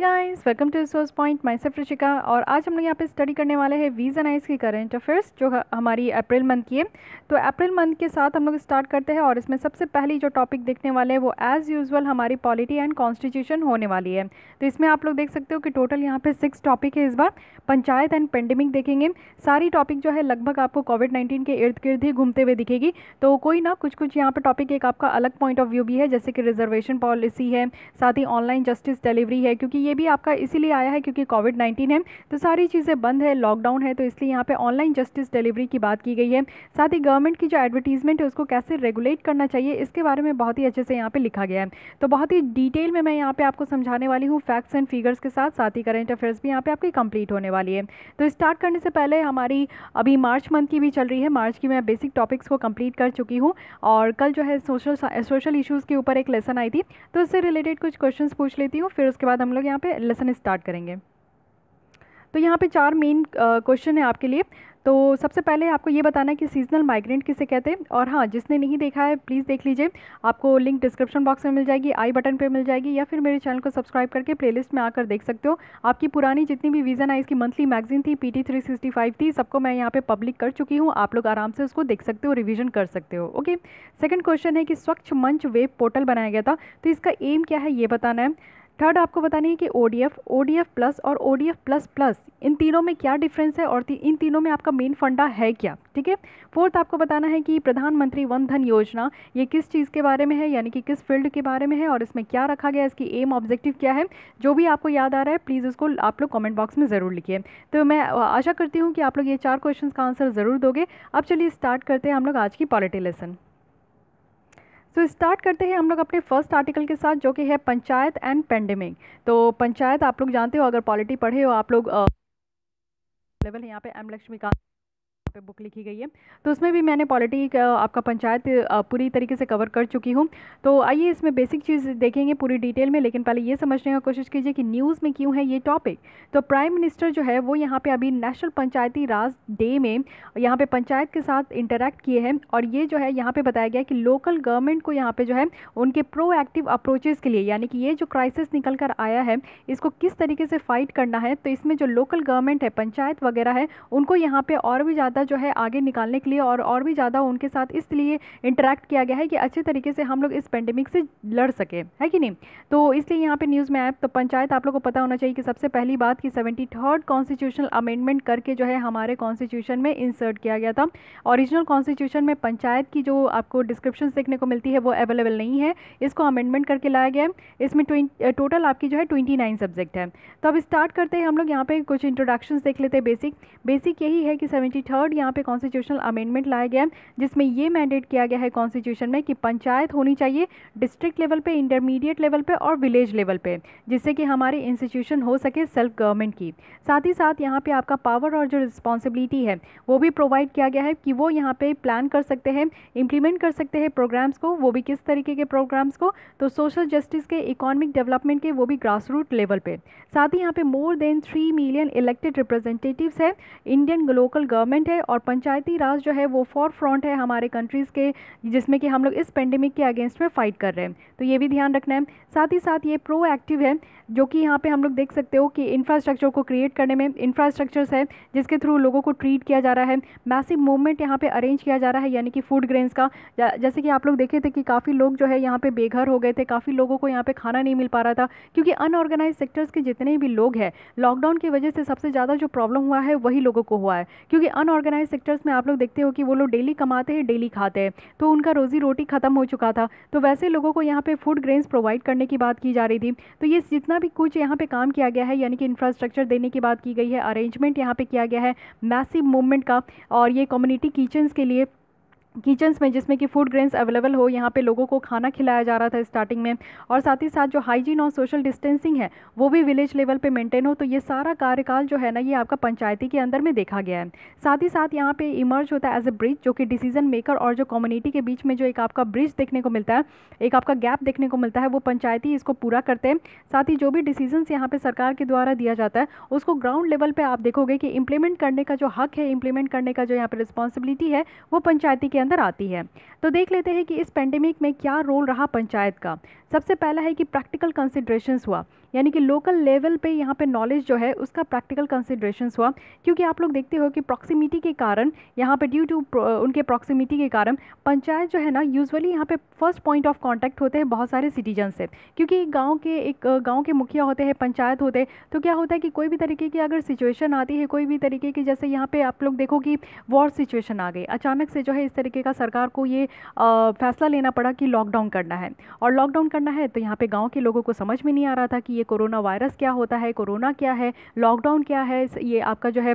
Guys welcome to source point myself Rishika और आज हम लोग यहाँ पे स्टडी करने वाले हैं वीज़ एंड आइस की करेंट अफेयर्स जो हमारी अप्रैल मंथ की है तो अप्रैल मंथ के साथ हम लोग स्टार्ट करते हैं और इसमें सबसे पहली जो टॉपिक देखने वाले हैं वो एज़ यूजल हमारी पॉलिटी एंड कॉन्स्टिट्यूशन होने वाली है तो इसमें आप लोग देख सकते हो कि टोटल यहाँ पे सिक्स टॉपिक है इस बार पंचायत एंड पेंडेमिक देखेंगे सारी टॉपिक जो है लगभग आपको कोविड नाइन्टीन के इर्द गिर्द ही घूमते हुए दिखेगी तो कोई ना कुछ कुछ यहाँ पर टॉपिक एक आपका अलग पॉइंट ऑफ व्यू भी है जैसे कि रिजर्वेशन पॉलिसी है साथ ही ऑनलाइन जस्टिस डिलीवरी है क्योंकि ये भी आपका इसीलिए आया है क्योंकि कोविड नाइन्टीन है तो सारी चीज़ें बंद है लॉकडाउन है तो इसलिए यहाँ पे ऑनलाइन जस्टिस डिलीवरी की बात की गई है साथ ही गवर्नमेंट की जो एडवर्टीज़मेंट है उसको कैसे रेगुलेट करना चाहिए इसके बारे में बहुत ही अच्छे से यहाँ पर लिखा गया है तो बहुत ही डिटेल में मैं यहाँ पर आपको समझाने वाली हूँ फैक्ट्स एंड फिगर्स के साथ साथ ही करेंट अफेयर्स भी यहाँ पर आपकी कंप्लीट होने वाली है तो स्टार्ट करने से पहले हमारी अभी मार्च मंथ की भी चल रही है मार्च की मैं बेसिक टॉपिक्स को कंप्लीट कर चुकी हूँ और कल जो है सोशल सोशल इशूज़ के ऊपर एक लेसन आई थी तो उससे रिलेटेड कुछ क्वेश्चंस पूछ लेती हूँ फिर उसके बाद हम लोग यहाँ यहाँ पे लेसन स्टार्ट करेंगे तो यहाँ पे चार मेन क्वेश्चन है आपके लिए तो सबसे पहले आपको ये बताना है कि सीजनल माइग्रेंट किसे कहते हैं और हाँ जिसने नहीं देखा है प्लीज़ देख लीजिए आपको लिंक डिस्क्रिप्शन बॉक्स में मिल जाएगी आई बटन पे मिल जाएगी या फिर मेरे चैनल को सब्सक्राइब करके प्लेलिस्ट में आकर देख सकते हो आपकी पुरानी जितनी भी वीजन आई इसकी मंथली मैगजीन थी पी टी थी सबको मैं यहाँ पर पब्लिक कर चुकी हूँ आप लोग आराम से उसको देख सकते हो रिविजन कर सकते हो ओके सेकेंड क्वेश्चन है कि स्वच्छ मंच वेब पोर्टल बनाया गया था तो इसका एम क्या है ये बताना है थर्ड आपको बतानी है कि O D F O D F plus और O D F plus plus इन तीनों में क्या डिफरेंस है और ती, इन तीनों में आपका मेन फंडा है क्या ठीक है फोर्थ आपको बताना है कि प्रधानमंत्री वन धन योजना ये किस चीज़ के बारे में है यानी कि किस फील्ड के बारे में है और इसमें क्या रखा गया इसकी एम ऑब्जेक्टिव क्या है जो भी आपको याद आ रहा है प्लीज़ उसको आप लोग कॉमेंट बॉक्स में ज़रूर लिखिए तो मैं आशा करती हूँ कि आप लोग ये चार क्वेश्चन का आंसर ज़रूर दोगे अब चलिए स्टार्ट करते हैं हम लोग आज की polity lesson so so, start करते हैं हम लोग अपने फर्स्ट आर्टिकल के साथ जो कि है पंचायत एंड पेंडेमिक तो पंचायत आप लोग जानते हो अगर पॉलिटी पढ़े हो आप लोग लेवल है यहाँ पे एम लक्ष्मीकांत पे बुक लिखी गई है तो उसमें भी मैंने पॉलिटी आपका पंचायत पूरी तरीके से कवर कर चुकी हूँ तो आइए इसमें बेसिक चीज़ देखेंगे पूरी डिटेल में लेकिन पहले ये समझने का कोशिश कीजिए कि न्यूज़ में क्यों है ये टॉपिक तो प्राइम मिनिस्टर जो है वो यहाँ पर अभी नेशनल पंचायती राज डे में यहाँ पर पंचायत के साथ इंटरेक्ट किए हैं और ये जो है यहाँ पर बताया गया कि लोकल गवर्नमेंट को यहाँ पर जो है उनके प्रोएक्टिव अप्रोचेज़ के लिए यानी कि ये जो क्राइसिस निकल कर आया है इसको किस तरीके से फाइट करना है तो इसमें जो लोकल गवर्नमेंट है पंचायत वगैरह है उनको यहाँ पर और भी ज़्यादा जो है आगे निकालने के लिए और और भी ज़्यादा उनके साथ इसलिए इंटरेक्ट किया गया है कि अच्छे तरीके से हम लोग इस पेंडेमिक से लड़ सके है कि नहीं तो इसलिए यहाँ पे न्यूज़ में आए तो पंचायत आप लोग को पता होना चाहिए कि सबसे पहली बात कि सेवेंटी थर्ड कॉन्स्टिट्यूशनल अमेंडमेंट करके जो है हमारे कॉन्स्टिट्यूशन में इंसर्ट किया गया था ओरिजिनल कॉन्स्टिट्यूशन में पंचायत की जो आपको डिस्क्रिप्शन देखने को मिलती है वो अवेलेबल नहीं है इसको अमेंडमेंट करके लाया गया इसमें टोटल आपकी जो है ट्वेंटी नाइन सब्जेक्ट है तो अब स्टार्ट करते हैं हम लोग यहाँ पे कुछ इंट्रोडक्शंस देख लेते हैं बेसिक बेसिक यही है कि सेवेंटी थर्ड थर्ड यहाँ पे कॉन्स्टिट्यूशनल अमेंडमेंट लाया गया है जिसमें ये मैंडेट किया गया है कॉन्स्टिट्यूशन में कि पंचायत होनी चाहिए डिस्ट्रिक्ट लेवल पे इंटरमीडिएट लेवल पे और विलेज लेवल पे जिससे कि हमारी इंस्टीट्यूशन हो सके सेल्फ गवर्नमेंट की साथ ही साथ यहाँ पे आपका पावर और जो रिस्पॉन्सिबिलिटी है वो भी प्रोवाइड किया गया है कि वो यहाँ पे प्लान कर सकते हैं इम्प्लीमेंट कर सकते हैं प्रोग्राम्स को वो भी किस तरीके के प्रोग्राम्स को तो सोशल जस्टिस के इकोनॉमिक डेवलपमेंट के वो भी ग्रास रूट लेवल पे साथ ही यहाँ पे more than three million elected representatives है इंडियन लोकल गवर्नमेंट है और पंचायती राज जो है वो फॉर फ्रंट है हमारे कंट्रीज़ के जिसमें कि हम लोग इस पेंडेमिक के अगेंस्ट में फ़ाइट कर रहे हैं तो ये भी ध्यान रखना है साथ ही साथ ये प्रो एक्टिव है जो कि यहाँ पे हम लोग देख सकते हो कि इंफ्रास्ट्रक्चर को क्रिएट करने में इंफ्रास्ट्रक्चर्स है जिसके थ्रू लोगों को ट्रीट किया जा रहा है मैसिव मूवमेंट यहाँ पे अरेंज किया जा रहा है यानी कि फूड ग्रेन्स का जैसे कि आप लोग देखे थे कि काफ़ी लोग जो है यहाँ पे बेघर हो गए थे काफ़ी लोगों को यहाँ पे खाना नहीं मिल पा रहा था क्योंकि अनऑर्गेनाइज सेक्टर्स के जितने भी लोग हैं लॉकडाउन की वजह से सबसे ज़्यादा जो प्रॉब्लम हुआ है वही लोगों को हुआ है क्योंकि अनऑर्गे ऑर्गेनाइज सेक्टर्स में आप लोग देखते हो कि वो लोग डेली कमाते हैं डेली खाते हैं तो उनका रोज़ी रोटी ख़त्म हो चुका था तो वैसे लोगों को यहाँ पे फूड ग्रेन्स प्रोवाइड करने की बात की जा रही थी तो ये जितना भी कुछ यहाँ पे काम किया गया है यानी कि इंफ्रास्ट्रक्चर देने की बात की गई है अरेंजमेंट यहाँ पे किया गया है मैसिव मूवमेंट का और ये कम्युनिटी किचन्स के लिए किचन्स में जिसमें कि फूड ग्रेन्स अवेलेबल हो यहाँ पे लोगों को खाना खिलाया जा रहा था स्टार्टिंग में और साथ ही साथ जो हाइजीन और सोशल डिस्टेंसिंग है वो भी विलेज लेवल पे मेंटेन हो तो ये सारा कार्यकाल जो है ना ये आपका पंचायती के अंदर में देखा गया है साथ ही साथ यहाँ पे इमर्ज होता है एज ए ब्रिज जो कि डिसीजन मेकर और जो कम्युनिटी के बीच में जो एक आपका ब्रिज देखने को मिलता है एक आपका गैप देखने को मिलता है वो पंचायती इसको पूरा करते हैं साथ ही जो भी डिसीजन यहाँ पर सरकार के द्वारा दिया जाता है उसको ग्राउंड लेवल पर आप देखोगे कि इम्प्लीमेंट करने का जो हक है इम्प्लीमेंट करने का जो यहाँ पर रिस्पॉन्सिबिलिटी है वो पंचायती के अंदर आती है तो देख लेते हैं कि इस पेंडेमिक में क्या रोल रहा पंचायत का सबसे पहला है कि प्रैक्टिकल कंसिड्रेशंस हुआ यानी कि लोकल लेवल पे यहाँ पे नॉलेज जो है उसका प्रैक्टिकल कंसिड्रेशंस हुआ क्योंकि आप लोग देखते हो कि प्रॉक्सिमिटी के कारण यहाँ पे ड्यू टू उनके प्रॉक्सिमिटी के कारण पंचायत जो है ना यूजुअली यहाँ पे फर्स्ट पॉइंट ऑफ कांटेक्ट होते हैं बहुत सारे सिटीजन से क्योंकि गाँव के एक गाँव के मुखिया होते हैं पंचायत होते हैं तो क्या होता है कि कोई भी तरीके की अगर सिचुएशन आती है कोई भी तरीके की जैसे यहाँ पर आप लोग देखो कि वॉर सिचुएशन आ गई अचानक से जो है इस तरीके तरीके का सरकार को ये फैसला लेना पड़ा कि लॉकडाउन करना है और लॉकडाउन करना है तो यहाँ पे गांव के लोगों को समझ में नहीं आ रहा था कि ये कोरोना वायरस क्या होता है कोरोना क्या है लॉकडाउन क्या है ये आपका जो है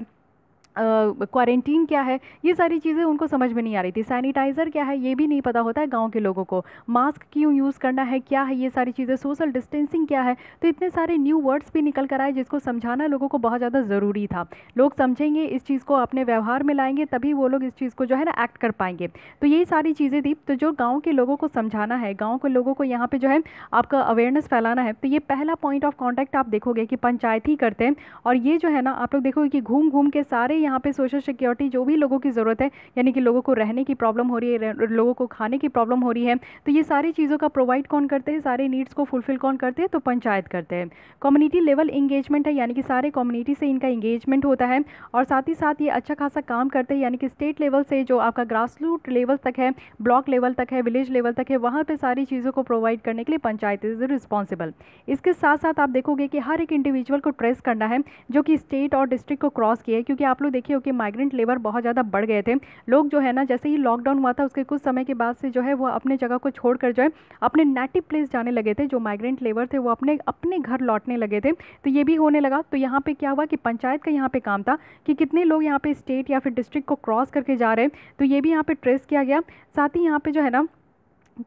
क्वारंटीन क्या है ये सारी चीज़ें उनको समझ में नहीं आ रही थी सैनिटाइज़र क्या है ये भी नहीं पता होता है गाँव के लोगों को मास्क क्यों यूज़ करना है क्या है ये सारी चीज़ें सोशल डिस्टेंसिंग क्या है तो इतने सारे न्यू वर्ड्स भी निकल कर आए जिसको समझाना लोगों को बहुत ज़्यादा ज़रूरी था लोग समझेंगे इस चीज़ को अपने व्यवहार में लाएंगे तभी वो लोग इस चीज़ को जो है ना एक्ट कर पाएंगे तो यही सारी चीज़ें थी तो जो गाँव के लोगों को समझाना है गाँव के लोगों को यहाँ पर जो है आपका अवेयरनेस फैलाना है तो ये पहला पॉइंट ऑफ कॉन्टैक्ट आप देखोगे कि पंचायत ही करते हैं और ये जो है ना आप लोग देखोगे कि घूम घूम के सारे यहाँ पे सोशल सिक्योरिटी जो भी लोगों की ज़रूरत है यानी कि लोगों को रहने की प्रॉब्लम हो रही है लोगों को खाने की प्रॉब्लम हो रही है तो ये सारी चीज़ों का प्रोवाइड कौन करते हैं सारे नीड्स को फुलफिल कौन करते हैं तो पंचायत करते हैं कम्युनिटी लेवल इंगेजमेंट है यानी कि सारे कम्युनिटी से इनका इंगेजमेंट होता है और साथ ही साथ ये अच्छा खासा काम करते हैं यानी कि स्टेट लेवल से जो आपका ग्रास रूट लेवल तक है ब्लॉक लेवल तक है विलेज लेवल तक है वहाँ पर सारी चीज़ों को प्रोवाइड करने के लिए पंचायत इज़ रिस्पॉन्सिबल इसके साथ साथ आप देखोगे कि हर एक इंडिविजुअल को ट्रेस करना है जो कि स्टेट और डिस्ट्रिक्ट को क्रॉस किया है क्योंकि आप लोग हो कि माइग्रेंट लेबर बहुत ज़्यादा बढ़ गए थे लोग जो है ना जैसे ही लॉकडाउन हुआ था उसके कुछ समय के बाद से जो है वो अपने जगह को छोड़कर जो है अपने नेटिव प्लेस जाने लगे थे जो माइग्रेंट लेबर थे वो अपने अपने घर लौटने लगे थे तो ये भी होने लगा तो यहाँ पर क्या हुआ कि पंचायत का यहाँ पर काम था कि कितने लोग यहाँ पर स्टेट या फिर डिस्ट्रिक्ट को क्रॉस करके जा रहे हैं तो ये भी यहाँ पर ट्रेस किया गया साथ ही यहाँ पर जो है ना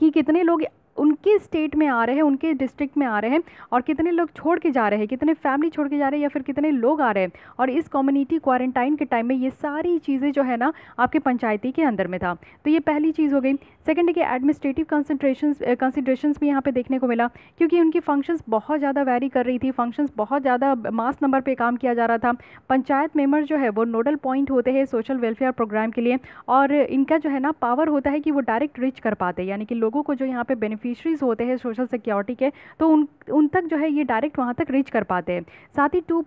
कि कितने लोग उनके स्टेट में आ रहे हैं उनके डिस्ट्रिक्ट में आ रहे हैं और कितने लोग छोड़ के जा रहे हैं कितने फैमिली छोड़ के जा रहे हैं या फिर कितने लोग आ रहे हैं और इस कम्युनिटी क्वारंटाइन के टाइम में ये सारी चीज़ें जो है ना आपके पंचायती के अंदर में था तो ये पहली चीज़ हो गई सेकेंड देखिए एडमिनिस्ट्रेटिव कंसनट्रेशन कंसिड्रेशन भी यहाँ पे देखने को मिला क्योंकि उनकी फंक्शंस बहुत ज़्यादा वैरी कर रही थी फंक्शंस बहुत ज़्यादा मास नंबर पर काम किया जा रहा था पंचायत मेम्बर जो है वो नोडल पॉइंट होते हैं सोशल वेलफेयर प्रोग्राम के लिए और इनका जो है ना पावर होता है कि वो डायरेक्ट रीच कर पाते यानी कि लोगों को जो यहाँ पे बेनिफिशरीज होते हैं सोशल सिक्योरिटी के तो उन उन तक जो है ये डायरेक्ट वहाँ तक रीच कर पाते हैं साथ ही two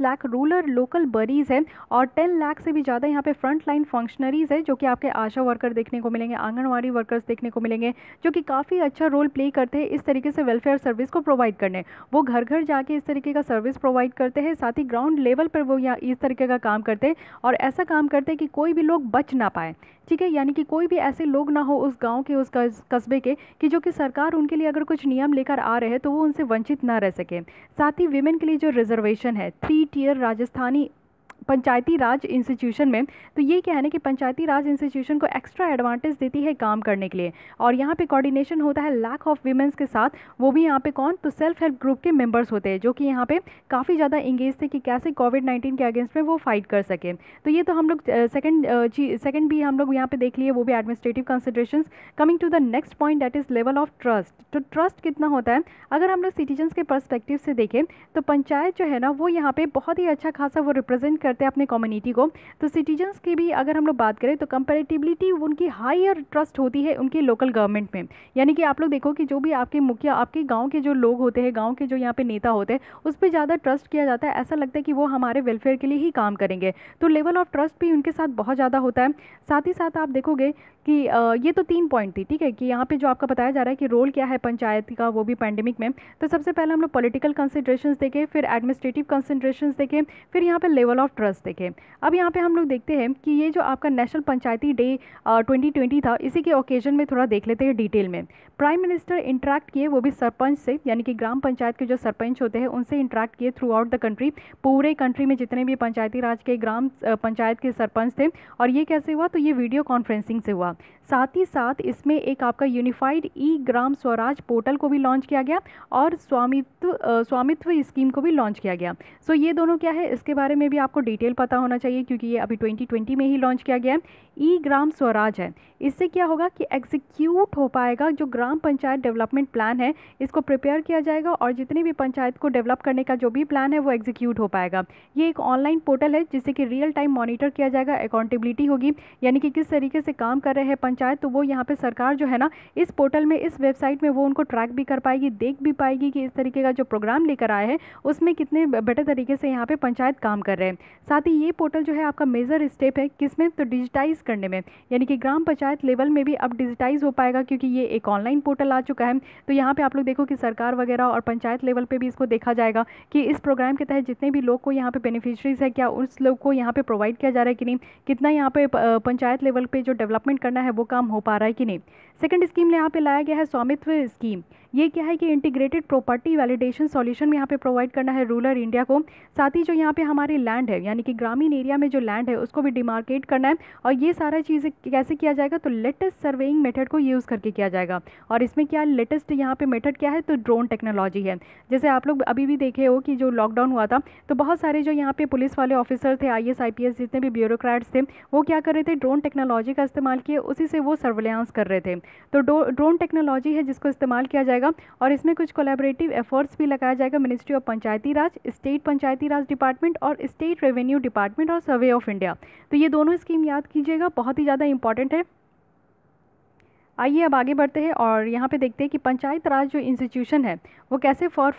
lakh rural local bodies हैं और टेन लाख से भी ज़्यादा यहाँ पर फ्रंट लाइन फंक्शनरीज है जो कि आपके आशा वर्कर देखने को मिलेंगे आंगनवाड़ी वर्कर्स देखने को मिलेंगे जो कि काफ़ी अच्छा रोल प्ले करते हैं इस तरीके से वेलफेयर सर्विस को प्रोवाइड करने वो घर घर जाके इस तरीके का सर्विस प्रोवाइड करते हैं साथ ही ग्राउंड लेवल पर वो यहाँ इस तरीके का काम करते हैं और ऐसा काम करते हैं कि कोई भी लोग बच ना पाए ठीक है यानी कि कोई भी ऐसे लोग ना हो उस गांव के उस कस्बे के कि जो कि सरकार उनके लिए अगर कुछ नियम लेकर आ रहे हैं तो वो उनसे वंचित ना रह सके साथ ही वीमेन के लिए जो रिजर्वेशन है three tier Rajasthani Panchayati Raj institution में तो ये क्या है ना कि पंचायती राज इंस्टीट्यूशन को एक्स्ट्रा एडवांटेज देती है काम करने के लिए और यहाँ पे कोऑर्डिनेशन होता है लैक ऑफ वीमेंस के साथ वो भी यहाँ पे कौन तो सेल्फ हेल्प ग्रुप के मेंबर्स होते हैं जो कि यहाँ पे काफ़ी ज़्यादा इंगेज थे कि कैसे कोविड नाइन्टीन के अगेंस्ट में वो फाइट कर सके तो ये तो हम लोग सेकेंड सेकेंड भी हम लोग यहाँ पे देख लिए वो भी administrative consideration coming to the next point that is level of trust तो ट्रस्ट कितना होता है अगर हम लोग सिटीजन्स के परस्पेक्टिव से देखें तो पंचायत जो है ना वो यहाँ पे बहुत ही अच्छा खासा वो रिप्रेजेंट कर करते हैं अपने कम्युनिटी को तो सिटीजन्स की भी अगर हम लोग बात करें तो कंपेरेटिवलिटी उनकी हायर ट्रस्ट होती है उनकी लोकल गवर्नमेंट में यानी कि आप लोग देखो कि जो भी आपके मुखिया आपके गाँव के जो लोग होते हैं गाँव के जो यहाँ पे नेता होते हैं उस पर ज़्यादा ट्रस्ट किया जाता है ऐसा लगता है कि वो हमारे वेलफेयर के लिए ही काम करेंगे तो लेवल ऑफ ट्रस्ट भी उनके साथ बहुत ज़्यादा होता है साथ ही साथ आप देखोगे कि ये तो तीन पॉइंट थी ठीक है कि यहाँ पे जो आपका बताया जा रहा है कि रोल क्या है पंचायत का वो भी पैंडेमिक में तो सबसे पहले हम लोग पॉलिटिकल कंसिड्रेशन देखें फिर एडमिनिस्ट्रेटिव कंसिड्रेशन देखें फिर यहाँ पर लेवल ऑफ ट्रस्ट देखें अब यहाँ पे हम लोग देखते हैं कि ये जो आपका नेशनल पंचायती डे ट्वेंटी था इसी के ओकेजन में थोड़ा देख लेते हैं डिटेल में प्राइम मिनिस्टर इंटरेक्ट किए वो भी सरपंच से यानी कि ग्राम पंचायत के जो सरपंच होते हैं उनसे इंटरेक्ट किए थ्रू आउट द कंट्री पूरे कंट्री में जितने भी पंचायती राज के ग्राम पंचायत के सरपंच थे और ये कैसे हुआ तो ये वीडियो कॉन्फ्रेंसिंग से हुआ साथ ही साथ इसमें एक आपका unified e Gram Swaraj portal को भी लॉन्च किया गया और स्वामित्व स्वामित्व स्कीम को भी लॉन्च किया गया सो so ये दोनों क्या है इसके बारे में भी आपको डिटेल पता होना चाहिए क्योंकि ये अभी 2020 में ही लॉन्च किया गया है ई ग्राम स्वराज है इससे क्या होगा कि एग्जीक्यूट हो पाएगा जो ग्राम पंचायत डेवलपमेंट प्लान है इसको प्रिपेयर किया जाएगा और जितनी भी पंचायत को डेवलप करने का जो भी प्लान है वो एग्जीक्यूट हो पाएगा ये एक ऑनलाइन पोर्टल है जिससे कि रियल टाइम मॉनिटर किया जाएगा अकाउंटेबिलिटी होगी यानी कि किस तरीके से काम कर रहे हैं पंचायत तो वो यहाँ पर सरकार जो है ना इस पोर्टल में इस वेबसाइट में वो उनको ट्रैक भी कर पाएगी देख भी पाएगी कि इस तरीके का जो प्रोग्राम लेकर आए हैं उसमें कितने बेटर तरीके से यहाँ पर पंचायत काम कर रहे हैं साथ ही ये पोर्टल जो है आपका मेजर स्टेप है किस में तो डिजिटाइज करने में यानी कि ग्राम पंचायत लेवल में भी अब डिजिटाइज हो पाएगा क्योंकि ये एक ऑनलाइन पोर्टल आ चुका है तो यहाँ पर आप लोग देखो कि सरकार वगैरह और पंचायत लेवल पर भी इसको देखा जाएगा कि इस प्रोग्राम के तहत जितने भी लोग को यहाँ पर बेनिफिशरीज़ है क्या उस लोग को यहाँ पर प्रोवाइड किया जा रहा है कि नहीं कितना यहाँ पर पंचायत लेवल पर जो डेवलपमेंट करना है वो काम हो पा रहा है कि नहीं सेकेंड स्कीम में यहाँ पर लाया गया है स्वामित्व स्कीम ये क्या है कि इंटीग्रेटेड प्रॉपर्टी वैलिडेशन सॉल्यूशन में यहाँ पे प्रोवाइड करना है रूरल इंडिया को साथ ही जो यहाँ पे हमारे लैंड है यानी कि ग्रामीण एरिया में जो लैंड है उसको भी डिमार्केट करना है और ये सारा चीज़ कैसे किया जाएगा तो लेटेस्ट सर्वेइंग मेथड को यूज़ करके किया जाएगा और इसमें क्या लेटेस्ट यहाँ पर मेथड क्या है तो ड्रोन टेक्नोलॉजी है जैसे आप लोग अभी भी देखे हो कि जो लॉकडाउन हुआ था तो बहुत सारे जो यहाँ पे पुलिस वाले ऑफिसर थे आई एस जितने भी ब्यूरोक्रेट्स थे वो क्या कर रहे थे ड्रोन टेक्नोलॉजी का इस्तेमाल किए उसी से वो सर्वेलेंस कर रहे थे तो ड्रोन टेक्नोलॉजी है जिसको इस्तेमाल किया जाएगा जाएगा और इसमें कुछ कोलेबरेटिव एफर्ट्स भी लगाया जाएगा ministry of Panchayati Raj state Panchayati Raj department और स्टेट रेवेन्यू डिपार्टमेंट और सर्वे ऑफ इंडिया तो ये दोनों स्कीम याद कीजिएगा बहुत ही ज़्यादा इंपॉर्टेंट है आइए अब आगे बढ़ते हैं और यहाँ पे देखते हैं कि पंचायत राज जो इंस्टीट्यूशन है वो कैसे फोर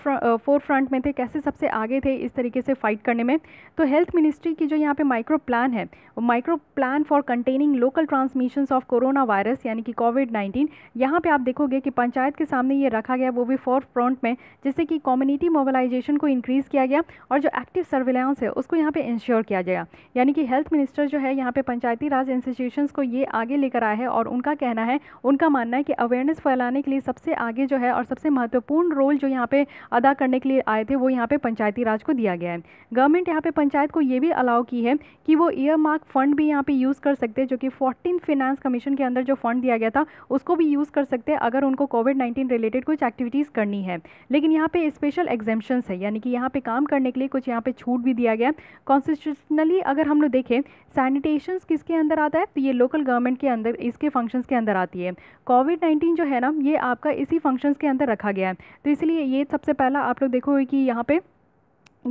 फोर फ्रंट में थे कैसे सबसे आगे थे इस तरीके से फाइट करने में तो हेल्थ मिनिस्ट्री की जो यहाँ पे माइक्रो प्लान है वो micro plan for containing local transmissions of corona virus यानी कि कोविड नाइन्टीन यहाँ पर आप देखोगे कि पंचायत के सामने ये रखा गया वो भी फोर फ्रंट में जिससे कि कम्युनिटी मोबलाइजेशन को इंक्रीज़ किया गया और जो एक्टिव सर्विलांस है उसको यहाँ पर इंश्योर किया गया यानी कि हेल्थ मिनिस्टर जो है यहाँ पर पंचायती राज इंस्टीट्यूशन को ये आगे लेकर आया है और उनका कहना है उनका मानना है कि अवेयरनेस फैलाने के लिए सबसे आगे जो है और सबसे महत्वपूर्ण रोल जो यहाँ पे अदा करने के लिए आए थे वो यहाँ पे पंचायती राज को दिया गया है गवर्नमेंट यहाँ पे पंचायत को ये भी अलाउ की है कि वो ईयर मार्क फंड भी यहाँ पे यूज़ कर सकते हैं जो कि फोर्टीन फिनांस कमीशन के अंदर जो फंड दिया गया था उसको भी यूज़ कर सकते हैं अगर उनको कोविड नाइन्टीन रिलेटेड कुछ एक्टिविटीज़ करनी है लेकिन यहाँ पर स्पेशल एग्जेम्पन्स है यानी कि यहाँ पर काम करने के लिए कुछ यहाँ पर छूट भी दिया गया कॉन्स्टिट्यूशनली अगर हम लोग देखें सैनिटेशन किसके अंदर आता है तो ये लोकल गवर्नमेंट के अंदर इसके फंक्शंस के अंदर आती है कोविड नाइन्टीन जो है ना ये आपका इसी फंक्शंस के अंदर रखा गया है तो इसलिए ये सबसे पहला आप लोग देखोगे कि यहाँ पर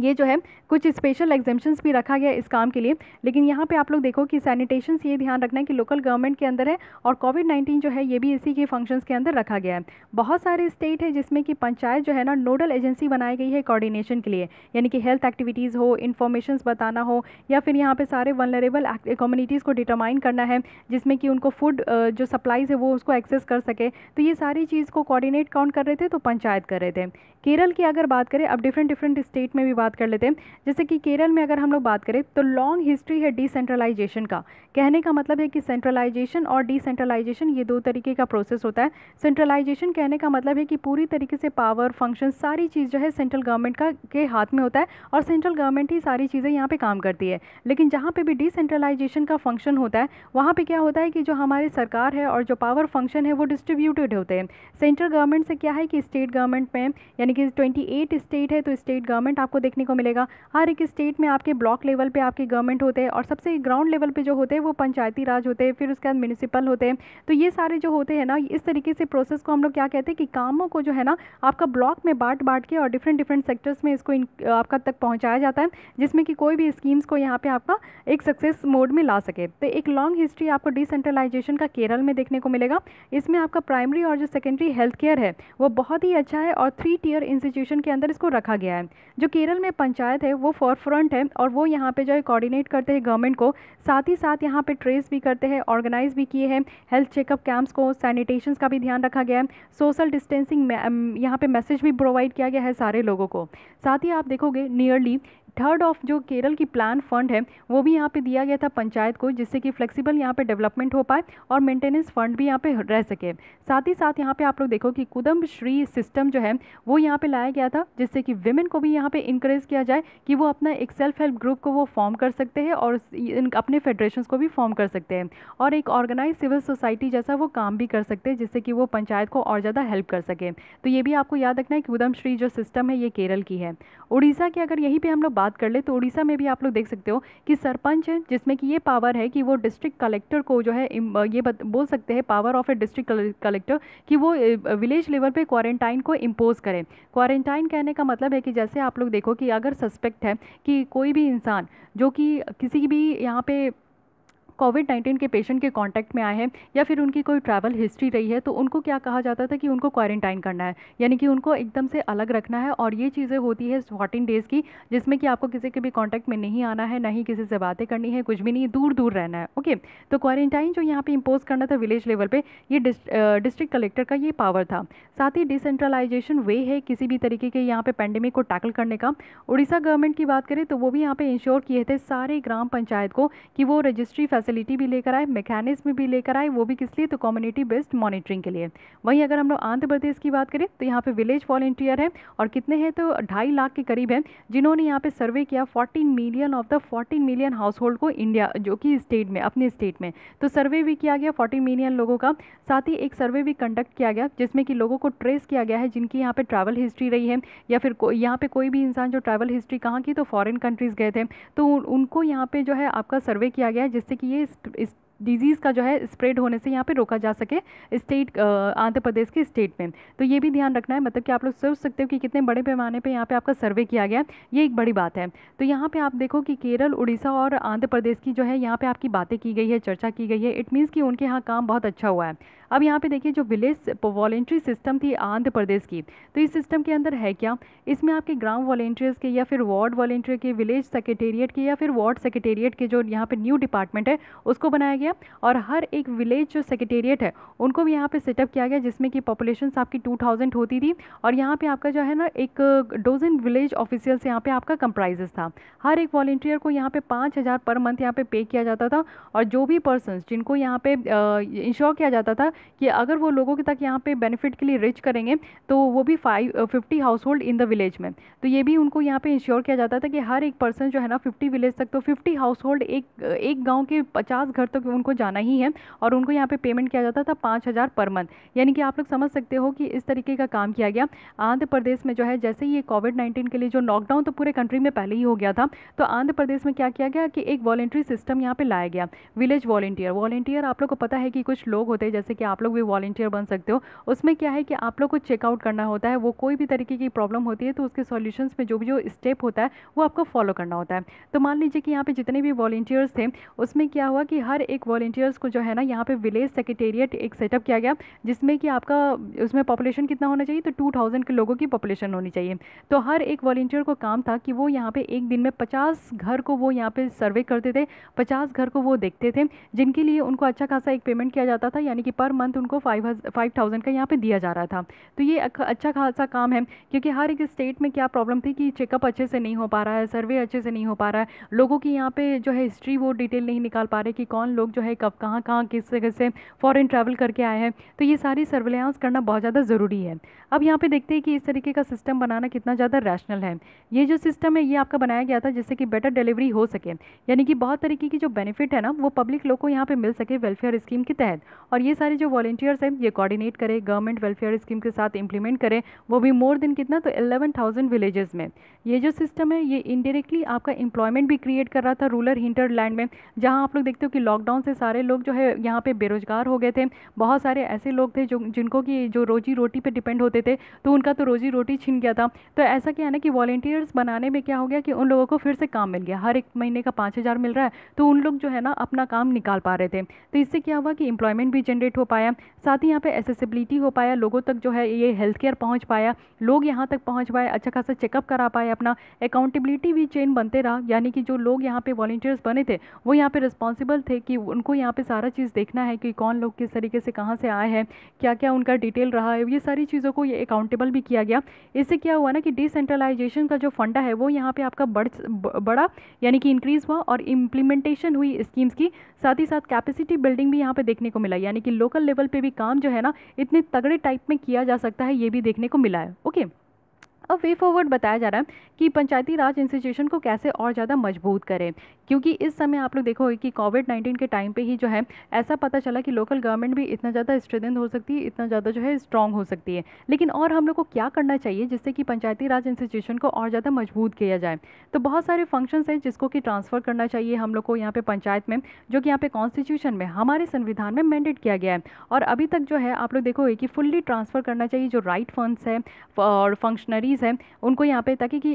ये जो है कुछ स्पेशल एग्जेम्पन्स भी रखा गया इस काम के लिए लेकिन यहाँ पे आप लोग देखो कि सैनिटेशन ये ध्यान रखना है कि लोकल गवर्नमेंट के अंदर है और कोविड 19 जो है ये भी इसी के फंक्शंस के अंदर रखा गया है बहुत सारे स्टेट है जिसमें कि पंचायत जो है ना नोडल एजेंसी बनाई गई है कोऑर्डिनेशन के लिए यानी कि हेल्थ एक्टिविटीज़ हो इन्फॉर्मेशन बताना हो या फिर यहाँ पर सारे वनरेबल कम्युनिटीज़ को डिटरमाइन करना है जिसमें कि उनको फूड जो सप्लाईज़ है वो उसको एक्सेस कर सके तो ये सारी चीज़ को कॉर्डिनेट कौन कर रहे थे तो पंचायत कर रहे थे केरल की अगर बात करें अब डिफरेंट डिफरेंट स्टेट में भी बात कर लेते हैं जैसे कि केरल में अगर हम लोग बात करें तो लॉन्ग हिस्ट्री है डिसेंट्रलाइजेशन का कहने का मतलब है कि सेंट्रलाइजेशन और डिसेंट्रलाइजेशन ये दो तरीके का प्रोसेस होता है सेंट्रलाइजेशन कहने का मतलब है कि पूरी तरीके से पावर फंक्शन सारी चीज़ जो है सेंट्रल गवर्नमेंट का के हाथ में होता है और सेंट्रल गवर्नमेंट ही सारी चीज़ें यहाँ पर काम करती है लेकिन जहाँ पर भी डिसेंट्रलाइजेशन का फंक्शन होता है वहाँ पर क्या होता है कि जो हमारी सरकार है और जो पावर फंक्शन है वो डिस्ट्रीब्यूटेड होते हैं सेंट्रल गवर्नमेंट से क्या है कि स्टेट गवर्नमेंट में यानी कि ट्वेंटी स्टेट है तो स्टेट गवर्नमेंट आपको देख देखने को मिलेगा हर एक स्टेट में आपके ब्लॉक लेवल पे आपके गवर्नमेंट होते हैं और सबसे ग्राउंड लेवल पे जो होते हैं वो पंचायती राज होते हैं फिर उसके बाद म्यूनिसिपल होते हैं तो ये सारे जो होते हैं ना इस तरीके से प्रोसेस को हम लोग क्या कहते हैं कि कामों को जो है ना आपका ब्लॉक में बांट बांट के और डिफरेंट डिफरेंट सेक्टर्स में इसको आपका तक पहुँचाया जाता है जिसमें कि कोई भी स्कीम्स को यहाँ पर आपका एक सक्सेस मोड में ला सके तो एक लॉन्ग हिस्ट्री आपको डिसेंट्रलाइजेशन का केरल में देखने को मिलेगा इसमें आपका प्राइमरी और जो सेकेंडरी हेल्थ केयर है वो बहुत ही अच्छा है और थ्री टीयर इंस्टीट्यूशन के अंदर इसको रखा गया है जो केरल में पंचायत है वो फ्रंट है और वो यहाँ पे जो है कोऑर्डिनेट करते हैं गवर्नमेंट को साथ ही साथ यहाँ पे ट्रेस भी करते हैं ऑर्गेनाइज भी किए हैं हेल्थ चेकअप कैंप्स को सैनिटेशन का भी ध्यान रखा गया है सोशल डिस्टेंसिंग यहाँ पे मैसेज भी प्रोवाइड किया गया है सारे लोगों को साथ ही आप देखोगे नियरली थर्ड ऑफ जो केरल की प्लान फंड है वो भी यहाँ पे दिया गया था पंचायत को जिससे कि फ्लेक्सिबल यहाँ पे डेवलपमेंट हो पाए और मेंटेनेंस फंड भी यहाँ पे रह सके साथ ही साथ यहाँ पे आप लोग देखो कि कुदम श्री सिस्टम जो है वो यहाँ पे लाया गया था जिससे कि वेमेन को भी यहाँ पे इंकरेज किया जाए कि वो अपना एक सेल्फ हेल्प ग्रुप को वो फॉर्म कर सकते हैं और अपने फेडरेशन को भी फॉर्म कर सकते हैं और एक ऑर्गेनाइज सिविल सोसाइटी जैसा वो काम भी कर सकते हैं जिससे कि वो पंचायत को और ज़्यादा हेल्प कर सकें तो ये भी आपको याद रखना है कि उदम श्री जो सिस्टम है ये केरल की है उड़ीसा की अगर यहीं पर हम लोग बात कर ले तो उड़ीसा में भी आप लोग देख सकते हो कि सरपंच है जिसमें कि ये पावर है कि वो डिस्ट्रिक्ट कलेक्टर को जो है ये बोल सकते हैं power of a district collector कि वो विलेज लेवल पे क्वारंटाइन को इम्पोज करें क्वारंटाइन कहने का मतलब है कि जैसे आप लोग देखो कि अगर सस्पेक्ट है कि कोई भी इंसान जो कि किसी भी यहाँ पे कोविड नाइन्टीन के पेशेंट के कांटेक्ट में आए हैं या फिर उनकी कोई ट्रैवल हिस्ट्री रही है तो उनको क्या कहा जाता था कि उनको क्वारंटाइन करना है यानी कि उनको एकदम से अलग रखना है और ये चीज़ें होती है फोर्टीन डेज़ की जिसमें कि आपको किसी के भी कॉन्टैक्ट में नहीं आना है ना ही किसी से बातें करनी है कुछ भी नहीं दूर दूर रहना है ओके तो क्वारंटाइन जो यहाँ पर इम्पोज करना था विलेज लेवल पर ये डिस्ट्रिक्ट कलेक्टर का ये पावर था साथ ही डिसेंट्रलाइजेशन वे है किसी भी तरीके के यहाँ पर पेंडेमिक को टैकल करने का उड़ीसा गवर्नमेंट की बात करें तो वो भी यहाँ पर इंश्योर किए थे सारे ग्राम पंचायत को कि वो रजिस्ट्री फैसिलिटी भी लेकर आए मैकेनिज्म भी लेकर आए वो भी किस लिए तो कम्युनिटी बेस्ड मॉनिटरिंग के लिए वहीं अगर हम लोग आंध्र प्रदेश की बात करें तो यहाँ पे विलेज वॉलेंटियर है और कितने हैं तो ढाई लाख के करीब हैं जिन्होंने यहाँ पे सर्वे किया fourteen million of the fourteen million household को इंडिया जो कि स्टेट में अपने स्टेट में तो सर्वे भी किया गया फोर्टीन मिलियन लोगों का साथ ही एक सर्वे भी कंडक्ट किया गया जिसमें कि लोगों को ट्रेस किया गया है जिनकी यहाँ पर ट्रैवल हिस्ट्री रही है या फिर यहाँ पर कोई भी इंसान जो ट्रैवल हिस्ट्री कहाँ की तो फॉरन कंट्रीज़ गए थे तो उनको यहाँ पर जो है आपका सर्वे किया गया जिससे कि ये इस, इस डिजीज़ का जो है स्प्रेड होने से यहाँ पे रोका जा सके स्टेट आंध्र प्रदेश के स्टेट में तो ये भी ध्यान रखना है मतलब कि आप लोग सोच सकते हो कि कितने बड़े पैमाने पे यहाँ पे आपका सर्वे किया गया ये एक बड़ी बात है तो यहाँ पे आप देखो कि केरल उड़ीसा और आंध्र प्रदेश की जो है यहाँ पर आपकी बातें की गई है चर्चा की गई है इट मीन्स कि उनके यहाँ काम बहुत अच्छा हुआ है अब यहाँ पे देखिए जो विलेज वॉलेंट्री सिस्टम थी आंध्र प्रदेश की तो इस सिस्टम के अंदर है क्या इसमें आपके ग्राम वॉलेंटियर्स के या फिर वार्ड वॉलेंटियर के विलेज सेक्रेटेरिएट के या फिर वार्ड सेक्रेटेरिएट के जो यहाँ पे न्यू डिपार्टमेंट है उसको बनाया गया और हर एक विलेज जो सेक्रेटेरिएट है उनको भी यहाँ पर सेटअप किया गया जिसमें कि पॉपुलेशन आपकी टू होती थी और यहाँ पर आपका जो है ना एक डोजन विलेज ऑफिसियल्स यहाँ पर आपका कंप्राइजेस था हर एक वॉलेंटियर को यहाँ पर पाँच हज़ार पर मंथ यहाँ पर पे किया जाता था और जो भी पर्सन जिनको यहाँ पे इंश्योर किया जाता था कि अगर वो लोगों के तक यहाँ पे बेनिफिट के लिए रिच करेंगे तो वो भी five fifty household in the village में तो ये भी उनको यहाँ पे इंश्योर किया जाता था कि हर एक पर्सन जो है ना फिफ्टी विलेज तक तो फिफ्टी हाउस होल्ड एक uh, एक गाँव के पचास घर तक तो उनको जाना ही है और उनको यहाँ पर पे पेमेंट किया जाता था पाँच हज़ार पर मंथ यानी कि आप लोग समझ सकते हो कि इस तरीके का काम किया गया आंध्र प्रदेश में जो है जैसे ही ये कोविड नाइन्टीन के लिए जो लॉकडाउन तो पूरे कंट्री में पहले ही हो गया था तो आंध्र प्रदेश में क्या किया गया कि एक वॉलेंट्री सिस्टम यहाँ पे लाया गया विलेज वॉलेंटियर वॉलेंटियर आप लोग को पता है कि कुछ लोग होते हैं जैसे कि कि आप लोग भी वॉलेंटियर बन सकते हो उसमें क्या है कि आप लोग को चेकआउट करना होता है वो कोई भी तरीके की प्रॉब्लम होती है तो उसके सॉल्यूशंस में जो भी जो स्टेप होता है वो आपको फॉलो करना होता है तो मान लीजिए कि यहाँ पे जितने भी वॉल्टियर्स थे उसमें क्या हुआ कि हर एक वॉल्टियर्स को जो है ना यहाँ पे विलेज सेक्रेटेरिएट एक सेटअप किया गया जिसमें कि आपका उसमें पॉपुलेशन कितना होना चाहिए तो टू थाउजेंड के लोगों की पॉपुलेशन होनी चाहिए तो हर एक वॉल्टियर को काम था कि वो यहाँ पे एक दिन में पचास घर को वो यहाँ पर सर्वे करते थे पचास घर को वो देखते थे जिनके लिए उनको अच्छा खासा एक पेमेंट किया जाता था यानी कि पर मंथ उनको फाइव फाइव थाउजेंड का यहाँ पे दिया जा रहा था तो ये अच्छा खासा काम है क्योंकि हर एक स्टेट में क्या प्रॉब्लम थी कि चेकअप अच्छे से नहीं हो पा रहा है सर्वे अच्छे से नहीं हो पा रहा है लोगों की यहाँ पे जो है हिस्ट्री वो डिटेल नहीं निकाल पा रहे कि कौन लोग जो है कब कहाँ कहाँ किस जगह से फॉरन ट्रैवल करके आए हैं तो ये सारी सर्वेलेंस करना बहुत ज़्यादा ज़रूरी है अब यहाँ पे देखते हैं कि इस तरीके का सिस्टम बनाना कितना ज़्यादा रैशनल है ये जो सिस्टम है ये आपका बनाया गया था जिससे कि बेटर डिलीवरी हो सके यानी कि बहुत तरीके की जो बेनिफिट है ना वो पब्लिक लोग को यहाँ पर मिल सके वेलफेयर स्कीम के तहत और ये सारी जो जो वॉलेंटियर्स हैं ये कोऑर्डिनेट करें गवर्नमेंट वेलफेयर स्कीम के साथ इंप्लीमेंट करें वो भी मोर देन कितना तो 11,000 विलेजेस में ये जो सिस्टम है ये इनडायरेक्टली आपका एम्प्लॉयमेंट भी क्रिएट कर रहा था रूरल लैंड में जहाँ आप लोग देखते हो कि लॉकडाउन से सारे लोग जो है यहाँ पे बेरोजगार हो गए थे बहुत सारे ऐसे लोग थे जो जिनको कि जो रोजी रोटी पर डिपेंड होते थे तो उनका तो रोजी रोटी छिन गया था तो ऐसा क्या है ना कि वॉल्टियर्स बनाने में क्या हो गया कि उन लोगों को फिर से काम मिल गया हर एक महीने का पाँच मिल रहा है तो उन लोग जो है ना अपना काम निकाल पा रहे थे तो इससे क्या हुआ कि एम्प्लॉयमेंट भी जनरेट हो पाया साथ ही यहाँ पे एसेसिबिलिटी हो पाया लोगों तक जो है ये हेल्थ केयर पहुँच पाया लोग यहाँ तक पहुँच पाए अच्छा खासा चेकअप करा पाए अपना अकाउंटेबिलिटी भी चेन बनते रहा यानी कि जो लोग यहाँ पे वॉल्टियर्स बने थे वो यहाँ पे रिस्पॉन्सिबल थे कि उनको यहाँ पे सारा चीज़ देखना है कि कौन लोग किस तरीके से कहाँ से आए हैं क्या क्या उनका डिटेल रहा है ये सारी चीज़ों को ये अकाउंटेबल भी किया गया इससे क्या हुआ ना कि डिसेंट्रलाइजेशन का जो फंडा है वो यहाँ पर आपका बढ़ बड़ा यानी कि इंक्रीज़ हुआ और इम्प्लीमेंटेशन हुई स्कीम्स की साथ ही साथ कैपेसिटी बिल्डिंग भी यहाँ पर देखने को मिला यानी कि लोकल लेवल पे भी काम जो है ना इतने तगड़े टाइप में किया जा सकता है ये भी देखने को मिला है ओके okay? अब वे फॉरवर्ड बताया जा रहा है कि पंचायती राज इंस्टीट्यूशन को कैसे और ज़्यादा मजबूत करें क्योंकि इस समय आप लोग देखोगे कि कोविड नाइन्टीन के टाइम पे ही जो है ऐसा पता चला कि लोकल गवर्नमेंट भी इतना ज़्यादा स्ट्रेंथ हो सकती है इतना ज़्यादा जो है स्ट्रॉन्ग हो सकती है लेकिन और हम लोग को क्या करना चाहिए जिससे कि पंचायती राज इंस्टीट्यूशन को और ज़्यादा मजबूत किया जाए तो बहुत सारे फंक्शंस हैं जिसको कि ट्रांसफ़र करना चाहिए हम लोग को यहाँ पर पंचायत में जो कि यहाँ पे कॉन्स्टिट्यूशन में हमारे संविधान में मैंडेट किया गया है और अभी तक जो है आप लोग देखोगे कि फुल्ली ट्रांसफ़र करना चाहिए जो राइट फंड्स है और फंक्शनरी बॉडीज़ हैं उनको यहाँ पे ताकि कि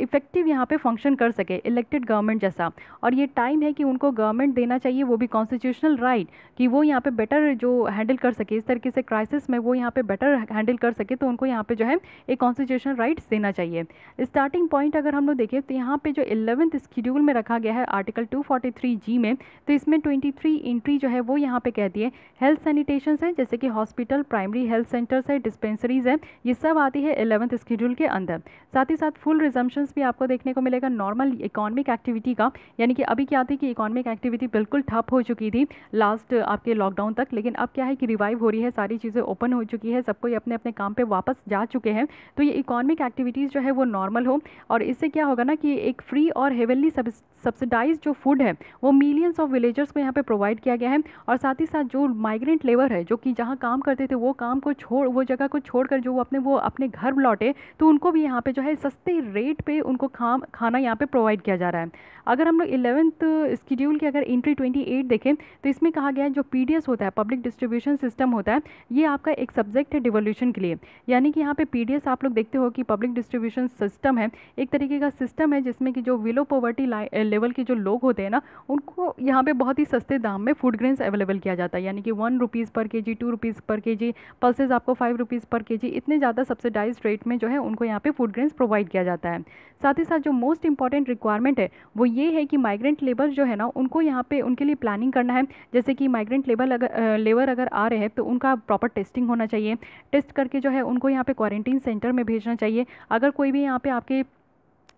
इफेक्टिव यहाँ पे फंक्शन कर सके इलेक्टेड गवर्नमेंट जैसा और ये टाइम है कि उनको गवर्नमेंट देना चाहिए वो भी कॉन्स्टिट्यूशनल राइट right, कि वो यहाँ पे बेटर जो हैंडल कर सके इस तरीके से क्राइसिस में वो यहाँ पे बेटर हैंडल कर सके तो उनको यहाँ पे जो है एक कॉन्स्टिट्यूशनल राइट्स देना चाहिए स्टार्टिंग पॉइंट अगर हम लोग देखें तो यहाँ पे जो इलेवंथ स्कीड्यूल में रखा गया है आर्टिकल टू जी में तो इसमें ट्वेंटी एंट्री जो है वो यहाँ पर कहती है हेल्थ सैनिटेशन है जैसे कि हॉस्पिटल प्राइमरी हेल्थ सेंटर्स है डिस्पेंसरीज है ये सब आती है इलेवंथ स्कीड्यूल शेड्यूल के अंदर साथ ही साथ फुल रिजम्पन्स भी आपको देखने को मिलेगा नॉर्मल इकोनॉमिक एक्टिविटी का यानी कि अभी क्या थी कि इकोनॉमिक एक्टिविटी बिल्कुल ठप हो चुकी थी लास्ट आपके लॉकडाउन तक लेकिन अब क्या है कि रिवाइव हो रही है सारी चीज़ें ओपन हो चुकी है सबको अपने अपने काम पर वापस जा चुके हैं तो ये इकोनॉमिक एक्टिविटीज़ जो है वो नॉर्मल हो और इससे क्या होगा ना कि एक फ्री और हेवनली सब्सिडाइज जो फूड है वो मिलियंस ऑफ विलेजर्स को यहाँ पर प्रोवाइड किया गया है और साथ ही साथ जो माइग्रेंट लेबर है जो कि जहाँ काम करते थे वो काम को छोड़ वो जगह को छोड़कर जो वो अपने वो अपने घर लौटे तो उनको भी यहाँ पे जो है सस्ते रेट पे उनको खा खाना यहाँ पे प्रोवाइड किया जा रहा है अगर हम लोग इलेवंथ स्कड्यूल की अगर एंट्री ट्वेंटी एट देखें तो इसमें कहा गया है जो पी होता है पब्लिक डिस्ट्रीब्यूशन सिस्टम होता है ये आपका एक सब्जेक्ट है डिवोल्यूशन के लिए यानी कि यहाँ पे पी आप लोग देखते हो कि पब्लिक डिस्ट्रीब्यूशन सिस्टम है एक तरीके का सिस्टम है जिसमें कि जो विलो पॉवर्टी लेवल के जो लोग होते हैं ना उनको यहाँ पर बहुत ही सस्ते दाम में फूड ग्रेन्स अवेलेबल किया जाता है यानी कि वन रुपीज़ पर के जी टू रुपीज़ पर के जी पल्सेज आपको फाइव रुपीज़ पर के जी इतने ज़्यादा सब्सिडाइज रेट में जो है उनको यहाँ पे फूड ग्रेन्स प्रोवाइड किया जाता है साथ ही साथ जो मोस्ट इंपॉर्टेंट रिक्वायरमेंट है वो ये है कि माइग्रेंट लेबर जो है ना उनको यहाँ पे उनके लिए प्लानिंग करना है जैसे कि माइग्रेंट लेबर अगर लेबर अगर आ रहे हैं तो उनका प्रॉपर टेस्टिंग होना चाहिए टेस्ट करके जो है उनको यहाँ पे क्वारंटीन सेंटर में भेजना चाहिए अगर कोई भी यहाँ पे आपके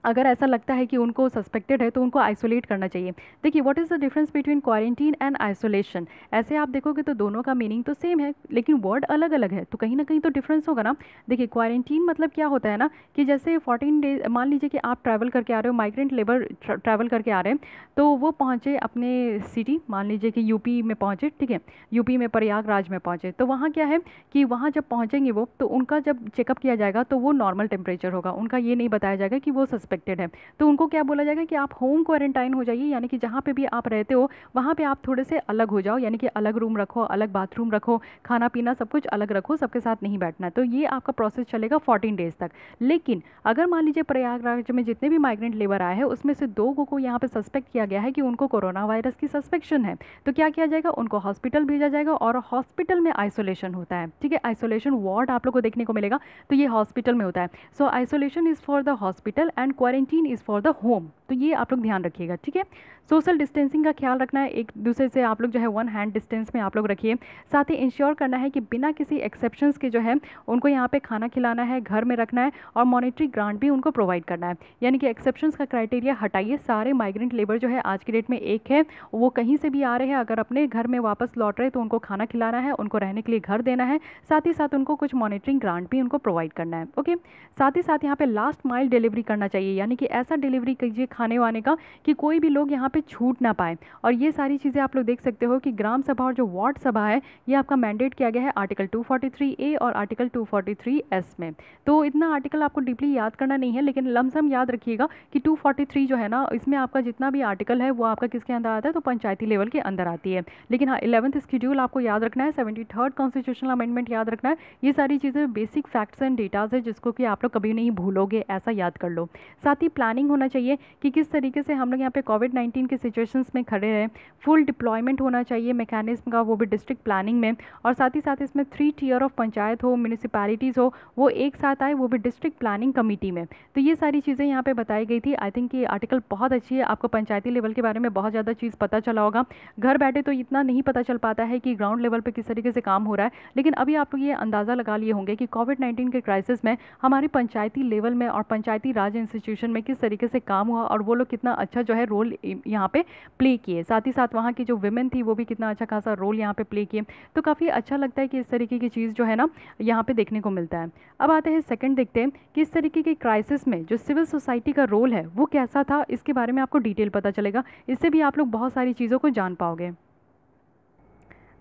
अगर ऐसा लगता है कि उनको सस्पेक्टेड है तो उनको आइसोलेट करना चाहिए देखिए what is the difference between quarantine and isolation ऐसे आप देखोगे तो दोनों का मीनिंग तो सेम है लेकिन वर्ड अलग अलग है तो कहीं ना कहीं तो डिफरेंस होगा ना देखिए क्वारंटीन मतलब क्या होता है ना कि जैसे फोर्टीन डेज मान लीजिए कि आप ट्रैवल करके आ रहे हो माइग्रेंट लेबर ट्रैवल करके आ रहे हैं तो वो पहुँचे अपने सिटी मान लीजिए कि यूपी में पहुँचे ठीक है यूपी में प्रयागराज में पहुँचे तो वहाँ क्या है कि वहाँ जब पहुँचेंगे वो तो उनका जब चेकअप किया जाएगा तो वो नॉर्मल टेम्परेचर होगा उनका ये नहीं बताया जाएगा कि वो एक्सपेक्टेड है तो उनको क्या बोला जाएगा कि आप होम क्वारंटाइन हो जाइए यानी कि जहाँ पर भी आप रहते हो वहाँ पर आप थोड़े से अलग हो जाओ यानी कि अलग रूम रखो अलग बाथरूम रखो खाना पीना सब कुछ अलग रखो सबके साथ नहीं बैठना तो ये आपका प्रोसेस चलेगा फोर्टीन डेज तक लेकिन अगर मान लीजिए प्रयागराज में जितने भी माइग्रेंट लेबर आए हैं उसमें से दो को यहाँ पर सस्पेक्ट किया गया है कि उनको कोरोना वायरस की सस्पेक्शन है तो क्या किया जाएगा उनको हॉस्पिटल भेजा जाएगा और हॉस्पिटल में आइसोलेशन होता है ठीक है आइसोलेशन वार्ड आप लोग को देखने को मिलेगा तो ये हॉस्पिटल में होता है so isolation is for the hospital and quarantine is for the home तो ये आप लोग ध्यान रखिएगा ठीक है सोशल डिस्टेंसिंग का ख्याल रखना है एक दूसरे से आप लोग जो है वन हैंड डिस्टेंस में आप लोग रखिए साथ ही इंश्योर करना है कि बिना किसी एक्सेप्शंस के जो है उनको यहाँ पे खाना खिलाना है घर में रखना है और मॉनिटरी ग्रांट भी उनको प्रोवाइड करना है यानी कि एक्सेप्शन का क्राइटेरिया हटाइए सारे माइग्रेंट लेबर जो है आज की डेट में एक है वो कहीं से भी आ रहे हैं अगर अपने घर में वापस लौट रहे तो उनको खाना खिलाना है उनको रहने के लिए घर देना है साथ ही साथ उनको कुछ मॉनिटरिंग ग्रांट भी उनको प्रोवाइड करना है ओके साथ ही साथ यहाँ पे लास्ट माइल डिलीवरी करना चाहिए चाहिए यानी कि ऐसा डिलीवरी कीजिए खाने वाने का कि कोई भी लोग यहाँ पर छूट ना पाए और ये सारी चीज़ें आप लोग देख सकते हो कि ग्राम सभा और जो वार्ड सभा है ये आपका मैंडेट किया गया है आर्टिकल टू ए और आर्टिकल टू एस में तो इतना आर्टिकल आपको डीपली याद करना नहीं है लेकिन लमसम याद रखिएगा कि टू जो है ना इसमें आपका जितना भी आर्टिकल है वो आपका किसके अंदर आता है तो पंचायती लेवल के अंदर आती है लेकिन हाँ इलेवंथ स्कीड्यूल आपको याद रखना है सेवेंटी थर्ड कॉन्स्टिट्यूशनल अमेंडमेंट याद रखना है ये सारी चीज़ें बेसिक फैक्ट्स एंड डेटाज है जिसको कि आप लोग कभी नहीं भूलोगे ऐसा याद कर लो साथ ही प्लानिंग होना चाहिए कि किस तरीके से हम लोग यहाँ पे कोविड नाइन्टीन के सिचुएशंस में खड़े रहें फुल डिप्लॉयमेंट होना चाहिए मैकेनिज्म का वो भी डिस्ट्रिक्ट प्लानिंग में और साथ ही साथ इसमें थ्री टीयर ऑफ पंचायत हो म्यूनसिपैलिटीज़ हो वो एक साथ आए वो भी डिस्ट्रिक्ट प्लानिंग कमेटी में तो ये सारी चीज़ें यहाँ पर बताई गई थी आई थिंक ये आर्टिकल बहुत अच्छी है आपको पंचायती लेवल के बारे में बहुत ज़्यादा चीज़ पता चला होगा घर बैठे तो इतना नहीं पता चल पाता है कि ग्राउंड लेवल पर किस तरीके से काम हो रहा है लेकिन अभी आप लोग ये अंदाज़ा लगा लिए होंगे कि कोविड नाइन्टीन के क्राइसिस में हमारी पंचायती लेवल में और पंचायती राज इंस्टीट्यूट इंस्टीट्यूशन में किस तरीके से काम हुआ और वो लोग कितना अच्छा जो है रोल यहाँ पे प्ले किए साथ ही साथ वहाँ की जो वुमेन थी वो भी कितना अच्छा खासा रोल यहाँ पे प्ले किए तो काफ़ी अच्छा लगता है कि इस तरीके की चीज़ जो है ना यहाँ पे देखने को मिलता है अब आते हैं सेकंड देखते हैं कि इस तरीके की क्राइसिस में जो सिविल सोसाइटी का रोल है वो कैसा था इसके बारे में आपको डिटेल पता चलेगा इससे भी आप लोग बहुत सारी चीज़ों को जान पाओगे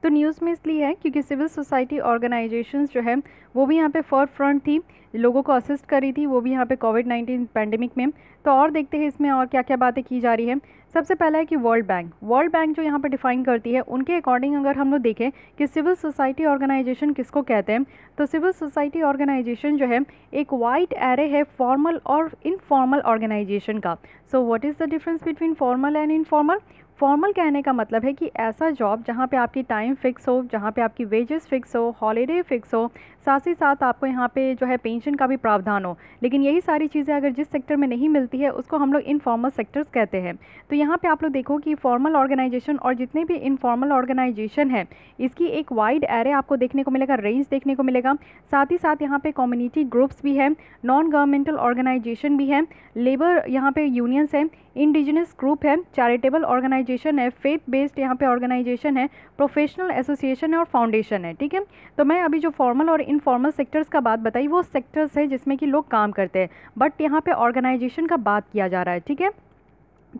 तो न्यूज़ में इसलिए है क्योंकि सिविल सोसाइटी ऑर्गेनाइजेशन जो है वो भी यहाँ पे फॉर फ्रंट थी लोगों को असिस्ट करी थी वो भी यहाँ पे कोविड नाइन्टीन पैंडमिक में तो और देखते हैं इसमें और क्या क्या बातें की जा रही है सबसे पहला है कि वर्ल्ड बैंक वर्ल्ड बैंक जो यहाँ पर डिफाइन करती है उनके अकॉर्डिंग अगर हम लोग देखें कि सिविल सोसाइटी ऑर्गेनाइजेशन किसको कहते हैं तो सिविल सोसाइटी ऑर्गेनाइजेशन जो है एक वाइट एरे है फॉर्मल और इनफॉर्मल ऑर्गेनाइजेशन का so what is the difference between formal and informal formal कहने का मतलब है कि ऐसा जॉब जहाँ पे आपकी टाइम फिक्स हो जहाँ पे आपकी वेजेस फिक्स हो हॉलीडे फिक्स हो साथ ही साथ आपको यहाँ पे जो है पेंशन का भी प्रावधान हो लेकिन यही सारी चीज़ें अगर जिस सेक्टर में नहीं मिलती है उसको हम लोग इनफॉर्मल सेक्टर्स कहते हैं तो यहाँ पे आप लोग देखो कि फॉर्मल ऑर्गेनाइजेशन और जितने भी इनफॉर्मल ऑर्गेनाइजेशन है इसकी एक वाइड एरे आपको देखने को मिलेगा रेंज देखने को मिलेगा साथ ही साथ यहाँ पर कम्युनिटी ग्रुप्स भी हैं नॉन गवर्नमेंटल ऑर्गेनाइजेशन भी है लेबर यहाँ पर यूनियंस हैं इंडिजिनस ग्रुप है चैरिटेबल ऑर्गेनाइजेशन है फेथ बेस्ड यहाँ पर ऑर्गेनाइजेशन है प्रोफेशनल एसोसिएशन है और फाउंडेशन है ठीक है तो मैं अभी जो फॉर्मल और इन इनफॉर्मल सेक्टर्स का बात बताई वो सेक्टर्स है जिसमें कि लोग काम करते हैं बट यहाँ पे ऑर्गेनाइजेशन का बात किया जा रहा है ठीक है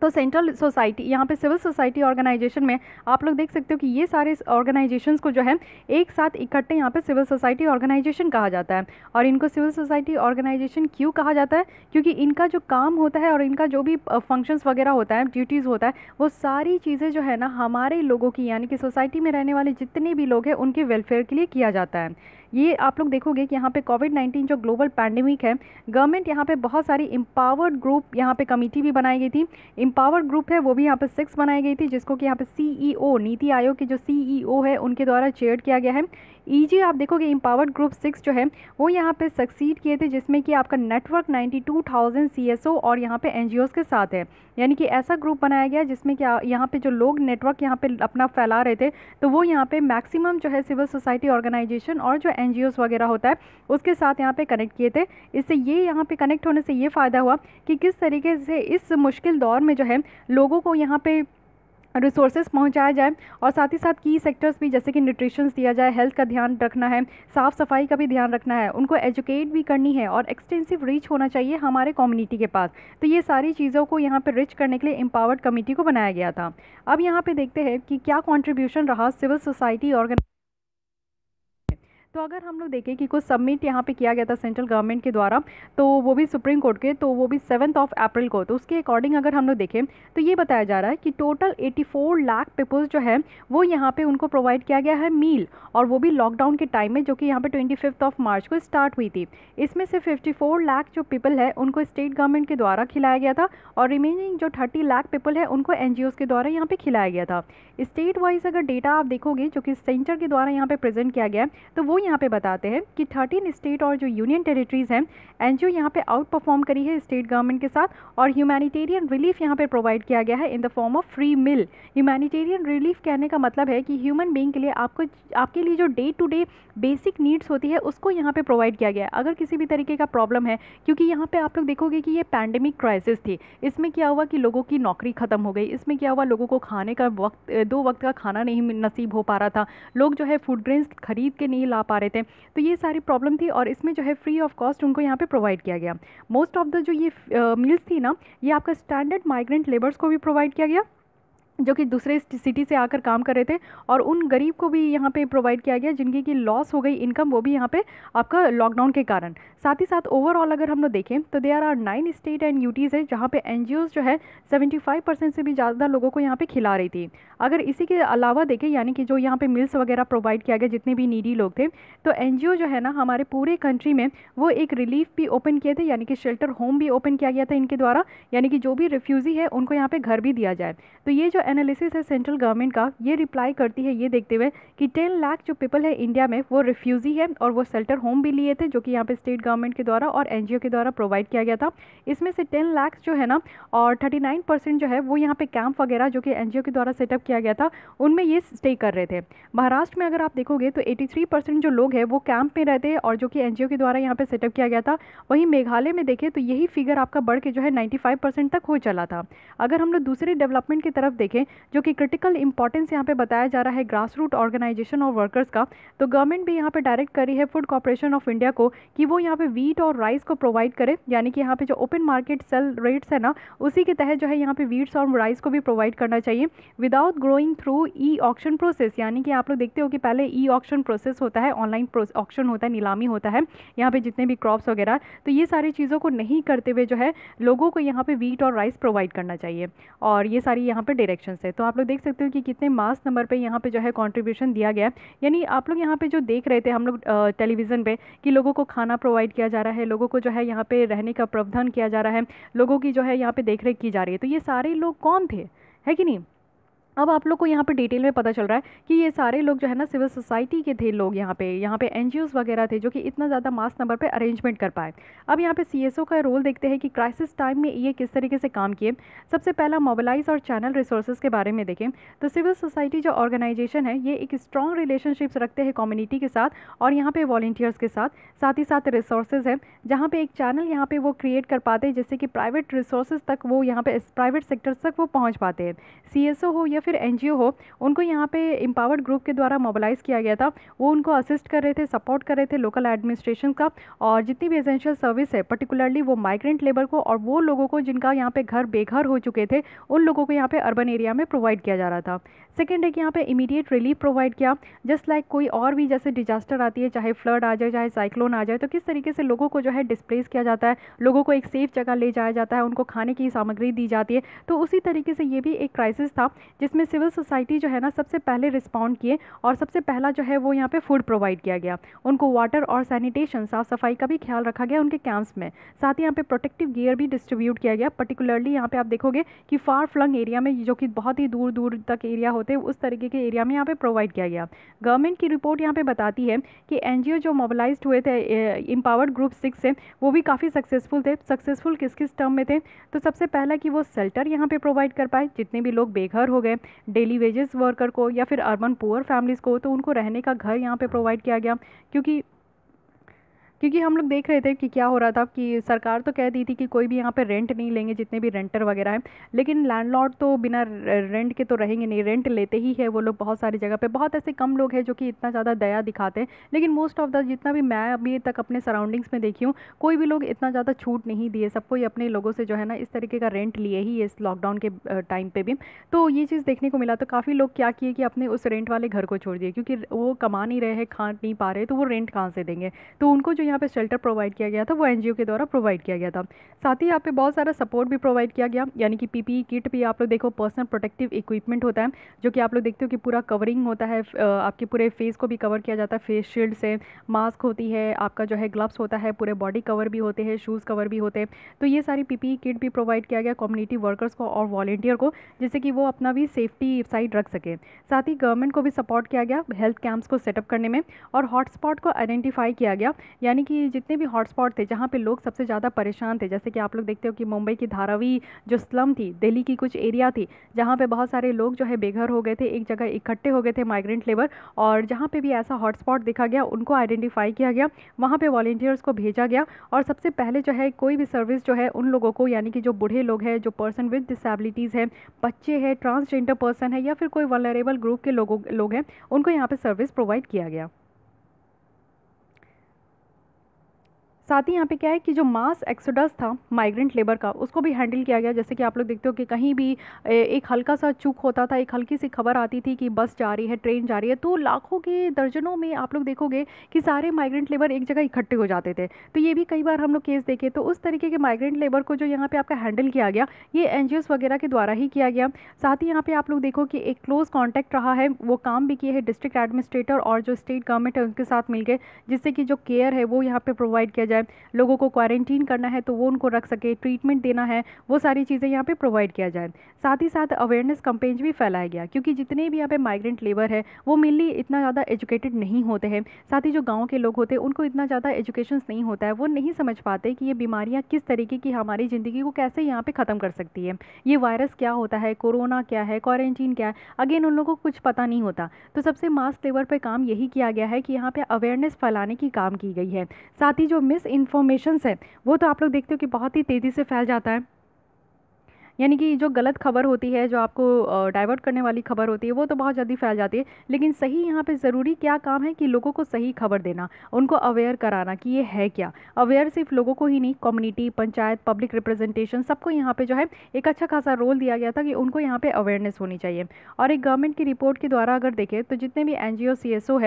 तो सेंट्रल सोसाइटी यहाँ पे सिविल सोसाइटी ऑर्गेनाइजेशन में आप लोग देख सकते हो कि ये सारे ऑर्गेनाइजेशन को जो है एक साथ इकट्ठे यहाँ पे सिविल सोसाइटी ऑर्गेनाइजेशन कहा जाता है और इनको सिविल सोसाइटी ऑर्गेनाइजेशन क्यों कहा जाता है क्योंकि इनका जो काम होता है और इनका जो भी फंक्शंस वगैरह होता है ड्यूटीज़ होता है वो सारी चीज़ें जो है ना हमारे लोगों की यानी कि सोसाइटी में रहने वाले जितने भी लोग हैं उनके वेलफेयर के लिए किया जाता है ये आप लोग देखोगे कि यहाँ पे कोविड 19 जो ग्लोबल पैंडमिक है गवर्नमेंट यहाँ पे बहुत सारी एम्पावर्ड ग्रुप यहाँ पे कमेटी भी बनाई गई थी एम्पावर्ड ग्रुप है वो भी यहाँ पे सिक्स बनाई गई थी जिसको कि यहाँ पे सीईओ e नीति आयोग के जो सीईओ e है उनके द्वारा चेयर किया गया है ईजी e आप देखोगे एम्पावर्ड ग्रुप सिक्स जो है वो यहाँ पे सक्सीड किए थे जिसमें कि आपका network ninety two thousand C S O और यहाँ पे एन जी ओज़ के साथ है यानी कि ऐसा ग्रुप बनाया गया जिसमें कि यहाँ पे जो लोग नेटवर्क यहाँ पे अपना फैला रहे थे तो वो यहाँ पे मैक्सिमम जो है सिविल सोसाइटी ऑर्गेनाइजेशन और जो एन वगैरह होता है उसके साथ यहाँ पर कनेक्ट किए थे इससे ये यहाँ पर कनेक्ट होने से ये फ़ायदा हुआ कि किस तरीके से इस मुश्किल दौर में जो है लोगों को यहाँ पर रिसोर्सेज पहुंचाया जाए और साथ ही साथ की सेक्टर्स भी जैसे कि न्यूट्रिशंस दिया जाए हेल्थ का ध्यान रखना है साफ़ सफाई का भी ध्यान रखना है उनको एजुकेट भी करनी है और एक्सटेंसिव रीच होना चाहिए हमारे कम्युनिटी के पास तो ये सारी चीज़ों को यहाँ पर रिच करने के लिए एम्पावर्ड कमेटी को बनाया गया था अब यहाँ पर देखते हैं कि क्या कॉन्ट्रीब्यूशन रहा सिविल सोसाइटी ऑर्गेनाइज तो अगर हम लोग देखें कि कुछ सबमिट यहाँ पे किया गया था सेंट्रल गवर्नमेंट के द्वारा तो वो भी सुप्रीम कोर्ट के तो वो भी सेवन्थ ऑफ अप्रैल को तो उसके अकॉर्डिंग अगर हम लोग देखें तो ये बताया जा रहा है कि टोटल 84 लाख पीपल्स जो है वो यहाँ पे उनको प्रोवाइड किया गया है मील और वो भी लॉकडाउन के टाइम में जो कि यहाँ पर ट्वेंटी ऑफ मार्च को स्टार्ट हुई थी इसमें से फिफ्टी लाख जो पीपल है उनको स्टेट गवर्नमेंट के द्वारा खिलाया गया था और रिमेनिंग जो थर्टी लाख पीपल है उनको एन के द्वारा यहाँ पर खिलाया गया था स्टेट वाइज अगर डेटा आप देखोगे जो कि सेंटर के द्वारा यहाँ पर प्रेजेंट किया गया है तो वो यहाँ पे बताते हैं कि 13 स्टेट और जो यूनियन टेरिटरीज़ हैं एन जी यहाँ पर आउट परफॉर्म करी है स्टेट गवर्नमेंट के साथ और ह्यूमैनिटेरियन रिलीफ यहाँ पर प्रोवाइड किया गया है in the form of free meal humanitarian relief कहने का मतलब है कि ह्यूमन बींग के लिए आपको आपके लिए जो day to day basic needs होती है उसको यहाँ पर प्रोवाइड किया गया है अगर किसी भी तरीके का प्रॉब्लम है क्योंकि यहाँ पर आप लोग देखोगे कि ये पैंडमिक क्राइसिस थी इसमें क्या हुआ कि लोगों की नौकरी ख़त्म हो गई इसमें क्या हुआ लोगों को खाने का वक्त दो वक्त का खाना नहीं नसीब हो पा रहा था लोग जो है फूड ग्रेन्स खरीद के नहीं ला पा रहे थे तो ये सारी प्रॉब्लम थी और इसमें जो है फ्री ऑफ कॉस्ट उनको यहाँ पे प्रोवाइड किया गया मोस्ट ऑफ द जो ये मील्स थी ना ये आपका स्टैंडर्ड माइग्रेंट लेबर्स को भी प्रोवाइड किया गया जो कि दूसरे सिटी से आकर काम कर रहे थे और उन गरीब को भी यहाँ पे प्रोवाइड किया गया जिनकी की लॉस हो गई इनकम वो भी यहाँ पे आपका लॉकडाउन के कारण साथ ही साथ ओवरऑल अगर हम लोग देखें तो there are nine state and UTs है जहाँ पे एन जो है 75 परसेंट से भी ज़्यादा लोगों को यहाँ पे खिला रही थी अगर इसी के अलावा देखें यानी कि जो यहाँ पे मिल्स वगैरह प्रोवाइड किया गया जितने भी नीडी लोग थे तो एन जो है ना हमारे पूरे कंट्री में वो एक रिलीफ भी ओपन किए थे यानी कि शेल्टर होम भी ओपन किया गया था इनके द्वारा यानी कि जो भी रिफ्यूज़ी है उनको यहाँ पर घर भी दिया जाए तो ये जो एनालिसिस है सेंट्रल गवर्नमेंट का ये रिप्लाई करती है ये देखते हुए कि टेन लाख जो पीपल है इंडिया में वो रिफ्यूज़ी है और वो सेल्टर होम भी लिए थे जो कि यहाँ पे स्टेट गवर्नमेंट के द्वारा और एन के द्वारा प्रोवाइड किया गया था इसमें से टेन लाख जो है ना और थर्टी नाइन परसेंट जो है वो यहाँ पे कैंप वगैरह जो कि एन के द्वारा सेटअप किया गया था उनमें ये स्टे कर रहे थे महाराष्ट्र में अगर आप देखोगे तो एटी थ्री परसेंट जो लोग हैं वो कैंप में रहते हैं और जो कि एन के द्वारा यहाँ पर सेटअप किया गया था वहीं मेघालय में देखें तो यही फिगर आपका बढ़ के जो है नाइन्टी तक हो चला था अगर हम लोग दूसरे डेवलपमेंट की तरफ देखें पहुँचे जो कि क्रिटिकल इंपॉर्टेंस यहाँ पे बताया जा रहा है ग्रास रूट ऑर्गेनाइजेशन और वर्कर्स का तो गवर्नमेंट भी यहाँ पे डायरेक्ट करी है फूड कॉरपोरेशन ऑफ इंडिया को कि वो यहाँ पे वीट और राइस को प्रोवाइड करे यानी कि यहाँ पे जो ओपन मार्केट सेल रेट्स है ना उसी के तहत जो है यहाँ पे वीट्स और राइस को भी प्रोवाइड करना चाहिए without going through e auction process यानी कि आप लोग देखते हो कि पहले ई ऑक्शन प्रोसेस होता है ऑनलाइन ऑक्शन होता है नीलामी होता है यहाँ पे जितने भी क्रॉप्स वगैरह तो ये सारी चीज़ों को नहीं करते हुए जो है लोगों को यहाँ पे वीट और राइस प्रोवाइड करना चाहिए और ये सारी यहाँ पे डायरेक्ट सेक्शन से तो आप लोग देख सकते हो कि कितने मास नंबर पे यहाँ पे जो है कंट्रीब्यूशन दिया गया है यानी आप लोग यहाँ पे जो देख रहे थे हम लोग टेलीविज़न पे कि लोगों को खाना प्रोवाइड किया जा रहा है लोगों को जो है यहाँ पे रहने का प्रावधान किया जा रहा है लोगों की जो है यहाँ पे देख की जा रही है तो ये सारे लोग कौन थे है कि नहीं अब आप लोग को यहाँ पे डिटेल में पता चल रहा है कि ये सारे लोग जो है ना सिविल सोसाइटी के थे लोग यहाँ पे यहाँ पे एन वगैरह थे जो कि इतना ज़्यादा मास नंबर पे अरेंजमेंट कर पाए अब यहाँ पे सी का रोल देखते हैं कि क्राइसिस टाइम में ये किस तरीके से काम किए सबसे पहला मोबालाइज और चैनल रिसोर्स के बारे में देखें तो सिविल सोसाइटी जो ऑर्गेनाइजेशन है ये एक स्ट्रॉन्ग रिलेशनशिप्स रखते हैं कम्युनिटी के साथ और यहाँ पर वॉल्टियर्स के साथ साथ ही साथ रिसोर्स हैं जहाँ पर एक चैनल यहाँ पर वो क्रिएट कर पाते हैं जिससे कि प्राइवेट रिसोर्स तक वो यहाँ पर प्राइवेट सेक्टर्स तक वो पहुँच पाते हैं सी हो या फिर एन हो उनको यहाँ पे एम्पावर्ड ग्रुप के द्वारा मोबालाइज़ किया गया था वो उनको असिस्ट कर रहे थे सपोर्ट कर रहे थे लोकल एडमिनिस्ट्रेशन का और जितनी भी एसेंशियल सर्विस है पर्टिकुलरली वो माइग्रेंट लेबर को और वो लोगों को जिनका यहाँ पे घर बेघर हो चुके थे उन लोगों को यहाँ पे अर्बन एरिया में प्रोवाइड किया जा रहा था सेकेंड है कि यहाँ पे इमीडिएट रिलीफ प्रोवाइड किया जस्ट लाइक like कोई और भी जैसे डिजास्टर आती है चाहे फ्लड आ जाए चाहे साइक्लोन आ जाए तो किस तरीके से लोगों को जो है डिस्प्लेस किया जाता है लोगों को एक सेफ़ जगह ले जाया जाता है उनको खाने की सामग्री दी जाती है तो उसी तरीके से ये भी एक क्राइसिस था जिसमें जिसमें सिविल सोसाइटी जो है ना सबसे पहले रिस्पॉन्ड किए और सबसे पहला जो है वो यहाँ पे फूड प्रोवाइड किया गया उनको वाटर और सैनिटेशन साफ़ सफाई का भी ख्याल रखा गया उनके कैंप्स में साथ ही यहाँ पे प्रोटेक्टिव गियर भी डिस्ट्रीब्यूट किया गया पर्टिकुलरली यहाँ पे आप देखोगे कि फार फ्लंग एरिया में जो कि बहुत ही दूर दूर तक एरिया होते हैं उस तरीके के एरिया में यहाँ पे प्रोवाइड किया गया गवर्नमेंट की रिपोर्ट यहाँ पे बताती है कि एन जो मोबिलाइज हुए थे इम्पावर्ड ग्रुप सिक्स से वो भी काफ़ी सक्सेसफुल थे सक्सेसफुल किस किस टर्म में थे तो सबसे पहला कि वो सेल्टर यहाँ पर प्रोवाइड कर पाए जितने भी लोग बेघर हो गए डेली वेजेस वर्कर को या फिर अर्बन पुअर फैमिलीज़ को तो उनको रहने का घर यहाँ पे प्रोवाइड किया गया क्योंकि क्योंकि हम लोग देख रहे थे कि क्या हो रहा था कि सरकार तो कह दी थी कि कोई भी यहाँ पे रेंट नहीं लेंगे जितने भी रेंटर वगैरह हैं लेकिन लैंडलॉर्ड तो बिना रेंट के तो रहेंगे नहीं रेंट लेते ही है वो लोग बहुत सारी जगह पे बहुत ऐसे कम लोग हैं जो कि इतना ज़्यादा दया दिखाते हैं लेकिन मोस्ट ऑफ द जितना भी मैं अभी तक अपने सराउंडिंग्स में देखी हूँ कोई भी लोग इतना ज़्यादा छूट नहीं दिए सबको ही अपने लोगों से जो है ना इस तरीके का रेंट लिए ही इस लॉकडाउन के टाइम पर भी तो ये चीज़ देखने को मिला तो काफ़ी लोग क्या किए कि अपने उस रेंट वाले घर को छोड़ दिए क्योंकि वो कमा नहीं रहे हैं खा नहीं पा रहे तो वो रेंट कहाँ से देंगे तो उनको जो यहाँ पे शेल्टर प्रोवाइड किया गया था वो एनजीओ के द्वारा प्रोवाइड किया गया था साथ ही यहाँ पे बहुत सारा सपोर्ट भी प्रोवाइड किया गया यानी कि पीपीई किट e भी आप लोग देखो पर्सनल प्रोटेक्टिव इक्विपमेंट होता है जो कि आप लोग देखते हो कि पूरा कवरिंग होता है आपके पूरे फेस को भी कवर किया जाता है फेस शील्ड से मास्क होती है आपका जो है ग्लव्स होता है पूरे बॉडी कवर भी होते हैं शूज़ कवर भी होते हैं तो ये सारी पीपीई किट e भी प्रोवाइड किया गया कम्युनिटी वर्कर्स को और वॉलेंटियर को जिससे कि वो अपना भी सेफ्टी साइड रख सके साथ ही गवर्नमेंट को भी सपोर्ट किया गया हेल्थ कैंप्स को सेटअप करने में और हॉटस्पॉट को आइडेंटिफाई किया गया यानी यानी कि जितने भी हॉटस्पॉट थे जहाँ पे लोग सबसे ज़्यादा परेशान थे जैसे कि आप लोग देखते हो कि मुंबई की धारावी जो स्लम थी दिल्ली की कुछ एरिया थी जहाँ पे बहुत सारे लोग जो है बेघर हो गए थे एक जगह इकट्ठे हो गए थे माइग्रेंट लेबर और जहाँ पे भी ऐसा हॉटस्पॉट देखा गया उनको आइडेंटिफाई किया गया वहाँ पर वॉल्टियर्स को भेजा गया और सबसे पहले जो है कोई भी सर्विस जो है उन लोगों को यानी कि जो बूढ़े लोग हैं जो पर्सन विद डिसेबिलिटीज़ हैं बच्चे हैं ट्रांसजेंडर पर्सन है या फिर कोई वलरेबल ग्रुप के लोगों लोग हैं उनको यहाँ पर सर्विस प्रोवाइड किया गया साथ ही यहाँ पे क्या है कि जो मास एक्सोडस था माइग्रेंट लेबर का उसको भी हैंडल किया गया जैसे कि आप लोग देखते हो कि कहीं भी एक हल्का सा चूक होता था एक हल्की सी खबर आती थी कि बस जा रही है ट्रेन जा रही है तो लाखों के दर्जनों में आप लोग देखोगे कि सारे माइग्रेंट लेबर एक जगह इकट्ठे हो जाते थे तो ये भी कई बार हम लोग केस देखे तो उस तरीके के माइग्रेंट लेबर को जो यहाँ पर आपका हैंडल किया गया ये एन वगैरह के द्वारा ही किया गया साथ ही यहाँ पर आप लोग देखो कि एक क्लोज कॉन्टैक्ट रहा है वो काम भी किए हैं डिस्ट्रिक्ट एडमिनिस्ट्रेटर और जो स्टेट गवर्नमेंट है उनके साथ मिलकर जिससे कि जो केयर है वो यहाँ पर प्रोवाइड किया जाए है लोगों को क्वारंटीन करना है तो वो उनको रख सके ट्रीटमेंट देना है वो सारी चीज़ें यहाँ पर प्रोवाइड किया जाए साथ ही साथ अवेयरनेस कंपेंज भी फैलाया गया क्योंकि जितने भी यहाँ पे माइग्रेंट लेबर है वो मेनली इतना ज़्यादा एजुकेटेड नहीं होते हैं साथ ही जो गाँव के लोग होते हैं उनको इतना ज़्यादा एजुकेशन नहीं होता है वो नहीं समझ पाते कि ये बीमारियाँ किस तरीके की हमारी ज़िंदगी को कैसे यहाँ पर ख़त्म कर सकती है ये वायरस क्या होता है कोरोना क्या है क्वारंटीन क्या है अगेन उन लोगों को कुछ पता नहीं होता तो सबसे मास लेवल पर काम यही किया गया है कि यहाँ पर अवेयरनेस फैलाने की काम की गई है साथ ही जो मिस इन्फॉर्मेशन है वो तो आप लोग देखते हो कि बहुत ही तेज़ी से फैल जाता है यानी कि जो गलत खबर होती है जो आपको डाइवर्ट करने वाली खबर होती है वो तो बहुत जल्दी फैल जाती है लेकिन सही यहाँ पर ज़रूरी क्या काम है कि लोगों को सही खबर देना उनको अवेयर कराना कि ये है क्या अवेयर सिर्फ लोगों को ही नहीं कम्युनिटी पंचायत पब्लिक रिप्रेजेंटेशन सबको यहाँ पर जो है एक अच्छा खासा रोल दिया गया था कि उनको यहाँ पर अवेयरनेस होनी चाहिए और एक गवर्नमेंट की रिपोर्ट के द्वारा अगर देखें तो जितने भी एन जी ओ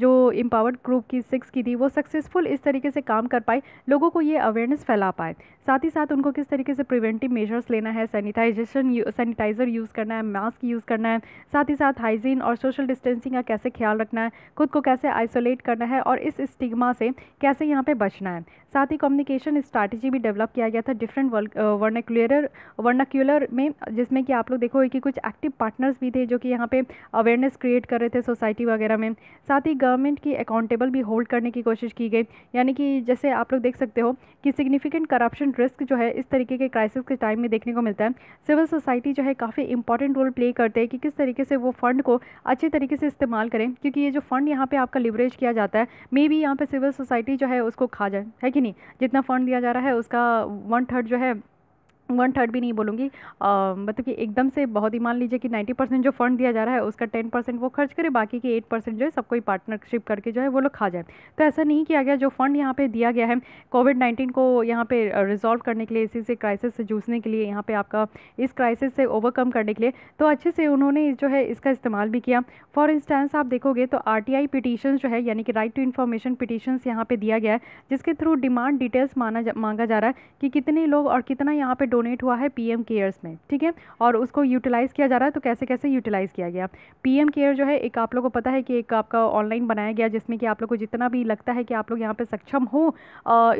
जो इम्पावर्ड ग्रुप की सिक्स की थी वो सक्सेसफुल इस तरीके से काम कर पाए लोगों को ये अवेयरनेस फैला पाए साथ ही साथ उनको किस तरीके से प्रिवेंटिव मेजर्स लेना है सैनिटाइजेशन सैनिटाइज़र यूज़ करना है मास्क यूज़ करना है साथ ही साथ हाइजीन और सोशल डिस्टेंसिंग का कैसे ख्याल रखना है खुद को कैसे आइसोलेट करना है और इस स्टिग्मा से कैसे यहाँ पर बचना है साथ ही कम्युनिकेशन स्ट्रैटेजी भी डेवलप किया गया था डिफरेंट वर्नाक्यूलर वर्नाक्यूलर में जिसमें कि आप लोग देखो कि कुछ एक्टिव पार्टनर्स भी थे जो कि यहाँ पे अवेयरनेस क्रिएट कर रहे थे सोसाइटी वगैरह में साथ ही गवर्नमेंट की अकाउंटेबल भी होल्ड करने की कोशिश की गई यानी कि जैसे आप लोग देख सकते हो कि सिग्निफिकेंट करप्शन रिस्क जो है इस तरीके के क्राइसिस के टाइम में देखने को मिलता है सिविल सोसाइटी जो है काफ़ी इंपॉर्टेंट रोल प्ले करते हैं कि किस तरीके से वो फ़ंड को अच्छे तरीके से इस्तेमाल करें क्योंकि ये जो फ़ंड यहाँ पे आपका लिवरेज किया जाता है मे बी यहाँ पे सिविल सोसाइटी जो है उसको खा जाए है कि नहीं जितना फ़ंड दिया जा रहा है उसका वन थर्ड जो है वन थर्ड भी नहीं बोलूँगी मतलब कि एकदम से बहुत ही मान लीजिए कि नाइन्टी परसेंट जो फंड दिया जा रहा है उसका टेन परसेंट वो खर्च करे बाकी के एट परसेंट जो है सबको ही पार्टनरशिप करके जो है वो लोग खा जाए तो ऐसा नहीं किया गया जो फंड यहाँ पे दिया गया है कोविड नाइन्टीन को यहाँ पे रिजॉल्व करने के लिए इसी से क्राइसिस से जूझने के लिए यहाँ पर आपका इस क्राइसिस से ओवरकम करने के लिए तो अच्छे से उन्होंने जो है इसका इस्तेमाल भी किया फॉर इंस्टेंस आप देखोगे तो आर टी पिटीशन जो है यानी कि राइट टू इन्फॉर्मेशन पिटीशन्स यहाँ पर दिया गया है जिसके थ्रू डिमांड डिटेल्स माना मांगा जा रहा है कि कितने लोग और कितना यहाँ पर डोनेट हुआ है पीएम केयर्स में ठीक है और उसको यूटिलाइज़ किया जा रहा है तो कैसे कैसे यूटिलाइज़ किया गया पीएम केयर जो है एक आप लोग को पता है कि एक आपका ऑनलाइन बनाया गया जिसमें कि आप लोग को जितना भी लगता है कि आप लोग यहाँ पर सक्षम हो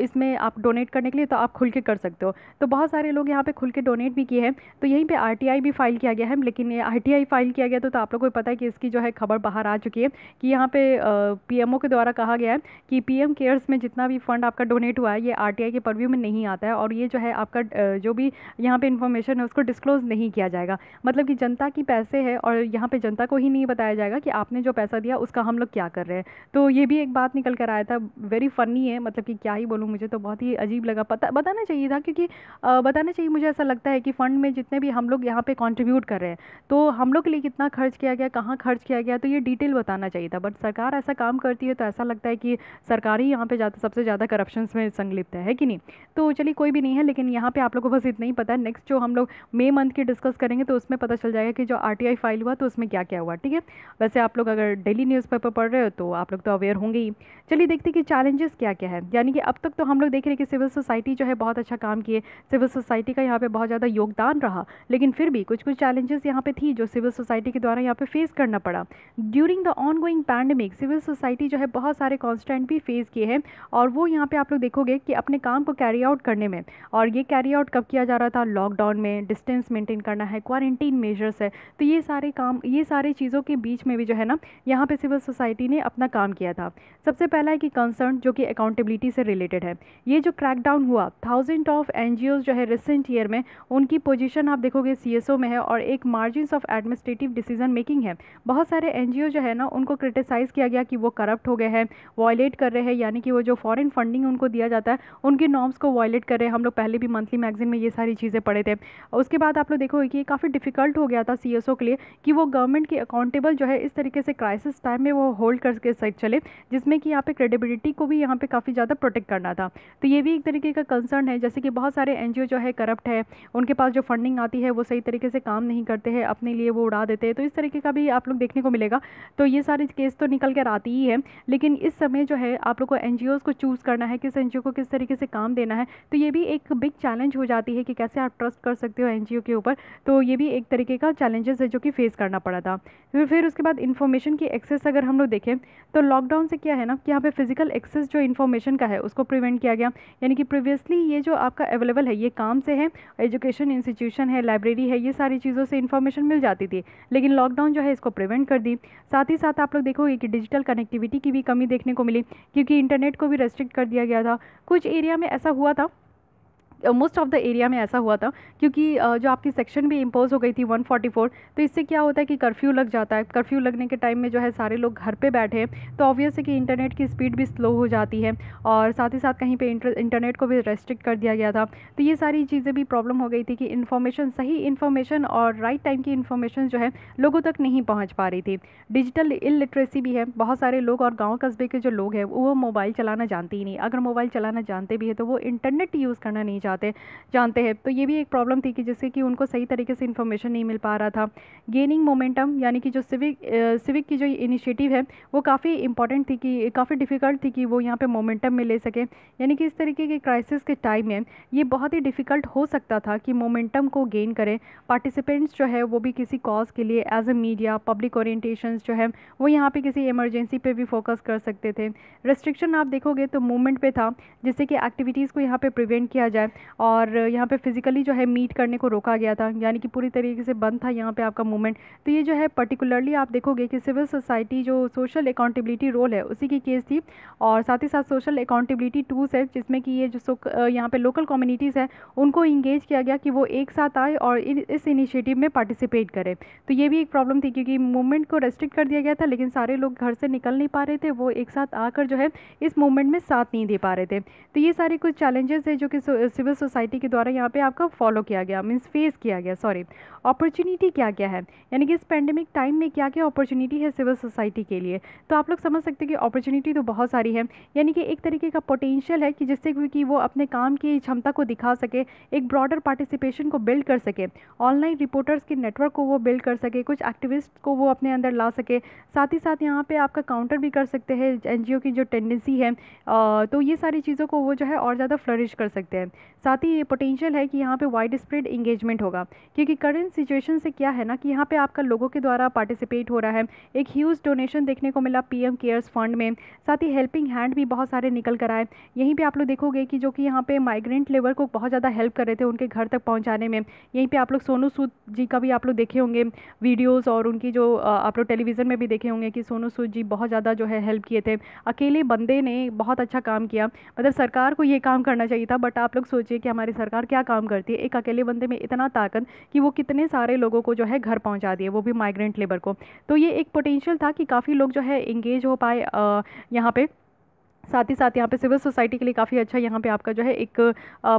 इसमें आप डोनेट करने के लिए तो आप खुल के कर सकते हो तो बहुत सारे लोग यहाँ पर खुल के डोनेट भी किए हैं तो यहीं पर आर भी फाइल किया गया है लेकिन ये आर फाइल किया गया तो, तो आप लोग को पता है कि इसकी जो है खबर बाहर आ चुकी है कि यहाँ पर पी के द्वारा कहा गया है कि पी केयर्स में जितना भी फंड आपका डोनेट हुआ है ये आर के परव्यू में नहीं आता है और ये जो है आपका जो भी यहाँ पे इन्फॉर्मेशन है उसको डिस्क्लोज़ नहीं किया जाएगा मतलब कि जनता की पैसे है और यहाँ पे जनता को ही नहीं बताया जाएगा कि आपने जो पैसा दिया उसका हम लोग क्या कर रहे हैं तो ये भी एक बात निकल कर आया था वेरी फ़नी है मतलब कि क्या ही बोलूँ मुझे तो बहुत ही अजीब लगा पता बताना चाहिए था क्योंकि बताना चाहिए मुझे ऐसा लगता है कि फ़ंड में जितने भी हम लोग यहाँ पर कॉन्ट्रीब्यूट कर रहे हैं तो हम लोग के लिए कितना खर्च किया गया कहाँ खर्च किया गया तो ये डिटेल बताना चाहिए था बट सरकार ऐसा काम करती है तो ऐसा लगता है कि सरकार ही यहाँ पर सबसे ज़्यादा करप्शन में संलिप्त है, है कि नहीं तो चलिए कोई भी नहीं है लेकिन यहाँ पर आप लोग को बस इतना नहीं पता नेक्स्ट जो हम लोग मे मंथ की डिस्कस करेंगे तो उसमें पता चल जाएगा कि जो आर फाइल हुआ तो उसमें क्या क्या हुआ ठीक है वैसे आप लोग अगर डेली न्यूज़पेपर पढ़ रहे हो तो आप लोग तो अवेयर होंगे ही चलिए देखते कि चैलेंजेस क्या क्या है यानी कि अब तक तो हम लोग देख रहे हैं कि सिविल सोसाइटी जो है बहुत अच्छा काम किए सिविल सोसाइटी का यहाँ पर बहुत ज़्यादा योगदान रहा लेकिन फिर भी कुछ कुछ चैलेंजेस यहाँ पर थी जो सिविल सोसाइटी के द्वारा यहाँ पर फेस करना पड़ा during the ongoing pandemic civil society जो है बहुत सारे कॉन्स्टेंट भी फेस किए हैं और वो यहाँ पर आप लोग देखोगे कि अपने काम को कैरी आउट करने में और ये कैरी आउट कब किया किया जा रहा था लॉकडाउन में डिस्टेंस मेंटेन करना है क्वारंटीन मेजर्स है तो ये सारे काम ये सारी चीज़ों के बीच में भी जो है ना यहाँ पे सिविल सोसाइटी ने अपना काम किया था सबसे पहला है कि कंसर्न जो कि अकाउंटेबिलिटी से रिलेटेड है ये जो क्रैकडाउन हुआ थाउजेंड ऑफ एन जो है रिसेंट ईयर में उनकी पोजिशन आप देखोगे सी में है और एक margin of administrative decision making है बहुत सारे एन जो है ना उनको क्रिटिसाइज़ किया गया कि वो करप्ट हो गए हैं वॉयलेट कर रहे हैं यानी कि वो जो फॉरन फंडिंग उनको दिया जाता है उनके नॉर्म्स को वॉयलेट कर रहे हैं हम लोग पहले भी मंथली मैगजीन में ये सारी चीज़ें पड़े थे उसके बाद आप लोग देखोगे कि काफ़ी डिफ़िकल्ट हो गया था सी के लिए कि वो गवर्नमेंट की अकाउंटेबल जो है इस तरीके से क्राइसिस टाइम में वो होल्ड करके सही चले जिसमें कि यहाँ पे क्रेडिबिलिटी को भी यहाँ पर काफ़ी ज़्यादा प्रोटेक्ट करना था तो ये भी एक तरीके का कंसर्न है जैसे कि बहुत सारे एन जो है करप्ट है उनके पास जो फंडिंग आती है वो सही तरीके से काम नहीं करते हैं अपने लिए वो उड़ा देते हैं तो इस तरीके का भी आप लोग देखने को मिलेगा तो ये सारे केस तो निकल कर आती ही है लेकिन इस समय जो है आप लोग को एन को चूज़ करना है किस एनजीओ को किस तरीके से काम देना है तो ये भी एक बिग चैलेंज हो जाती है चाहिए कि कैसे आप ट्रस्ट कर सकते हो एन के ऊपर तो ये भी एक तरीके का चैलेंजेस है जो कि फेस करना पड़ा था फिर फिर उसके बाद इन्फॉर्मेशन की एक्सेस अगर हम लोग देखें तो लॉकडाउन से क्या है ना कि यहाँ पे फिजिकल एक्सेस जो इन्फॉर्मेशन का है उसको प्रिवेंट किया गया यानी कि प्रीवियसली ये जो आपका अवेलेबल है ये काम से है एजुकेशन इंस्टीट्यूशन है लाइब्रेरी है ये सारी चीज़ों से इन्फॉर्मेशन मिल जाती थी लेकिन लॉकडाउन जो है इसको प्रिवेंट कर दी साथ ही साथ आप लोग देखोगे कि डिजिटल कनेक्टिविटी की भी कमी देखने को मिली क्योंकि इंटरनेट को भी रेस्ट्रिक्ट कर दिया गया था कुछ एरिया में ऐसा हुआ था मोस्ट ऑफ द एरिया में ऐसा हुआ था क्योंकि uh, जो आपकी सेक्शन भी इम्पोज हो गई थी 144 तो इससे क्या होता है कि कर्फ्यू लग जाता है कर्फ्यू लगने के टाइम में जो है सारे लोग घर पे बैठे हैं तो ऑब्वियस है कि इंटरनेट की स्पीड भी स्लो हो जाती है और साथ ही साथ कहीं पर इंटरनेट को भी रेस्ट्रिक्ट कर दिया गया था तो ये सारी चीज़ें भी प्रॉब्लम हो गई थी कि इन्फॉर्मेशन सही इन्फॉर्मेशन और राइट टाइम की इन्फॉर्मेशन जो है लोगों तक नहीं पहुँच पा रही थी डिजिटल इलिटरेसी भी है बहुत सारे लोग और गाँव कस्बे के जो लोग हैं वो मोबाइल चलाना जानते ही नहीं अगर मोबाइल चलाना जानते भी है तो वो इंटरनेट यूज़ करना नहीं जाते जानते हैं तो ये भी एक प्रॉब्लम थी कि जिससे कि उनको सही तरीके से इन्फॉर्मेशन नहीं मिल पा रहा था गेनिंग मोमेंटम यानी कि जो सिविक सिविक की जो इनिशिएटिव है वो काफ़ी इंपॉर्टेंट थी कि काफ़ी डिफ़िकल्ट थी कि वो यहाँ पर मोमेंटम में ले सकें यानी कि इस तरीके के क्राइसिस के टाइम में ये बहुत ही डिफ़िकल्ट हो सकता था कि मोमेंटम को गेन करें पार्टिसिपेंट्स जो है वो भी किसी कॉज के लिए as a media public orientation जो है वो यहाँ पे किसी इमरजेंसी पे भी फोकस कर सकते थे रेस्ट्रिक्शन आप देखोगे तो मूवमेंट पे था जिससे कि एक्टिविटीज़ को यहाँ पे प्रिवेंट किया जाए और यहाँ पे फिज़िकली जो है मीट करने को रोका गया था यानी कि पूरी तरीके से बंद था यहाँ पे आपका मूवमेंट तो ये जो है पर्टिकुलरली आप देखोगे कि सिविल सोसाइटी जो सोशल अकाउंटेबिलिटी रोल है उसी की केस थी और साथ ही साथ सोशल अकाउंटेबिलिटी टूल्स है जिसमें कि ये जो यहाँ पर लोकल कम्युनिटीज़ हैं उनको इंगेज किया गया कि वो एक साथ आए और इस इनिशिएटिव में पार्टिसिपेट करें तो ये भी एक प्रॉब्लम थी क्योंकि मूवमेंट को रेस्ट्रिक्ट कर दिया गया था लेकिन सारे लोग घर से निकल नहीं पा रहे थे वो एक साथ आकर जो है इस मूवमेंट में साथ नहीं दे पा रहे थे तो ये सारे कुछ चैलेंजेस है जो कि सिविल सिविल सोसाइटी के द्वारा यहाँ पे आपका फॉलो किया गया मीन्स फेस किया गया सॉरी अपॉर्चुनिटी क्या क्या है यानी कि इस पेंडेमिक टाइम में क्या क्या अपॉर्चुनिटी है सिविल सोसाइटी के लिए तो आप लोग समझ सकते हैं कि अपॉर्चुनिटी तो बहुत सारी है यानी कि एक तरीके का पोटेंशियल है कि जिससे कि वो अपने काम की क्षमता को दिखा सके एक ब्रॉडर पार्टिसिपेशन को बिल्ड कर सके ऑनलाइन रिपोर्टर्स के नेटवर्क को वो बिल्ड कर सके कुछ एक्टिविस्ट को वो अपने अंदर ला सके साथ ही साथ यहाँ पे आपका काउंटर भी कर सकते हैं एन की जो टेंडेंसी है तो ये सारी चीज़ों को वो जो है और ज़्यादा फ्लरिश कर सकते हैं साथ ही ये पोटेंशियल है कि यहाँ पे वाइड स्प्रेड इंगेजमेंट होगा क्योंकि करंट सिचुएशन से क्या है ना कि यहाँ पे आपका लोगों के द्वारा पार्टिसिपेट हो रहा है एक ह्यूज डोनेशन देखने को मिला पीएम केयर्स फंड में साथ ही हेल्पिंग हैंड भी बहुत सारे निकल कर आए यहीं पर आप लोग देखोगे कि जो कि यहाँ पे माइग्रेंट लेबर को बहुत ज़्यादा हेल्प कर रहे थे उनके घर तक पहुँचाने में यहीं पर आप लोग सोनू सूद जी का भी आप लोग देखे होंगे वीडियोज़ और उनकी जो आप लोग टेलीविज़न में भी देखे होंगे कि सोनू सूद जी बहुत ज़्यादा जो है हेल्प किए थे अकेले बंदे ने बहुत अच्छा काम किया मतलब सरकार को ये काम करना चाहिए था बट आप लोग सोच सोचिए कि हमारी सरकार क्या काम करती है एक अकेले बंदे में इतना ताकत कि वो कितने सारे लोगों को जो है घर पहुँचा दिए वो भी माइग्रेंट लेबर को तो ये एक पोटेंशियल था कि काफ़ी लोग जो है इंगेज हो पाए यहाँ पर साथ ही साथ यहाँ पे सिविल सोसाइटी के लिए काफ़ी अच्छा यहाँ पे आपका जो है एक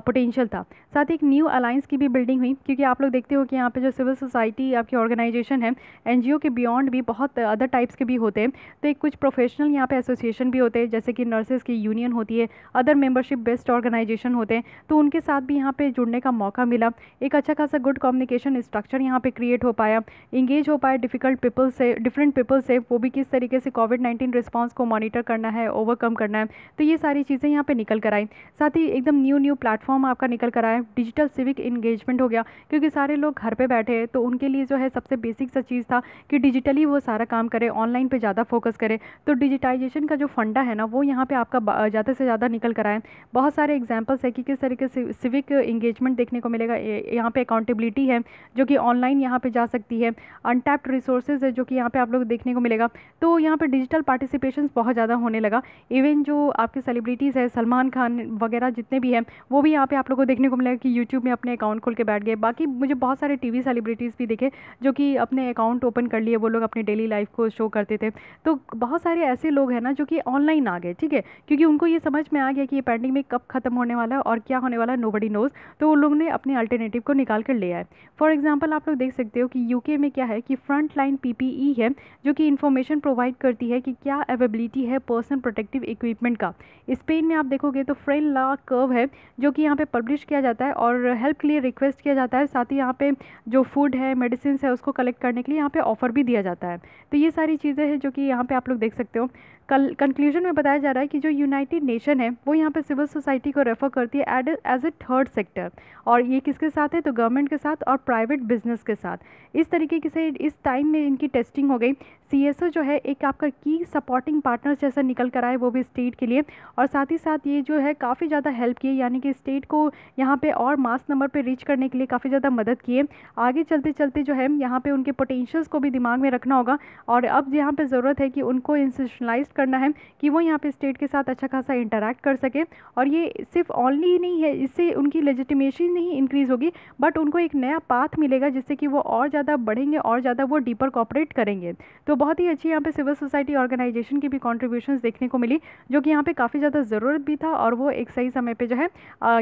पोटेंशियल था साथ ही एक न्यू अलाइंस की भी बिल्डिंग हुई क्योंकि आप लोग देखते हो कि यहाँ पे जो सिविल सोसाइटी आपकी ऑर्गेनाइजेशन है एनजीओ के बियॉन्ड भी बहुत अदर टाइप्स के भी होते हैं तो एक कुछ प्रोफेशनल यहाँ पे एसोसिएशन भी होते हैं जैसे कि नर्सेज की यूनियन होती है अदर मेम्बरशिप बेस्ड ऑर्गेनाइजेशन होते हैं तो उनके साथ भी यहाँ पर जुड़ने का मौका मिला एक अच्छा खासा गुड कम्युनिकेशन स्ट्रक्चर यहाँ पर क्रिएट हो पाया इंगेज हो पाया डिफ़िकल्ट पीपल से डिफरेंट पीपल से वो भी किस तरीके से कोविड नाइन्टीन रिस्पॉन्स को मॉनिटर करना है ओवरकम करना करना है तो ये सारी चीज़ें यहाँ पर निकल कर आई साथ ही एकदम न्यू न्यू प्लेटफॉर्म आपका निकल कर आया डिजिटल सिविक इंगेजमेंट हो गया क्योंकि सारे लोग घर पर बैठे हैं तो उनके लिए जो है सबसे बेसिक सा चीज़ था कि डिजिटली वो सारा काम करे ऑनलाइन पर ज़्यादा फोकस करे तो डिजिटाइजेशन का जो फंडा है ना वो यहाँ पर आपका ज़्यादा से ज़्यादा निकल कर आए बहुत सारे एग्जाम्पल्स है कि किस तरीके से सिविक इंगेजमेंट देखने को मिलेगा यहाँ पे अकाउंटेबिलिटी है जो कि ऑनलाइन यहाँ पे जा सकती है अनटैप्ड रिसोर्सेज है जो कि यहाँ पे आप लोग देखने को मिलेगा तो यहाँ पे डिजिटल पार्टिसिपेशन बहुत ज़्यादा होने लगा इवन जो आपके सेलिब्रिटीज़ है सलमान खान वगैरह जितने भी हैं वो भी यहाँ पे आप लोगों को देखने को मिलेगा कि यूट्यूब में अपने अकाउंट खोल के बैठ गए बाकी मुझे बहुत सारे वी सेलिब्रिटीज़ भी देखे जो कि अपने अकाउंट ओपन कर लिए वो लोग अपने डेली लाइफ को शो करते थे तो बहुत सारे ऐसे लोग हैं ना जो कि ऑनलाइन आ गए ठीक है क्योंकि उनको ये समझ में आ गया कि ये में कब ख़त्म होने वाला है और क्या होने वाला है नो बडी नोज़ तो उन लोगों ने अपने अल्टरनेटिव को निकाल कर लिया है फॉर एग्जाम्पल आप लोग देख सकते हो कि यूके में क्या है कि फ्रंट लाइन पी है जो कि इन्फॉर्मेशन प्रोवाइड करती है कि क्या अवेबिलिटी है पर्सनल प्रोटेक्टिव इक्विप ट्रीटमेंट का स्पेन में आप देखोगे तो फ्रेंड ला कर्व है जो कि यहाँ पे पब्लिश किया जाता है और हेल्प के लिए रिक्वेस्ट किया जाता है साथ ही यहाँ पे जो फूड है मेडिसिन है उसको कलेक्ट करने के लिए यहाँ पे ऑफ़र भी दिया जाता है तो ये सारी चीज़ें हैं जो कि यहाँ पे आप लोग देख सकते हो कल कंक्लूजन में बताया जा रहा है कि जो यूनाइटेड नेशन है वो यहाँ पे सिविल सोसाइटी को रेफर करती है aid as a third sector और ये किसके साथ है तो गवर्नमेंट के साथ और प्राइवेट बिजनेस के साथ इस तरीके से इस टाइम में इनकी टेस्टिंग हो गई सी जो है एक आपका की सपोर्टिंग पार्टनर जैसा निकल कर आए वो भी स्टेट के लिए और साथ ही साथ ये जो है काफ़ी ज़्यादा हेल्प किए यानी कि स्टेट को यहाँ पर और मास नंबर पर रीच करने के लिए काफ़ी ज़्यादा मदद किए आगे चलते चलते जो है यहाँ पर उनके पोटेंशियल्स को भी दिमाग में रखना होगा और अब यहाँ पर ज़रूरत है कि उनको इंस्टिट्यूशनलाइज कर करना है कि वो यहाँ पे स्टेट के साथ अच्छा खासा इंटरेक्ट कर सके और ये सिर्फ ऑनली नहीं है इससे उनकी लेजिटिमेशन नहीं इंक्रीज़ होगी बट उनको एक नया पाथ मिलेगा जिससे कि वो और ज़्यादा बढ़ेंगे और ज़्यादा वो डीपर कॉपरेट करेंगे तो बहुत ही अच्छी यहाँ पर सिविल सोसाइटी ऑर्गेनाइजेशन की भी कॉन्ट्रीब्यूशन देखने को मिली जो कि यहाँ पर काफ़ी ज़्यादा ज़रूरत भी था और वो एक सही समय पर जो है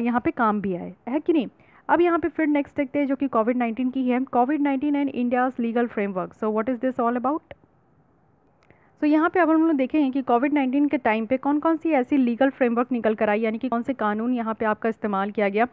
यहाँ पर काम भी आए है कि नहीं अब यहाँ पे फिर नेक्स्ट देखते हैं जो कि कोविड नाइन्टीन की है COVID nineteen and India's legal framework so what is this all about so so, यहाँ पे अब हम लोग देखेंगे कि कोविड 19 के टाइम पे कौन कौन सी ऐसी लीगल फ्रेमवर्क निकल कर आई यानी कि कौन से कानून यहाँ पे आपका इस्तेमाल किया गया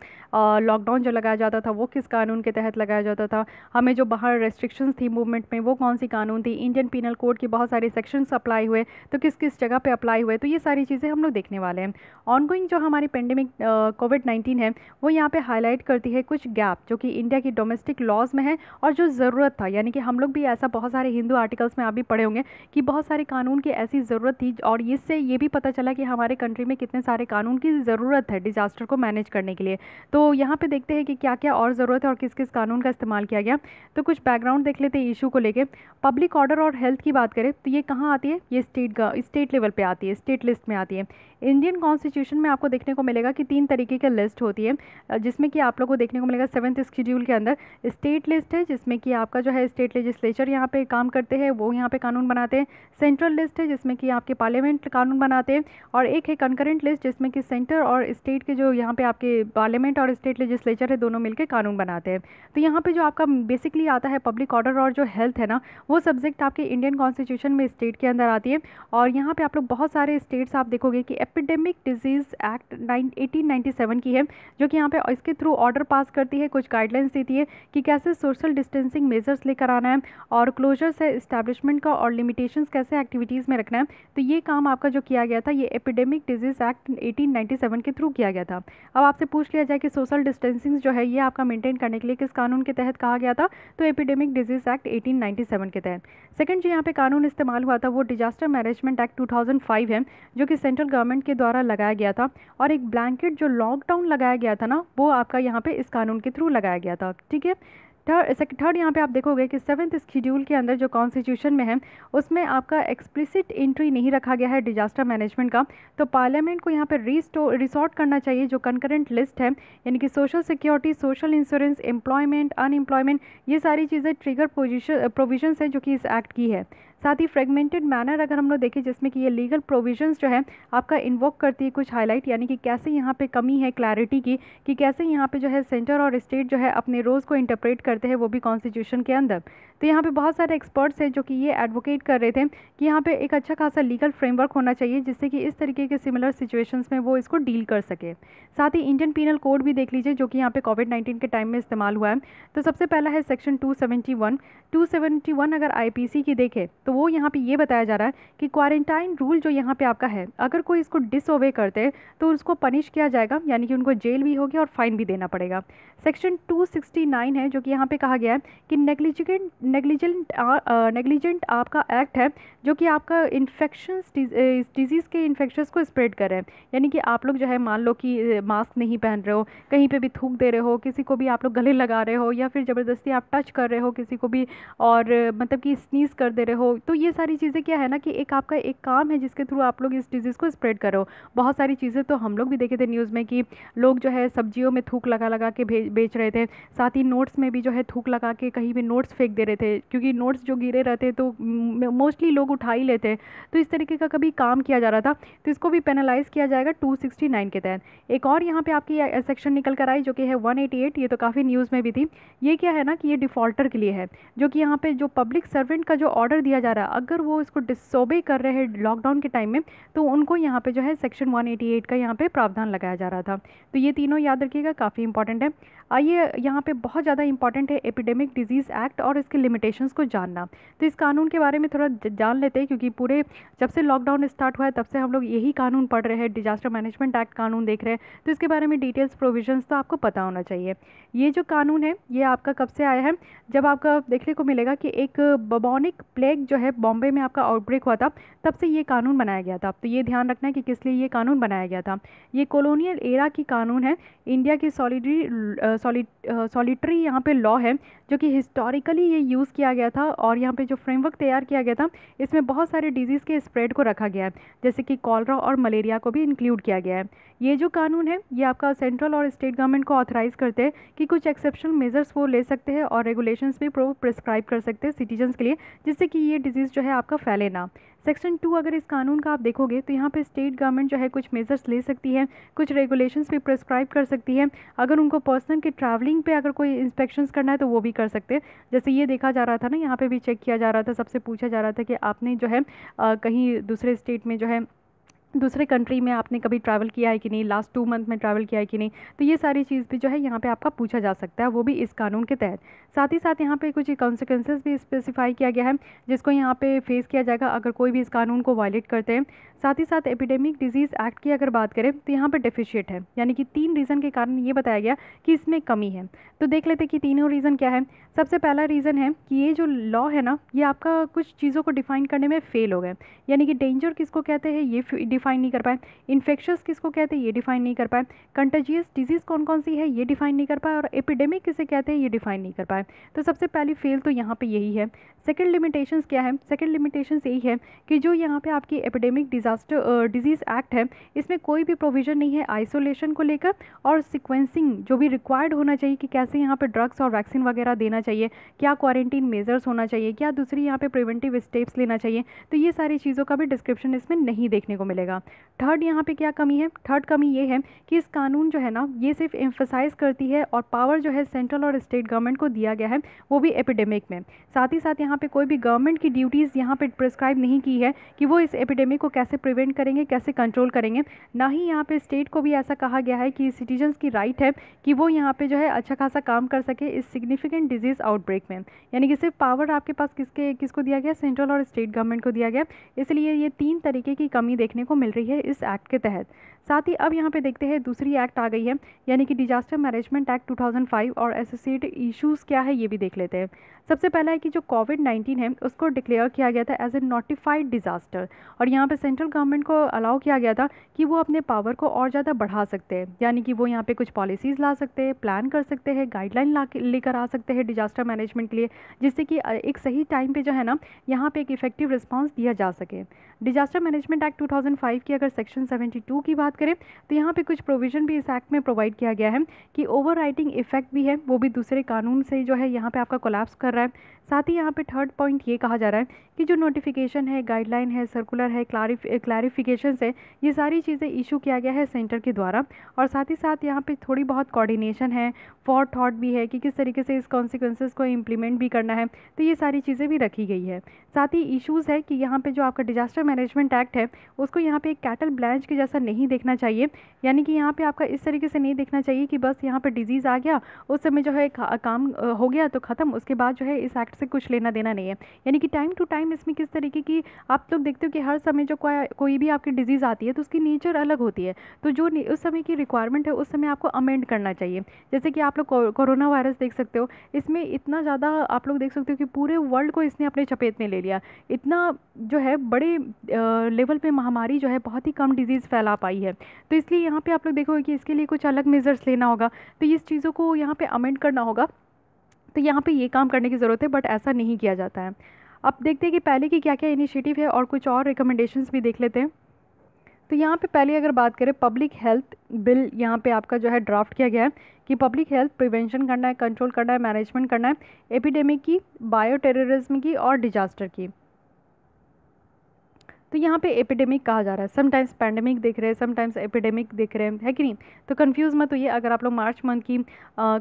लॉकडाउन जो लगाया जाता था वो किस कानून के तहत लगाया जाता था हमें जो बाहर रेस्ट्रिक्शंस थी मूवमेंट में वो कौन सी कानून थी इंडियन पिनल कोड के बहुत सारे सेक्शन अप्लाई हुए तो किस किस जगह पर अप्लाई हुए तो ये सारी चीज़ें हम लोग देखने वाले हैं ऑनगोइंग जो हमारी पेंडेमिक कोविड नाइन्टीन है वो यहाँ पर हाईलाइट करती है कुछ गैप जो कि इंडिया की डोमेस्टिक लॉज में है और जो ज़रूरत था यानी कि हम लोग भी ऐसा बहुत सारे हिंदू आर्टिकल्स में आप भी पढ़े होंगे कि बहुत सारे सारे कानून की ऐसी ज़रूरत थी और इससे ये भी पता चला कि हमारे कंट्री में कितने सारे कानून की ज़रूरत है डिज़ास्टर को मैनेज करने के लिए तो यहाँ पे देखते हैं कि क्या क्या और ज़रूरत है और किस किस कानून का इस्तेमाल किया गया तो कुछ बैकग्राउंड देख लेते हैं इशू को लेकर पब्लिक ऑर्डर और हेल्थ की बात करें तो ये कहाँ आती है ये स्टेट स्टेट लेवल पर आती है स्टेट लिस्ट में आती है इंडियन कॉन्स्टिट्यूशन में आपको देखने को मिलेगा कि तीन तरीके की लिस्ट होती है जिसमें कि आप लोग को देखने को मिलेगा सेवन्थ स्कीड्यूल के अंदर स्टेट लिस्ट है जिसमें कि आपका जो है स्टेट लेजिस्लेचर यहाँ पे काम करते हैं वो यहाँ पे कानून बनाते हैं सेंट्रल लिस्ट है जिसमें कि आपके पार्लियामेंट कानून बनाते हैं और एक है कंकरेंट लिस्ट जिसमें कि सेंटर और स्टेट के जो यहाँ पर आपके पार्लियामेंट और स्टेट लेजिस्लेचर है दोनों मिलकर कानून बनाते हैं तो यहाँ पर जो आपका बेसिकली आता है पब्लिक ऑर्डर और जो हेल्थ है ना वो सब्जेक्ट आपके इंडियन कॉन्स्टिट्यूशन में स्टेट के अंदर आती है और यहाँ पर आप लोग बहुत सारे स्टेट्स आप देखोगे कि epidemic disease act nine eighteen की है जो कि यहाँ पे इसके थ्रू ऑर्डर पास करती है कुछ गाइडलाइंस देती है कि कैसे सोशल डिस्टेंसिंग मेजर्स लेकर आना है और क्लोजर्स है इस्टेब्लिशमेंट का और लिमिटेशन कैसे एक्टिविटीज़ में रखना है तो ये काम आपका जो किया गया था ये एपिडेमिक डिजीज़ एक्ट एटीन के थ्रू किया गया था अब आपसे पूछ लिया जाए कि सोशल डिस्टेंसिंग जो है ये आपका मेंटेन करने के लिए किस कानून के तहत कहा गया था तो एपिडेमिक डिजीज़ एक्ट 1897 के तहत सेकंड जो यहाँ पे कानून इस्तेमाल हुआ था वो डिजास्टर मैनेजमेंट एक्ट टू है जो कि सेंट्रल गवर्नमेंट गवर्नमेंट के द्वारा लगाया गया था और एक ब्लैंकेट जो लॉकडाउन लगाया गया था ना वो आपका यहाँ पे इस कानून के थ्रू लगाया गया था ठीक है थर्ड थर्ड यहाँ पे आप देखोगे कि सेवन्थ स्कीड्यूल के अंदर जो कॉन्स्टिट्यूशन में है उसमें आपका एक्सप्लिसिट इंट्री नहीं रखा गया है डिजास्टर मैनेजमेंट का तो पार्लियामेंट को यहाँ पे रीस्टो रिसोर्ट करना चाहिए जो कंकरेंट लिस्ट है यानी कि social security social insurance employment unemployment ये सारी चीज़ें ट्रिगर पोजिशन प्रोविजंस हैं जो कि इस एक्ट की है साथ ही फ्रेगमेंटेड मैनर अगर हम लोग देखें जिसमें कि ये लीगल प्रोविजंस जो है आपका इन्वोक करती है कुछ हाईलाइट यानी कि कैसे यहाँ पे कमी है क्लैरिटी की कि कैसे यहाँ पे जो है सेंटर और स्टेट जो है अपने रोल्स को इंटरप्रेट करते हैं वो भी कॉन्स्टिट्यूशन के अंदर तो यहाँ पे बहुत सारे एक्सपर्ट्स हैं जो कि ये एडवोकेट कर रहे थे कि यहाँ पे एक अच्छा खासा लीगल फ्रेमवर्क होना चाहिए जिससे कि इस तरीके के सिमिलर सिचुएशंस में वो इसको डील कर सके साथ ही इंडियन पीनल कोड भी देख लीजिए जो कि यहाँ पे कोविड नाइन्टीन के टाइम में इस्तेमाल हुआ है तो सबसे पहला है सेक्शन टू सेवेंटी वन अगर आईपीसी की देखें तो वो यहाँ पे ये बताया जा रहा है कि क्वारंटाइन रूल जो यहाँ पे आपका है अगर कोई इसको डिसओवे करते हैं तो उसको पनिश किया जाएगा यानी कि उनको जेल भी होगी और फाइन भी देना पड़ेगा सेक्शन 269 है जो कि यहाँ पे कहा गया है कि नेग्लिजेंट नेग्लिजेंट नेग्लिजेंट आपका एक्ट है जो कि आपका इन्फेक्शन डिजीज़ के इन्फेक्शन को स्प्रेड कर रहे हैं यानी कि आप लोग जो है मान लो कि मास्क नहीं पहन रहे हो कहीं पर भी थूक दे रहे हो किसी को भी आप लोग गले लगा रहे हो या फिर ज़बरदस्ती आप टच कर रहे हो किसी को भी और मतलब कि स्नीज़ कर दे रहे हो तो ये सारी चीज़ें क्या है ना कि एक आपका एक काम है जिसके थ्रू आप लोग इस डिज़ीज़ को स्प्रेड करो बहुत सारी चीज़ें तो हम लोग भी देखे थे न्यूज़ में कि लोग जो है सब्जियों में थूक लगा लगा के बेच रहे थे साथ ही नोट्स में भी जो है थूक लगा के कहीं भी नोट्स फेंक दे रहे थे क्योंकि नोट्स जो गिरे रहते तो मोस्टली लोग उठा ही लेते तो इस तरीके का कभी काम किया जा रहा था तो इसको भी पेनलाइज़ किया जाएगा टू के तहत एक और यहाँ पर आपकी सेक्शन निकल कर आई जो कि है वन ये तो काफ़ी न्यूज़ में भी थी ये क्या है ना कि ये डिफ़ॉल्टर के लिए है जो कि यहाँ पर जो पब्लिक सर्वेंट का जो ऑर्डर दिया जा रहा है अगर वो इसको डिसोबे कर रहे हैं लॉकडाउन के टाइम में तो उनको यहाँ पे जो है सेक्शन 188 का यहाँ पे प्रावधान लगाया जा रहा था तो ये तीनों याद रखिएगा काफ़ी इंपॉर्टेंट है आइए यहाँ पे बहुत ज़्यादा इंपॉर्टेंट है एपिडेमिक डिजीज़ एक्ट और इसके लिमिटेशंस को जानना तो इस कानून के बारे में थोड़ा जान लेते हैं क्योंकि पूरे जब से लॉकडाउन स्टार्ट हुआ है तब से हम लोग यही कानून पढ़ रहे हैं डिजास्टर मैनेजमेंट एक्ट कानून देख रहे हैं तो इसके बारे में डिटेल्स प्रोविजन्स तो आपको पता होना चाहिए ये जो कानून है ये आपका कब से आया है जब आपका देखने को मिलेगा कि एक बबोनिक प्लेग जो है बॉम्बे में आपका आउटब्रेक हुआ था तब से ये कानून बनाया गया था तो ये ध्यान रखना है कि किस लिए ये कानून बनाया गया था ये कॉलोनियल एरा की कानून है इंडिया की सॉलिडरी सॉलिटरी यहाँ पे लॉ है जो कि हिस्टोरिकली ये यूज़ किया गया था और यहाँ पे जो फ्रेमवर्क तैयार किया गया था इसमें बहुत सारे डिजीज़ के स्प्रेड को रखा गया है जैसे कि कॉलरा और मलेरिया को भी इंक्लूड किया गया है ये जो कानून है ये आपका सेंट्रल और स्टेट गवर्नमेंट को ऑथराइज़ करते हैं कि कुछ एक्सेप्शनल मेजर्स वो ले सकते हैं और रेगुलेशंस भी प्रो प्रिस्क्राइब कर सकते हैं सिटीजन्स के लिए जिससे कि ये डिजीज़ जो है आपका फैले ना सेक्शन टू अगर इस कानून का आप देखोगे तो यहाँ पर स्टेट गवर्नमेंट जो है कुछ मेजर्स ले सकती है कुछ रेगुलेशंस भी प्रिस्क्राइब कर सकती है अगर उनको पर्सन के ट्रैवलिंग पे अगर कोई इंस्पेक्शन करना है तो वो भी कर सकते हैं जैसे ये देखा जा रहा था ना यहाँ पर भी चेक किया जा रहा था सबसे पूछा जा रहा था कि आपने जो है आ, कहीं दूसरे स्टेट में जो है दूसरे कंट्री में आपने कभी ट्रैवल किया है कि नहीं लास्ट टू मंथ में ट्रैवल किया है कि नहीं तो ये सारी चीज़ भी जो है यहाँ पे आपका पूछा जा सकता है वो भी इस कानून के तहत साथ ही साथ यहाँ पे कुछ कॉन्सिक्वेंसेज भी स्पेसिफाई किया गया है जिसको यहाँ पे फेस किया जाएगा अगर कोई भी इस कानून को वायलेट करते हैं साथ ही साथ एपिडेमिक डिजीज़ एक्ट की अगर बात करें तो यहाँ पर डिफिशियट है यानी कि तीन रीज़न के कारण ये बताया गया कि इसमें कमी है तो देख लेते कि तीनों रीज़न क्या है सबसे पहला रीज़न है कि ये जो लॉ है ना ये आपका कुछ चीज़ों को डिफाइन करने में फ़ेल हो गए यानी कि डेंजर किसको कहते हैं ये डिफाइन नहीं कर पाए इन्फेक्शस किसको कहते हैं ये डिफाइन नहीं कर पाए कंटेजियस डिजीज़ कौन कौन सी है ये डिफाइन नहीं कर पाए और एपिडेमिक किसे कहते हैं ये डिफाइन नहीं कर पाए तो सबसे पहली फेल तो यहाँ पर यही है सेकेंड लिमिटेशन क्या है सेकेंड लिमिटेशन यही है कि जो यहाँ पर आपकी एपिडेमिक डिज़ास्टर डिज़ीज़ एक्ट है इसमें कोई भी प्रोविज़न नहीं है आइसोलेशन को लेकर और सिक्वेंसिंग जो भी रिक्वायर्ड होना चाहिए कि कैसे यहाँ पर ड्रग्स और वैक्सीन वगैरह देना चाहिए क्या क्वारंटीन मेजर्स होना चाहिए क्या दूसरी यहाँ पर प्रिवेंटिव स्टेप्स लेना चाहिए तो ये सारी चीज़ों का भी डिस्क्रिप्शन इसमें नहीं देखने को मिलेगा थर्ड यहाँ पर क्या कमी है थर्ड कमी ये है कि इस कानून जो है ना ये सिर्फ एम्फोसाइज करती है और पावर जो है सेंट्रल और स्टेट गवर्नमेंट को दिया गया है वो भी एपिडेमिक में साथ ही साथ यहाँ पे कोई भी गवर्नमेंट की ड्यूटीज़ यहाँ पे प्रिस्क्राइब नहीं की है कि वो इस एपिडेमिक को कैसे कैसे प्रिवेंट करेंगे कैसे कंट्रोल करेंगे ना ही यहाँ पे स्टेट को भी ऐसा कहा गया है कि सिटीजन्स की राइट है कि वो यहाँ पे जो है अच्छा खासा काम कर सके इस सिग्निफिकेंट डिजीज़ आउटब्रेक में यानी कि सिर्फ पावर आपके पास किसके किसको दिया गया सेंट्रल और स्टेट गवर्नमेंट को दिया गया इसलिए ये तीन तरीके की कमी देखने को मिल रही है इस एक्ट के तहत साथ ही अब यहाँ पे देखते हैं दूसरी एक्ट आ गई है यानी कि डिजास्टर मैनेजमेंट एक्ट 2005 और एसोसिएट इश्यूज़ क्या है ये भी देख लेते हैं सबसे पहला है कि जो कोविड नाइन्टीन है उसको डिक्लेयर किया गया था एज ए नोटिफाइड डिज़ास्टर और यहाँ पर सेंट्रल गवर्नमेंट को अलाउ किया गया था कि वो अपने पावर को और ज़्यादा बढ़ा सकते हैं यानी कि वो यहाँ पर कुछ पॉलिसीज़ ला सकते हैं प्लान कर सकते हैं गाइडलाइन ला लेकर आ सकते हैं डिज़ास्टर मैनेजमेंट के लिए जिससे कि एक सही टाइम पर जो है ना यहाँ पर एक इफेक्टिव रिस्पॉन्स दिया जा सके डिज़ास्टर मैनेजमेंट एक्ट टू की अगर सेक्शन सेवेंटी की बात करें तो यहाँ पर कुछ प्रोविज़न भी इस एक्ट में प्रोवाइड किया गया है कि ओवर इफेक्ट भी है वो भी दूसरे कानून से जो है यहाँ पर आपका कोलैप्स कर रहा है साथ ही यहाँ पे थर्ड पॉइंट ये कहा जा रहा है कि जो नोटिफिकेशन है गाइडलाइन है सर्कुलर है क्लारिफि है ये सारी चीज़ें इशू किया गया है सेंटर के द्वारा और साथ ही साथ यहाँ पे थोड़ी बहुत कोऑर्डिनेशन है फॉर थॉट भी है कि किस तरीके से इस कॉन्सिक्वेंसेज को इम्प्लीमेंट भी करना है तो ये सारी चीज़ें भी रखी गई है साथ ही इशूज़ है कि यहाँ पर जो आपका डिजास्टर मैनेजमेंट एक्ट है उसको यहाँ पर एक कैटल ब्लैंच के जैसा नहीं देखना चाहिए यानी कि यहाँ पर आपका इस तरीके से नहीं देखना चाहिए कि बस यहाँ पर डिजीज़ आ गया उस समय जो है काम हो गया तो ख़त्म उसके बाद जो है इस एक्ट से कुछ लेना देना नहीं है यानी कि टाइम टू टाइम इसमें किस तरीके की आप लोग देखते हो कि हर समय जो कोई भी आपकी डिजीज़ आती है तो उसकी नेचर अलग होती है तो जो उस समय की रिक्वायरमेंट है उस समय आपको अमेंड करना चाहिए जैसे कि आप लोग कोरोना वायरस देख सकते हो इसमें इतना ज़्यादा आप लोग देख सकते हो कि पूरे वर्ल्ड को इसने अपने चपेट में ले लिया इतना जो है बड़े लेवल पर महामारी जो है बहुत ही कम डिजीज़ फैला पाई है तो इसलिए यहाँ पर आप लोग देखोगे कि इसके लिए कुछ अलग मेज़र्स लेना होगा तो इस चीज़ों को यहाँ पे अमेंड करना होगा तो यहाँ पे ये काम करने की ज़रूरत है बट ऐसा नहीं किया जाता है अब देखते हैं कि पहले की क्या क्या इनिशिएटिव है और कुछ और रिकमेंडेशंस भी देख लेते हैं तो यहाँ पे पहले अगर बात करें पब्लिक हेल्थ बिल यहाँ पे आपका जो है ड्राफ्ट किया गया है कि पब्लिक हेल्थ प्रिवेंशन करना है कंट्रोल करना है मैनेजमेंट करना है एपिडेमिक की बायो टेररिज्म की और डिजास्टर की तो यहाँ पे एपिडेमिक कहा जा रहा है समटाइम्स पैंडेमिक देख रहे हैं समटाइम्स एपिडेमिक देख रहे हैं है कि नहीं तो कन्फ्यूज़ मत होइए अगर आप लोग मार्च मंथ की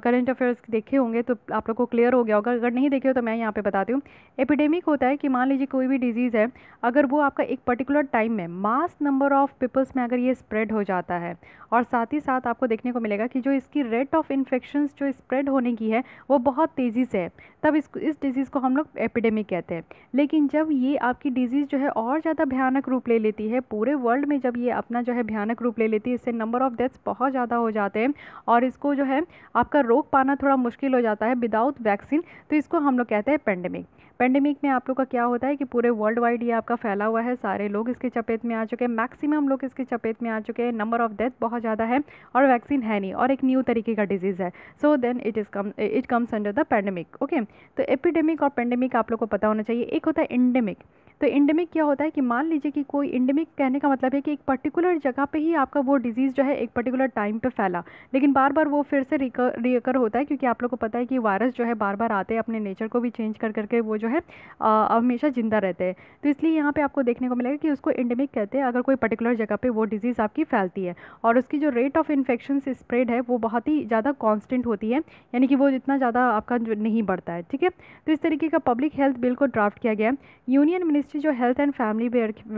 करंट अफेयर्स देखे होंगे तो आप लोग को क्लियर हो गया होगा अगर नहीं देखे हो तो मैं यहाँ पे बताती हूँ एपिडेमिक होता है कि मान लीजिए कोई भी डिजीज़ है अगर वो आपका एक पर्टिकुलर टाइम में मास नंबर ऑफ पीपल्स में अगर ये स्प्रेड हो जाता है और साथ ही साथ आपको देखने को मिलेगा कि जो इसकी रेट ऑफ इन्फेक्शन जो स्प्रेड होने की है वो बहुत तेज़ी से है तब इस इस डिज़ीज़ को हम लोग एपिडेमिक कहते हैं लेकिन जब ये आपकी डिज़ीज़ जो है और ज़्यादा भयानक रूप ले लेती है पूरे वर्ल्ड में जब ये अपना जो है भयानक रूप ले लेती है इससे नंबर ऑफ़ डेथ्स बहुत ज़्यादा हो जाते हैं और इसको जो है आपका रोक पाना थोड़ा मुश्किल हो जाता है विदाउट वैक्सीन तो इसको हम लोग कहते हैं पेंडेमिक पेंडेमिक में आप लोग का क्या होता है कि पूरे वर्ल्ड वाइड ये आपका फैला हुआ है सारे लोग इसके चपेट में आ चुके हैं मैक्सिमम लोग इसके चपेट में आ चुके हैं नंबर ऑफ़ डेथ बहुत ज़्यादा है और वैक्सीन है नहीं और एक न्यू तरीके का डिजीज़ है so then it is come it comes under the pandemic okay तो एपिडेमिक और पेंडेमिक आप लोग को पता होना चाहिए एक होता है इंडेमिक तो इंडेमिक क्या होता है कि मान लीजिए कि कोई इंडेमिक कहने का मतलब है कि एक पर्टिकुलर जगह पे ही आपका वो डिज़ीज़ जो है एक पर्टिकुलर टाइम पे फैला लेकिन बार बार वो फिर से रिकर होता है क्योंकि आप लोग को पता है कि वायरस जो है बार बार आते हैं अपने नेचर को भी चेंज कर करके वो जो है हमेशा ज़िंदा रहते हैं तो इसलिए यहाँ पर आपको देखने को मिलेगा कि उसको इंडेमिक कहते हैं अगर कोई पर्टिकुलर जगह पर वो डिज़ीज़ आपकी फैलती है और उसकी जो रेट ऑफ इन्फेक्शन स्प्रेड है वो बहुत ही ज़्यादा कॉन्स्टेंट होती है यानी कि वो इतना ज़्यादा आपका नहीं बढ़ता है ठीक है तो इस तरीके का पब्लिक हेल्थ बिल को ड्राफ्ट किया गया यूनियन मिनिस्टर मिनिस्ट्री जो हेल्थ एंड फैमिली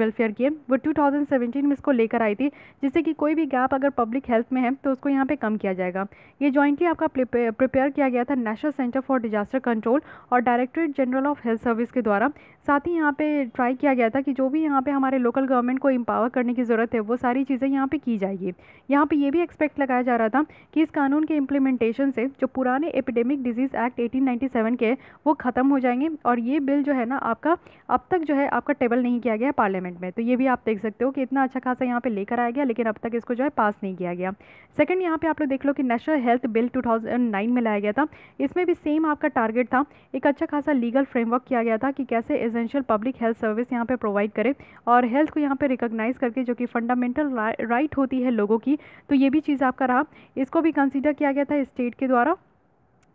वेलफेयर की है वो 2017 में इसको लेकर आई थी जिससे कि कोई भी गैप अगर पब्लिक हेल्थ में है तो उसको यहाँ पे कम किया जाएगा ये जॉइंटली आपका प्रिपेयर किया गया था national centre for disaster control और directorate general of health service के द्वारा साथ ही यहाँ पे ट्राई किया गया था कि जो भी यहाँ पे हमारे लोकल गवर्नमेंट को एम्पावर करने की ज़रूरत है वो सारी चीज़ें यहाँ पे की जाएगी यहाँ पे ये भी एक्सपेक्ट लगाया जा रहा था कि इस कानून के इम्प्लीमेंटेशन से जो पुराने एपिडेमिक डिजीज़ एक्ट 1897 के वो ख़त्म हो जाएंगे और ये बिल जो है ना आपका अब तक जो है आपका टेबल नहीं किया गया है पार्लियामेंट में तो ये भी आप देख सकते हो कि इतना अच्छा खासा यहाँ पे लेकर आया गया लेकिन अब तक इसको जो है पास नहीं किया गया सेकंड यहाँ पे आप लोग देख लो कि नेशनल हेल्थ बिल 2009 में लाया गया था इसमें भी सेम आपका टारगेट था एक अच्छा खासा लीगल फ्रेमवर्क किया गया था कि कैसे एसेंशियल पब्लिक हेल्थ सर्विस यहाँ पर प्रोवाइड करे और हेल्थ को यहाँ पर रिकोगनाइज़ करके जो कि फंडामेंटल राइट होती है लोगों की तो ये भी चीज़ आपका रहा इसको भी कंसिडर किया गया था स्टेट के द्वारा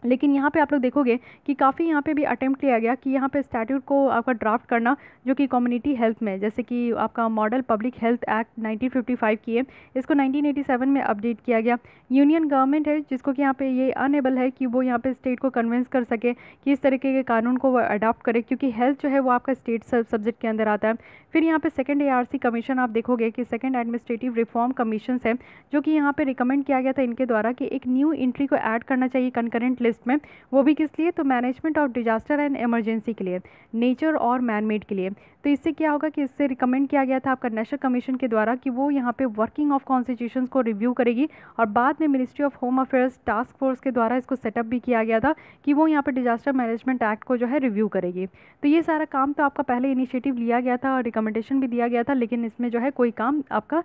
लेकिन यहाँ पे आप लोग देखोगे कि काफ़ी यहाँ पे भी अटेम्प्ट किया गया कि यहाँ पे स्टैट्यूट को आपका ड्राफ्ट करना जो कि कम्युनिटी हेल्थ में जैसे कि आपका मॉडल पब्लिक हेल्थ एक्ट 1955 की है इसको 1987 में अपडेट किया गया यूनियन गवर्नमेंट है जिसको कि यहाँ पे ये अनेबल है कि वो यहाँ पे स्टेट को कन्वेंस कर सके कि इस तरीके के कानून को वो अडाप्ट करे क्योंकि हेल्थ जो है वो आपका स्टेट सब्जेक्ट के अंदर आता है फिर यहाँ पर सेकेंड ए कमीशन आप देखोगे कि सेकेंड एडमिनिस्ट्रेटिव रिफॉर्म कमीशन है जो कि यहाँ पर रिकमेंड किया गया था इनके द्वारा कि एक न्यू इंट्री को ऐड करना चाहिए कंकरेंट लिस्ट लिस्ट में वो भी किस लिए तो management of disaster and emergency के लिए नेचर और मैन मेड के लिए तो इससे क्या होगा कि इससे रिकमेंड किया गया था आपका नेशनल कमीशन के द्वारा कि वो यहाँ पे वर्किंग ऑफ कॉन्स्टिट्यूशन को रिव्यू करेगी और बाद में ministry of home affairs task force के द्वारा इसको सेटअप भी किया गया था कि वो यहाँ पर डिजास्टर मैनेजमेंट एक्ट को जो है रिव्यू करेगी तो ये सारा काम तो आपका पहले इनिशिएटिव लिया गया था और रिकमेंडेशन भी दिया गया था लेकिन इसमें जो है कोई काम आपका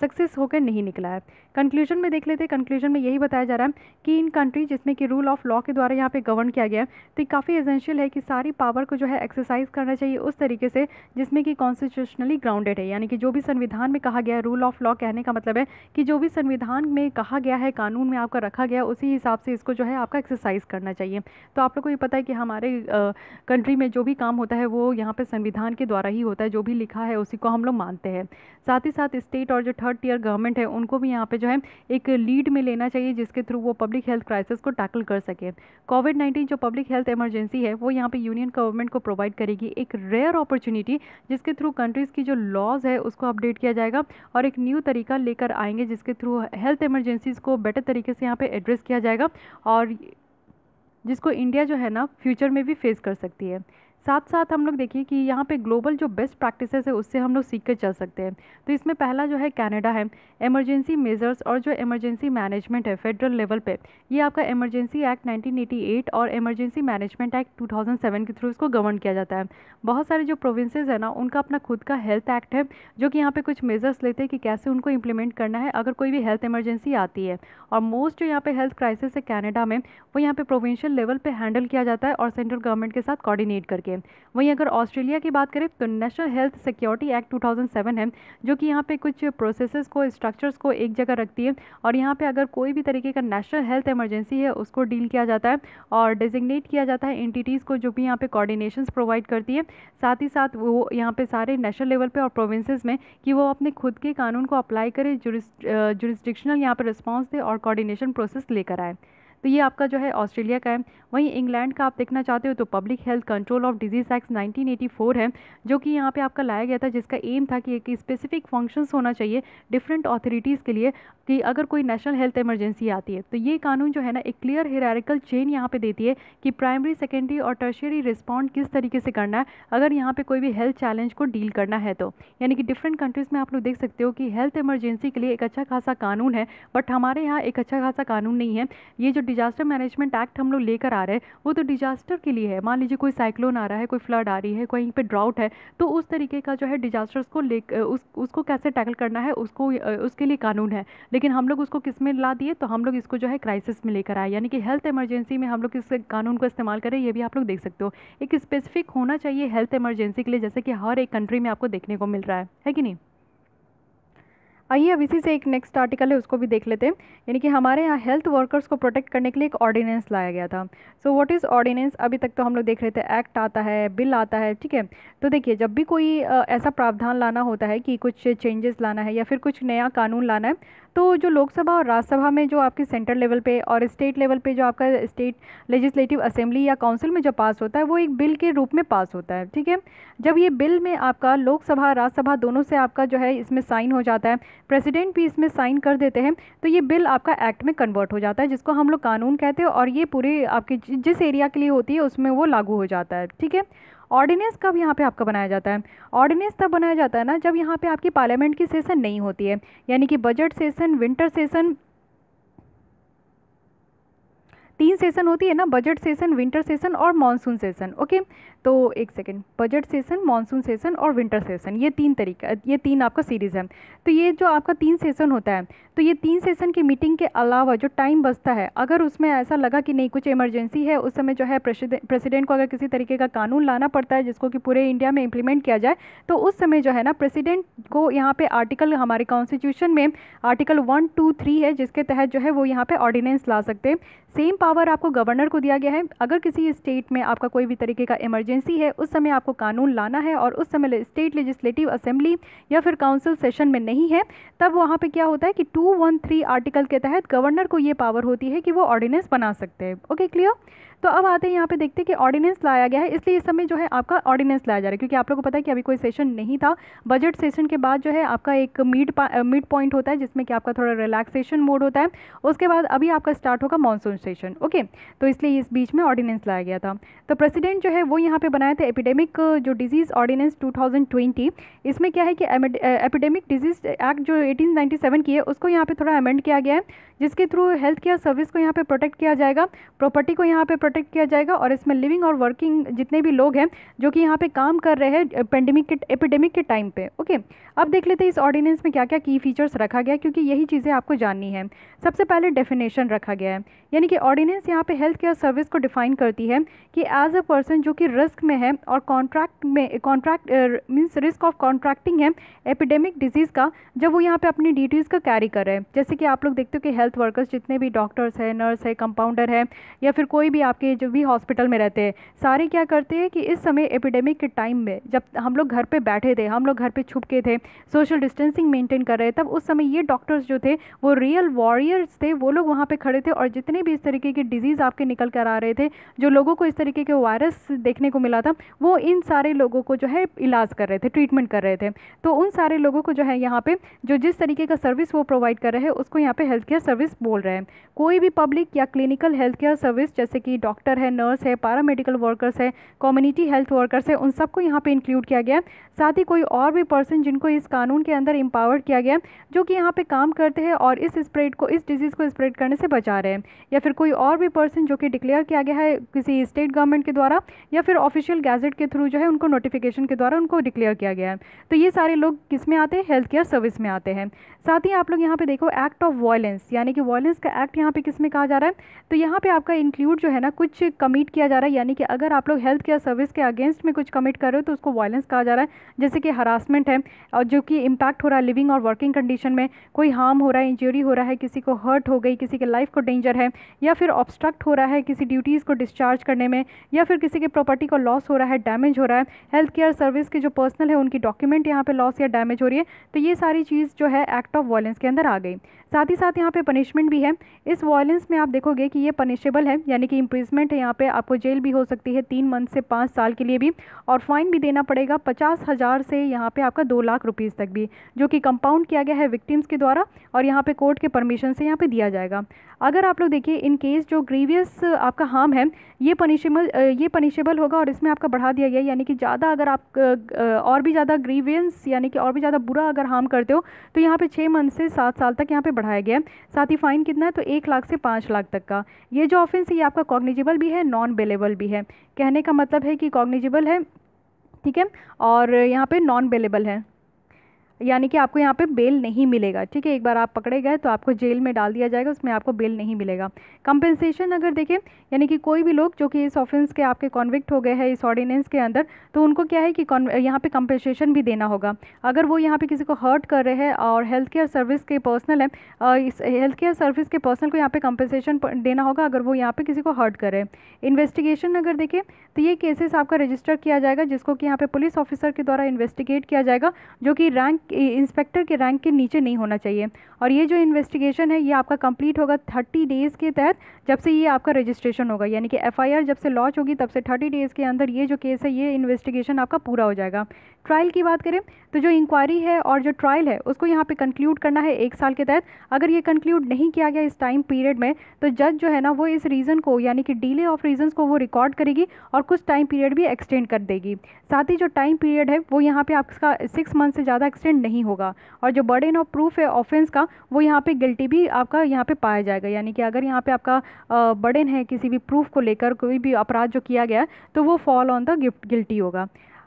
सक्सेस होकर नहीं निकला है कंक्लूजन में देख लेते हैं कंक्लूजन में यही बताया जा रहा है कि इन कंट्री जिसमें कि रूल ऑफ लॉ के द्वारा यहाँ पे गवर्न किया गया है तो काफ़ी एजेंशियल है कि सारी पावर को जो है एक्सरसाइज करना चाहिए उस तरीके से जिसमें कि कॉन्स्टिट्यूशनली ग्राउंडेड है यानी कि जो भी संविधान में कहा गया है रूल ऑफ लॉ कहने का मतलब है कि जो भी संविधान में कहा गया है कानून में आपका रखा गया उसी हिसाब से इसको जो है आपका एक्सरसाइज करना चाहिए तो आप लोग को ये पता है कि हमारे कंट्री में जो भी काम होता है वो यहाँ पर संविधान के द्वारा ही होता है जो भी लिखा है उसी को हम लोग मानते हैं साथ ही साथ स्टेट और जो थर्ड टीयर गवर्नमेंट है उनको भी यहाँ पर जो है एक लीड में लेना चाहिए जिसके थ्रू वो पब्लिक हेल्थ क्राइसिस को टैकल कर सके कोविड नाइन्टीन जो पब्लिक हेल्थ इमरजेंसी है वो यहाँ पर यूनियन गवर्नमेंट को प्रोवाइड करेगी एक रेयर अपॉर्चुनिटी जिसके थ्रू कंट्रीज़ की जो लॉज है उसको अपडेट किया जाएगा और एक न्यू तरीका लेकर आएंगे जिसके थ्रू हेल्थ इमरजेंसीज़ को बेटर तरीके से यहाँ पर एड्रेस किया जाएगा और जिसको इंडिया जो है ना फ्यूचर में भी फेस कर सकती है साथ साथ हम लोग देखिए कि यहाँ पे ग्लोबल जो बेस्ट प्रैक्टिसेस है उससे हम लोग सीख कर चल सकते हैं तो इसमें पहला जो है कैनेडा है एमरजेंसी मेजर्स और जो एमरजेंसी मैनेजमेंट है फेडरल लेवल पे ये आपका एमरजेंसी एक्ट 1988 और एमरजेंसी मैनेजमेंट एक्ट 2007 के थ्रू इसको गवर्न किया जाता है बहुत सारे जो प्रोविंसेज है ना उनका अपना खुद का हेल्थ एक्ट है जो कि यहाँ पर कुछ मेजर्स लेते हैं कि कैसे उनको इम्प्लीमेंट करना है अगर कोई भी हेल्थ इमरजेंसी आती है और मोस्ट जो यहाँ पर हेल्थ क्राइसिस है कैनेडा में वो यहाँ पर प्रोविंशियल लेवल पर हैंडल किया जाता है और सेंट्रल गवर्नमेंट के साथ कॉर्डिनेट करके चाहिए वहीं अगर ऑस्ट्रेलिया की बात करें तो नेशनल हेल्थ सिक्योरिटी एक्ट 2007 है जो कि यहाँ पे कुछ प्रोसेसेस को स्ट्रक्चर्स को एक जगह रखती है और यहाँ पे अगर कोई भी तरीके का नेशनल हेल्थ इमरजेंसी है उसको डील किया जाता है और डिजिग्नेट किया जाता है एंटिटीज़ को जो भी यहाँ पे कॉर्डिनेशन प्रोवाइड करती है साथ ही साथ वो यहाँ पर सारे नेशनल लेवल पर और प्रोविंस में कि वो अपने खुद के कानून को अप्लाई करें जुरिस्टिक्शनल यहाँ पर रिस्पॉन्स दे और कॉर्डिनेशन प्रोसेस लेकर आए तो ये आपका जो है ऑस्ट्रेलिया का है वहीं इंग्लैंड का आप देखना चाहते हो तो public health control of disease act 1984 है जो कि यहाँ पे आपका लाया गया था जिसका एम था कि एक स्पेसिफिक फंक्शंस होना चाहिए डिफरेंट अथॉरिटीज़ के लिए कि अगर कोई नेशनल हेल्थ इमरजेंसी आती है तो ये कानून जो है ना एक क्लियर हिरारिकल चेन यहाँ पर देती है कि प्राइमरी सेकेंडरी और टर्शरी रिस्पॉन्ड किस तरीके से करना है अगर यहाँ पर कोई भी हेल्थ चैलेंज को डील करना है तो यानी कि डिफरेंट कंट्रीज़ में आप लोग देख सकते हो कि हेल्थ इमरजेंसी के लिए एक अच्छा खासा कानून है बट हमारे यहाँ एक अच्छा खासा कानून नहीं है ये जो डिजास्टर मैनेजमेंट एक्ट हम लोग लेकर आ रहे हैं वो तो डिजास्टर के लिए है मान लीजिए कोई साइक्लोन आ रहा है कोई फ्लड आ रही है कहीं पर ड्राउट है तो उस तरीके का जो है डिजास्टर्स को ले उस उसको कैसे टैकल करना है उसको उसके लिए कानून है लेकिन हम लोग उसको किस में ला दिए तो हम लोग इसको जो है क्राइसिस में लेकर आए यानी कि हेल्थ इमरजेंसी में हम लोग इस कानून को इस्तेमाल करें ये भी आप लोग देख सकते हो एक स्पेसिफिक होना चाहिए हेल्थ इमरजेंसी के लिए जैसे कि हर एक कंट्री में आपको देखने को मिल रहा है है कि नहीं आइए अब इसी से एक नेक्स्ट आर्टिकल है उसको भी देख लेते हैं यानी कि हमारे यहाँ हेल्थ वर्कर्स को प्रोटेक्ट करने के लिए एक ऑर्डिनेंस लाया गया था सो व्हाट इज़ ऑर्डिनेंस अभी तक तो हम लोग देख रहे थे एक्ट आता है बिल आता है ठीक है तो देखिए जब भी कोई ऐसा प्रावधान लाना होता है कि कुछ चेंजेस लाना है या फिर कुछ नया कानून लाना है तो जो लोकसभा और राज्यसभा में जो आपके सेंट्रल लेवल पे और स्टेट लेवल पे जो आपका स्टेट लेजिस्लेटिव असेंबली या काउंसिल में जो पास होता है वो एक बिल के रूप में पास होता है ठीक है जब ये बिल में आपका लोकसभा राज्यसभा दोनों से आपका जो है इसमें साइन हो जाता है प्रेसिडेंट भी इसमें साइन कर देते हैं तो ये बिल आपका एक्ट में कन्वर्ट हो जाता है जिसको हम लोग कानून कहते हैं और ये पूरे आपके जिस एरिया के लिए होती है उसमें वो लागू हो जाता है ठीक है ऑर्डिनेंस कब यहाँ पे आपका बनाया जाता है ऑर्डिनेंस तब बनाया जाता है ना जब यहाँ पे आपकी पार्लियामेंट की सेशन नहीं होती है यानी कि बजट सेशन विंटर सेशन तीन सेशन होती है ना बजट सेशन विंटर सेशन और मानसून सेशन ओके तो एक second budget session monsoon session और विंटर सेशन ये तीन तरीका ये तीन आपका सीरीज़ है तो ये जो आपका तीन सेशन होता है तो ये तीन सेशन की मीटिंग के अलावा जो टाइम बचता है अगर उसमें ऐसा लगा कि नहीं कुछ इमरजेंसी है उस समय जो है प्रेसिडेंट को अगर किसी तरीके का कानून लाना पड़ता है जिसको कि पूरे इंडिया में इम्प्लीमेंट किया जाए तो उस समय जो है ना प्रेसिडेंट को यहाँ पर आर्टिकल हमारे कॉन्स्टिट्यूशन में आर्टिकल वन टू थ्री है जिसके तहत जो है वो यहाँ पर ऑर्डिनेंस ला सकते हैं सेम पावर आपको गवर्नर को दिया गया है अगर किसी स्टेट में आपका कोई भी तरीके का इमरजेंसी है उस समय आपको कानून लाना है और उस समय स्टेट लेजिस्लेटिव असेंबली या फिर काउंसिल सेशन में नहीं है तब वहाँ पे क्या होता है कि 213 आर्टिकल के तहत गवर्नर को ये पावर होती है कि वो ऑर्डिनेंस बना सकते हैं ओके क्लियर तो अब आते हैं यहाँ पे देखते हैं कि ऑर्डिनेंस लाया गया है इसलिए इस समय जो है आपका ऑर्डिनेंस लाया जा रहा है क्योंकि आप लोगों को पता है कि अभी कोई सेशन नहीं था बजट सेशन के बाद जो है आपका एक मिड मिड पॉइंट होता है जिसमें कि आपका थोड़ा रिलैक्सेशन मोड होता है उसके बाद अभी आपका स्टार्ट होगा मानसून सेशन ओके तो इसलिए इस बीच में ऑर्डिनेंस लाया गया था तो प्रेसिडेंट जो है वो यहाँ पर बनाया था एपिडेमिक जो डिजीज़ ऑर्डिनेंस टू इसमें क्या है कि एपिडेमिक डिजीज़ एक्ट जो एटीन की है उसको यहाँ पर थोड़ा अमेंड किया गया है जिसके थ्रू हेल्थ केयर सर्विस को यहाँ पर प्रोटेक्ट किया जाएगा प्रॉपर्टी को यहाँ पर प्रोटेक्ट किया जाएगा और इसमें लिविंग और वर्किंग जितने भी लोग हैं जो कि यहाँ पे काम कर रहे हैं पेंडेमिक के एपिडेमिक के टाइम पे ओके अब देख लेते हैं इस ऑर्डिनेंस में क्या क्या की फीचर्स रखा गया क्योंकि यही चीज़ें आपको जाननी है सबसे पहले डेफिनेशन रखा गया है यानी कि ऑर्डिनेंस यहाँ पे हेल्थ केयर सर्विस को डिफाइन करती है कि एज अ पर्सन जो कि रिस्क में है और कॉन्ट्रैक्ट में contract means risk of contracting है एपिडेमिक डिजीज़ का जब वो यहाँ पर अपनी ड्यूटीज़ का कैरी कर रहे हैं जैसे कि आप लोग देखते हो कि हेल्थ वर्कर्स जितने भी डॉक्टर्स हैं नर्स है कंपाउंडर है या फिर कोई भी आपके जो भी हॉस्पिटल में रहते हैं सारे क्या करते हैं कि इस समय एपिडेमिक के टाइम में जब हम लोग घर पे बैठे थे हम लोग घर पे छुप के थे सोशल डिस्टेंसिंग मेंटेन कर रहे तब उस समय ये डॉक्टर्स जो थे वो रियल वॉरियर्स थे वो लोग वहाँ पर खड़े थे और जितने भी इस तरीके के डिजीज़ आपके निकल कर आ रहे थे जो लोगों को इस तरीके के वायरस देखने को मिला था वो इन सारे लोगों को जो है इलाज कर रहे थे ट्रीटमेंट कर रहे थे तो उन सारे लोगों को जो है यहाँ पर जो जिस तरीके का सर्विस वो प्रोवाइड कर रहे हैं उसको यहाँ पे हेल्थ केयर सर्विस बोल रहे हैं कोई भी पब्लिक या क्लिनिकल हेल्थ केयर सर्विस जैसे कि डॉक्टर है नर्स है पारा मेडिकल वर्कर्स है कम्युनिटी हेल्थ वर्कर्स है उन सबको यहाँ पे इंक्लूड किया गया साथ ही कोई और भी पर्सन जिनको इस कानून के अंदर एम्पावर्ड किया गया जो कि यहाँ पे काम करते हैं और इस स्प्रेड को इस डिजीज़ को स्प्रेड करने से बचा रहे हैं या फिर कोई और भी पर्सन जो कि डिक्लेयर किया गया है किसी स्टेट गवर्नमेंट के द्वारा या फिर ऑफिशियल गैजेट के थ्रू जो है उनको नोटिफिकेशन के द्वारा उनको डिक्लेयर किया गया है तो ये सारे लोग किस में आते हैं हेल्थ केयर सर्विस में आते हैं साथ ही आप लोग यहाँ पे देखो एक्ट ऑफ वॉयलेंस यानी कि वॉयलेंस का एक्ट यहाँ पे किस में कहा जा रहा है तो यहाँ पे आपका इंक्लूड जो है ना कुछ कमिट किया जा रहा है यानी कि अगर आप लोग हेल्थ केयर सर्विस के अगेंस्ट में कुछ कमिट कर रहे हो तो उसको वायलेंस कहा जा रहा है जैसे कि हरासमेंट है और जो कि इम्पैक्ट हो रहा है लिविंग और वर्किंग कंडीशन में कोई हार्म हो रहा है इंजरी हो रहा है किसी को हर्ट हो गई किसी के लाइफ को डेंजर है या फिर ऑब्स्ट्रक्ट हो रहा है किसी ड्यूटीज़ को डिस्चार्ज करने में या फिर किसी के प्रॉपर्टी को लॉस हो रहा है डैमेज हो रहा है हेल्थ केयर सर्विस के जो पर्सनल है उनकी डॉक्यूमेंट यहाँ पर लॉस या डैमेज हो रही है तो ये सारी चीज़ जो है एक्ट ऑफ वायलेंस के अंदर आ गई साथ ही साथ यहाँ पे पनिशमेंट भी है इस वॉयलेंस में आप देखोगे कि ये पनिशेबल है यानी कि इम्प्रिजमेंट है यहाँ पे आपको जेल भी हो सकती है तीन मंथ से पाँच साल के लिए भी और फाइन भी देना पड़ेगा पचास हज़ार से यहाँ पे आपका दो लाख रुपीज़ तक भी जो कि कंपाउंड किया गया है विक्टिम्स के द्वारा और यहाँ पर कोर्ट के परमिशन से यहाँ पर दिया जाएगा अगर आप लोग देखिए इन केस जो ग्रीवियस आपका हार्म है ये पनिशेबल ये पनिशेबल होगा और इसमें आपका बढ़ा दिया गया यानी कि ज़्यादा अगर आप और भी ज़्यादा ग्रीवियंस यानी कि और भी ज़्यादा बुरा अगर हार्म करते हो तो यहाँ पर छः मंथ से सात साल तक यहाँ पर बढ़ाया गया है साथ ही फ़ाइन कितना है तो एक लाख से पाँच लाख तक का ये जो ऑफेंस है ये आपका कॉग्निजिबल भी है नॉन बेलेबल भी है कहने का मतलब है कि कॉग्निजिबल है ठीक है और यहाँ पे नॉन बेलेबल है यानी कि आपको यहाँ पे बेल नहीं मिलेगा ठीक है एक बार आप पकड़े गए तो आपको जेल में डाल दिया जाएगा उसमें आपको बेल नहीं मिलेगा कंपेंसेशन अगर देखें यानी कि कोई भी लोग जो कि इस ऑफेंस के आपके कॉन्विक्ट हो गए हैं इस ऑर्डिनेंस के अंदर तो उनको क्या है कि यहाँ पे कंपेंसेशन भी देना होगा अगर वो यहाँ पर किसी को हर्ट कर रहे हैं और हेल्थ केयर सर्विस के पर्सनल है इस हेल्थ केयर सर्विस के पर्सनल को यहाँ पर कंपेंसेशन देना होगा अगर वो यहाँ पर किसी को हर्ट कर रहे हैं इन्वेस्टिगेशन अगर देखें तो ये केसेस आपका रजिस्टर किया जाएगा जिसको कि यहाँ पर पुलिस ऑफिसर के द्वारा इन्वेस्टिगेट किया जाएगा जो कि रैंक इंस्पेक्टर के रैंक के नीचे नहीं होना चाहिए और ये जो इन्वेस्टिगेशन है ये आपका कंप्लीट होगा थर्टी डेज़ के तहत जब से ये आपका रजिस्ट्रेशन होगा यानी कि एफ जब से लॉन्च होगी तब से थर्टी डेज़ के अंदर ये जो केस है ये इन्वेस्टिगेशन आपका पूरा हो जाएगा ट्रायल की बात करें तो जो इंक्वायरी है और जो ट्रायल है उसको यहाँ पे कंक्लूड करना है एक साल के तहत अगर ये कंक्लूड नहीं किया गया इस टाइम पीरियड में तो जज जो है ना वो इस रीज़न को यानी कि डिले ऑफ रीजन को वो रिकॉर्ड करेगी और कुछ टाइम पीरियड भी एक्सटेंड कर देगी साथ ही जो टाइम पीरियड है वो यहाँ पर आपका सिक्स मंथ से ज़्यादा एक्सटेंड इनोसेंट नहीं होगा और जो बर्डन ऑफ प्रूफ है ऑफेंस का वो यहाँ पे गिल्टी भी आपका यहाँ पे पाया जाएगा यानी कि अगर यहाँ पे आपका बर्डन है किसी भी प्रूफ को लेकर कोई भी अपराध जो किया गया तो वो फॉल ऑन द गिल्टी होगा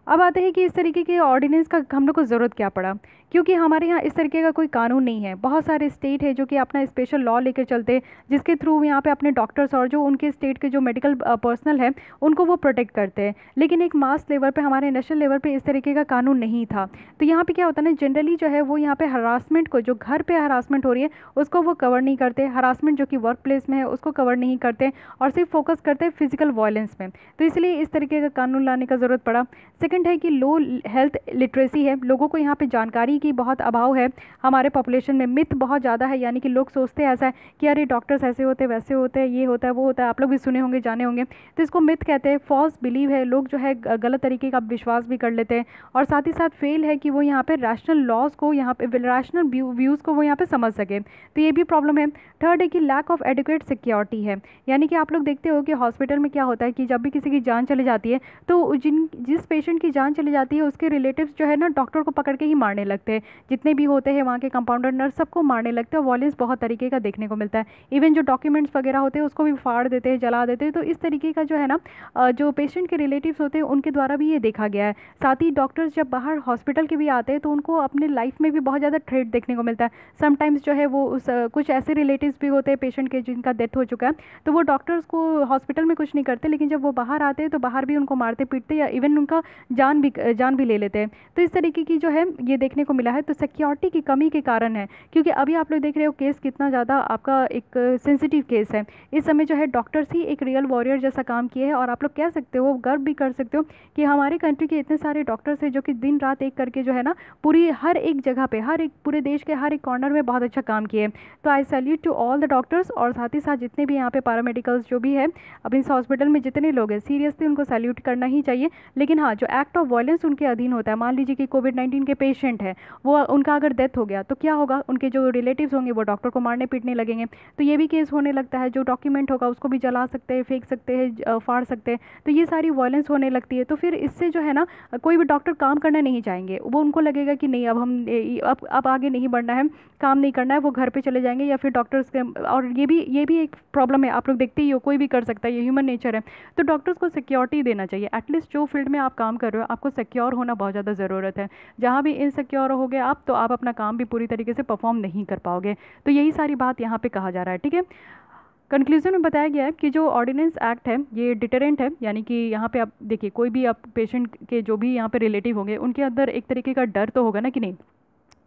अब आते हैं कि इस तरीके के ऑर्डिनेंस का हम लोग को ज़रूरत क्या पड़ा क्योंकि हमारे यहाँ इस तरीके का कोई कानून नहीं है बहुत सारे स्टेट है जो कि अपना स्पेशल लॉ लेकर चलते जिसके थ्रू यहाँ पे अपने डॉक्टर्स और जो उनके स्टेट के जो मेडिकल पर्सनल हैं उनको वो प्रोटेक्ट करते हैं लेकिन एक मास लेवल पर हमारे नेशनल लेवल पर इस तरीके का कानून नहीं था तो यहाँ पर क्या होता है ना जनरली जो है वो यहाँ पर हरासमेंट को जो घर पर हरासमेंट हो रही है उसको वो कवर नहीं करते हरासमेंट जो कि वर्क प्लेस में है उसको कवर नहीं करते और सिर्फ फोकस करते फिजिकल वायलेंस में तो इसलिए इस तरीके का कानून लाने का ज़रूरत पड़ा सेकेंड सेकंड है कि लो हेल्थ लिटरेसी है लोगों को यहाँ पे जानकारी की बहुत अभाव है हमारे पॉपुलेशन में मिथ बहुत ज़्यादा है यानी कि लोग सोचते हैं ऐसा है कि अरे डॉक्टर्स ऐसे होते हैं वैसे होते हैं ये होता है वो होता है आप लोग भी सुने होंगे जाने होंगे तो इसको मिथ कहते हैं फॉल्स बिलीव है लोग जो है गलत तरीके का विश्वास भी कर लेते हैं और साथ ही साथ फेल है कि वो यहाँ पर रैशनल लॉज को यहाँ पर रैशनल व्यूज़ को वो यहाँ पर समझ सकें तो ये भी प्रॉब्लम है थर्ड है कि लैक ऑफ एडुकेट सिक्योरिटी है यानी कि आप लोग देखते हो कि हॉस्पिटल में क्या होता है कि जब भी किसी की जान चली जाती है तो जिन जिस पेशेंट की की जान चली जाती है उसके रिलेटिव्स जो है ना डॉक्टर को पकड़ के ही मारने लगते हैं जितने भी होते हैं वहाँ के कंपाउंडर नर्स सबको मारने लगते हैं वॉलेंस बहुत तरीके का देखने को मिलता है इवन जो डॉक्यूमेंट्स वगैरह होते हैं उसको भी फाड़ देते हैं जला देते हैं तो इस तरीके का जो है ना जो पेशेंट के रिलेटिव्स होते हैं उनके द्वारा भी ये देखा गया है साथ ही डॉक्टर्स जब बाहर हॉस्पिटल के भी आते हैं तो उनको अपने लाइफ में भी बहुत ज़्यादा थ्रेड देखने को मिलता है समटाइम्स जो है वो उस कुछ ऐसे रिलेटिव्स भी होते हैं पेशेंट के जिनका डेथ हो चुका है तो वो डॉक्टर्स को हॉस्पिटल में कुछ नहीं करते लेकिन जब वो बाहर आते हैं तो बाहर भी उनको मारते पीटते या इवन उनका जान भी जान भी ले लेते हैं तो इस तरीके की जो है ये देखने को मिला है तो सिक्योरिटी की कमी के कारण है क्योंकि अभी आप लोग देख रहे हो केस कितना ज़्यादा आपका एक सेंसिटिव केस है इस समय जो है डॉक्टर्स ही एक रियल वॉरियर जैसा काम किए हैं और आप लोग कह सकते हो गर्व भी कर सकते हो कि हमारे कंट्री के इतने सारे डॉक्टर्स हैं जो कि दिन रात एक करके जो है ना पूरी हर एक जगह पे हर एक पूरे देश के हर एक कॉर्नर में बहुत अच्छा काम किए तो I salute to all the doctors और साथ ही साथ जितने भी यहाँ पर पैरामेडिकल्स जो भी है अब इस हॉस्पिटल में जितने लोग हैं सीरियसली उनको सैल्यूट करना ही चाहिए लेकिन हाँ जो एक्ट एक्ट ऑफ वायलेंस उनके अधीन होता है मान लीजिए कि कोविड नाइन्टीन के पेशेंट है वो उनका अगर डेथ हो गया तो क्या होगा उनके जो रिलेटिव्स होंगे वो डॉक्टर को मारने पीटने लगेंगे तो ये भी केस होने लगता है जो डॉक्यूमेंट होगा उसको भी जला सकते हैं फेंक सकते हैं फाड़ सकते हैं तो ये सारी वायलेंस होने लगती है तो फिर इससे जो है ना कोई भी डॉक्टर काम करना नहीं चाहेंगे वो उनको लगेगा कि नहीं अब हम अब अब आगे नहीं बढ़ना है काम नहीं करना है वो घर पर चले जाएंगे या फिर डॉक्टर्स के और ये भी ये भी एक प्रॉब्लम है आप लोग देखते ही हो कोई भी कर सकता है ये ह्यूमन नेचर है तो डॉक्टर्स को सिक्योरिटी देना चाहिए एटलीस्ट जो फील्ड में आप काम कर कर रहे हो आपको सिक्योर होना बहुत ज़्यादा ज़रूरत है जहाँ भी इनसिक्योर हो गए आप तो आप अपना काम भी पूरी तरीके से परफॉर्म नहीं कर पाओगे तो यही सारी बात यहाँ पर कहा जा रहा है ठीक है कंक्लूजन में बताया गया है कि जो ऑर्डिनेंस एक्ट है ये डिटरेंट है यानी कि यहाँ पे आप देखिए कोई भी आप पेशेंट के जो भी यहाँ पे रिलेटिव होंगे उनके अंदर एक तरीके का डर तो होगा ना कि नहीं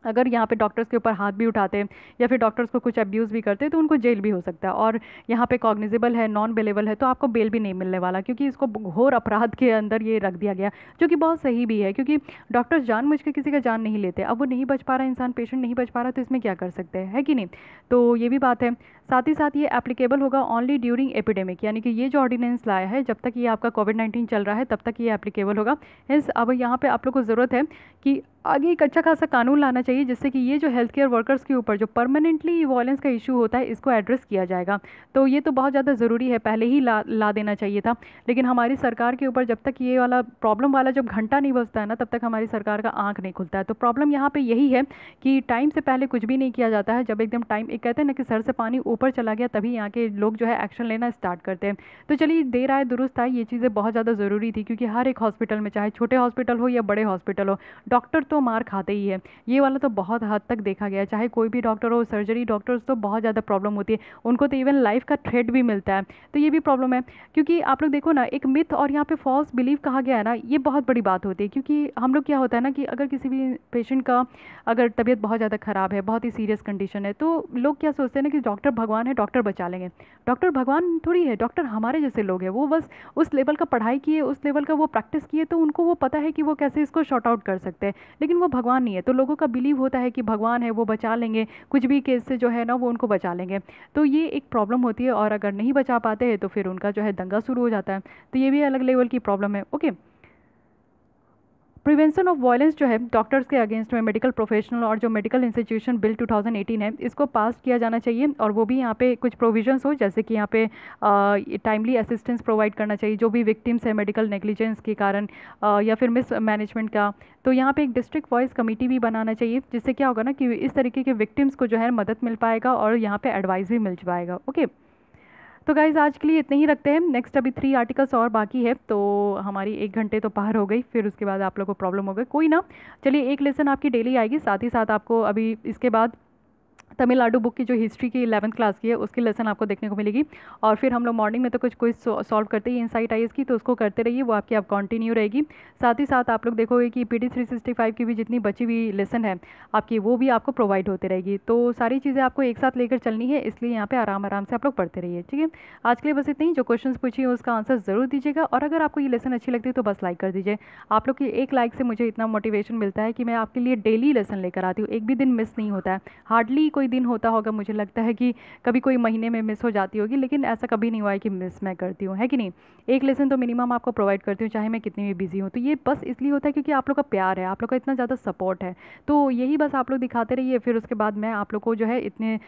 अगर यहाँ पे डॉक्टर्स के ऊपर हाथ भी उठाते हैं या फिर डॉक्टर्स को कुछ अब्यूज़ भी करते हैं तो उनको जेल भी हो सकता है और यहाँ पे कॉग्निजेबल है नॉन बेलेबल है तो आपको बेल भी नहीं मिलने वाला क्योंकि इसको घोर अपराध के अंदर ये रख दिया गया जो कि बहुत सही भी है क्योंकि डॉक्टर्स जान मुझ के किसी का जान नहीं लेते अब वो नहीं बच पा रहा इंसान पेशेंट नहीं बच पा रहा तो इसमें क्या कर सकते हैं है कि नहीं तो ये भी बात है साथ ही साथ ये एप्लीकेबल होगा ओनली ड्यूरिंग एपिडेमिक यानी कि ये जो ऑर्डिनेंस लाया है जब तक ये आपका कोविड नाइन्टीन चल रहा है तब तक ये एप्लीकेबल होगा हेंस अब यहाँ पे आप लोग को ज़रूरत है कि आगे एक अच्छा खासा कानून लाना चाहिए जिससे कि ये जो हेल्थ केयर वर्कर्स के ऊपर जो परमानेंटली वॉयलेंस का इशू होता है इसको एड्रेस किया जाएगा तो ये तो बहुत ज़्यादा ज़रूरी है पहले ही ला ला देना चाहिए था लेकिन हमारी सरकार के ऊपर जब तक ये वाला प्रॉब्लम वाला जब घंटा नहीं बजता है ना तब तक हमारी सरकार का आँख नहीं खुलता है तो प्रॉब्लम यहाँ पर यही है कि टाइम से पहले कुछ भी नहीं किया जाता है जब एकदम टाइम एक कहते हैं ना कि सर से पानी ऊपर चला गया तभी यहाँ के लोग जो है एक्शन लेना स्टार्ट करते हैं तो चलिए देर आए दुरुस्त आए ये चीज़ें बहुत ज़्यादा ज़रूरी थी क्योंकि हर एक हॉस्पिटल में चाहे छोटे हॉस्पिटल हो या बड़े हॉस्पिटल हो डॉक्टर तो मार खाते ही है ये वाला तो बहुत हद तक देखा गया चाहे कोई भी डॉक्टर हो सर्जरी डॉक्टर्स तो बहुत ज़्यादा प्रॉब्लम होती है उनको तो इवन लाइफ का थ्रेड भी मिलता है तो ये भी प्रॉब्लम है क्योंकि आप लोग देखो ना एक मिथ और यहाँ पर फॉल्स बिलीव कहा गया है ना ये बहुत बड़ी बात होती है क्योंकि हम लोग क्या होता है ना कि अगर किसी भी पेशेंट का अगर तबीयत बहुत ज़्यादा ख़राब है बहुत ही सीरियस कंडीशन है तो लोग क्या सोचते हैं ना कि डॉक्टर भगवान है डॉक्टर बचा लेंगे डॉक्टर भगवान थोड़ी है डॉक्टर हमारे जैसे लोग हैं वो बस उस लेवल का पढ़ाई किए उस लेवल का वो प्रैक्टिस किए तो उनको वो पता है कि वो कैसे इसको शॉर्ट आउट कर सकते हैं लेकिन वो भगवान नहीं है तो लोगों का बिलीव होता है कि भगवान है वो बचा लेंगे कुछ भी केस से जो है ना वो उनको बचा लेंगे तो ये एक प्रॉब्लम होती है और अगर नहीं बचा पाते हैं तो फिर उनका जो है दंगा शुरू हो जाता है तो ये भी अलग लेवल की प्रॉब्लम है ओके प्रिवेंशन ऑफ वायलेंस जो है डॉक्टर्स के अगेंस्ट में मेडिकल प्रोफेशनल और जो मेडिकल इंस्टीट्यूशन बिल 2018 है इसको पास किया जाना चाहिए और वो भी यहाँ पे कुछ प्रोविजंस हो जैसे कि यहाँ पे टाइमली असिस्टेंस प्रोवाइड करना चाहिए जो भी विक्टिम्स है मेडिकल नेग्लिजेंस के कारण आ, या फिर मिस मैनेजमेंट का तो यहाँ पे एक डिस्ट्रिक्ट वाइज कमेटी भी बनाना चाहिए जिससे क्या होगा ना कि इस तरीके के विक्टिम्स को जो है मदद मिल पाएगा और यहाँ पर एडवाइस भी मिल पाएगा ओके okay? तो गाइज़ आज के लिए इतने ही रखते हैं नेक्स्ट अभी थ्री आर्टिकल्स और बाकी है तो हमारी एक घंटे तो पार हो गई फिर उसके बाद आप लोग को प्रॉब्लम हो गई कोई ना चलिए एक लेसन आपकी डेली आएगी साथ ही साथ आपको अभी इसके बाद तमिलनाडु बुक की जो हिस्ट्री की इलेवंथ क्लास की है उसकी लेसन आपको देखने को मिलेगी और फिर हम लोग मॉर्निंग में तो कुछ कोई सॉल्व करते ही इनसाइट आई की तो उसको करते रहिए वो आपकी आप कंटिन्यू रहेगी साथ ही साथ आप लोग देखोगे कि पी डी की भी जितनी बची हुई लेसन है आपकी वो भी आपको प्रोवाइड होती रहेगी तो सारी चीज़ें आपको एक साथ लेकर चलनी है इसलिए यहाँ पर आराम आराम से आप लोग पढ़ते रहिए ठीक है आज के लिए बस इतनी जो क्वेश्चन पूछिए उसका आंसर ज़रूर दीजिएगा और अगर आपको ये लेसन अच्छी लगती है तो बस लाइक कर दीजिए आप लोग की एक लाइक से मुझे इतना मोटिवेशन मिलता है कि मैं आपके लिए डेली लेसन लेकर आती हूँ एक भी दिन मिस नहीं होता है हार्डली कोई दिन होता होगा मुझे लगता है कि कभी कोई महीने में मिस हो जाती होगी लेकिन ऐसा कभी नहीं हुआ है कि मिस मैं करती हूँ है कि नहीं एक लेसन तो मिनिमम आपको प्रोवाइड करती हूँ चाहे मैं कितनी भी बिज़ी हूँ तो ये बस इसलिए होता है क्योंकि आप लोग का प्यार है आप लोग का इतना ज़्यादा सपोर्ट है तो यही बस आप लोग दिखाते रहिए फिर उसके बाद मैं आप लोग को जो है इतने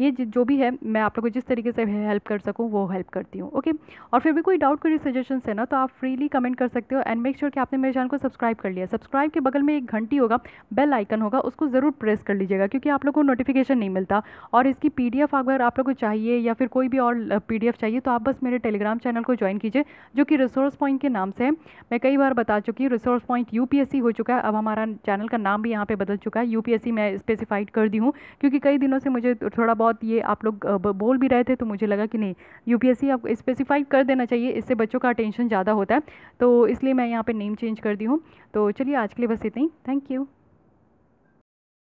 ये जो भी है मैं आप लोग को जिस तरीके से हेल्प कर सकूँ वो हेल्प करती हूँ ओके और फिर भी कोई डाउट कोई सजेशन है ना तो आप फ्रीली कमेंट कर सकते हो एंड मेक श्योर कि आपने मेरे चैनल को सब्सक्राइब कर लिया सब्सक्राइब के बगल में एक घंटी होगा बेल आइकन होगा उसको ज़रूर प्रेस कर लीजिएगा क्योंकि आप लोग को नोटिफिकेशन नहीं नहीं मिलता और इसकी पी अगर आप लोग को चाहिए या फिर कोई भी और पी चाहिए तो आप बस मेरे टेलीग्राम चैनल को ज्वाइन कीजिए जो कि रिसोर्स पॉइंट के नाम से है मैं कई बार बता चुकी हूँ रिसोर्स पॉइंट यू हो चुका है अब हमारा चैनल का नाम भी यहाँ पर बदल चुका है यू मैं स्पेसिफाइड कर दी हूँ क्योंकि कई दिनों से मुझे थोड़ा बहुत ये आप लोग बोल भी रहे थे तो मुझे लगा कि नहीं यू पी स्पेसिफाइड कर देना चाहिए इससे बच्चों का अटेंशन ज़्यादा होता है तो इसलिए मैं यहाँ पे नेम चेंज कर दी हूँ तो चलिए आज के लिए बस इतना ही थैंक यू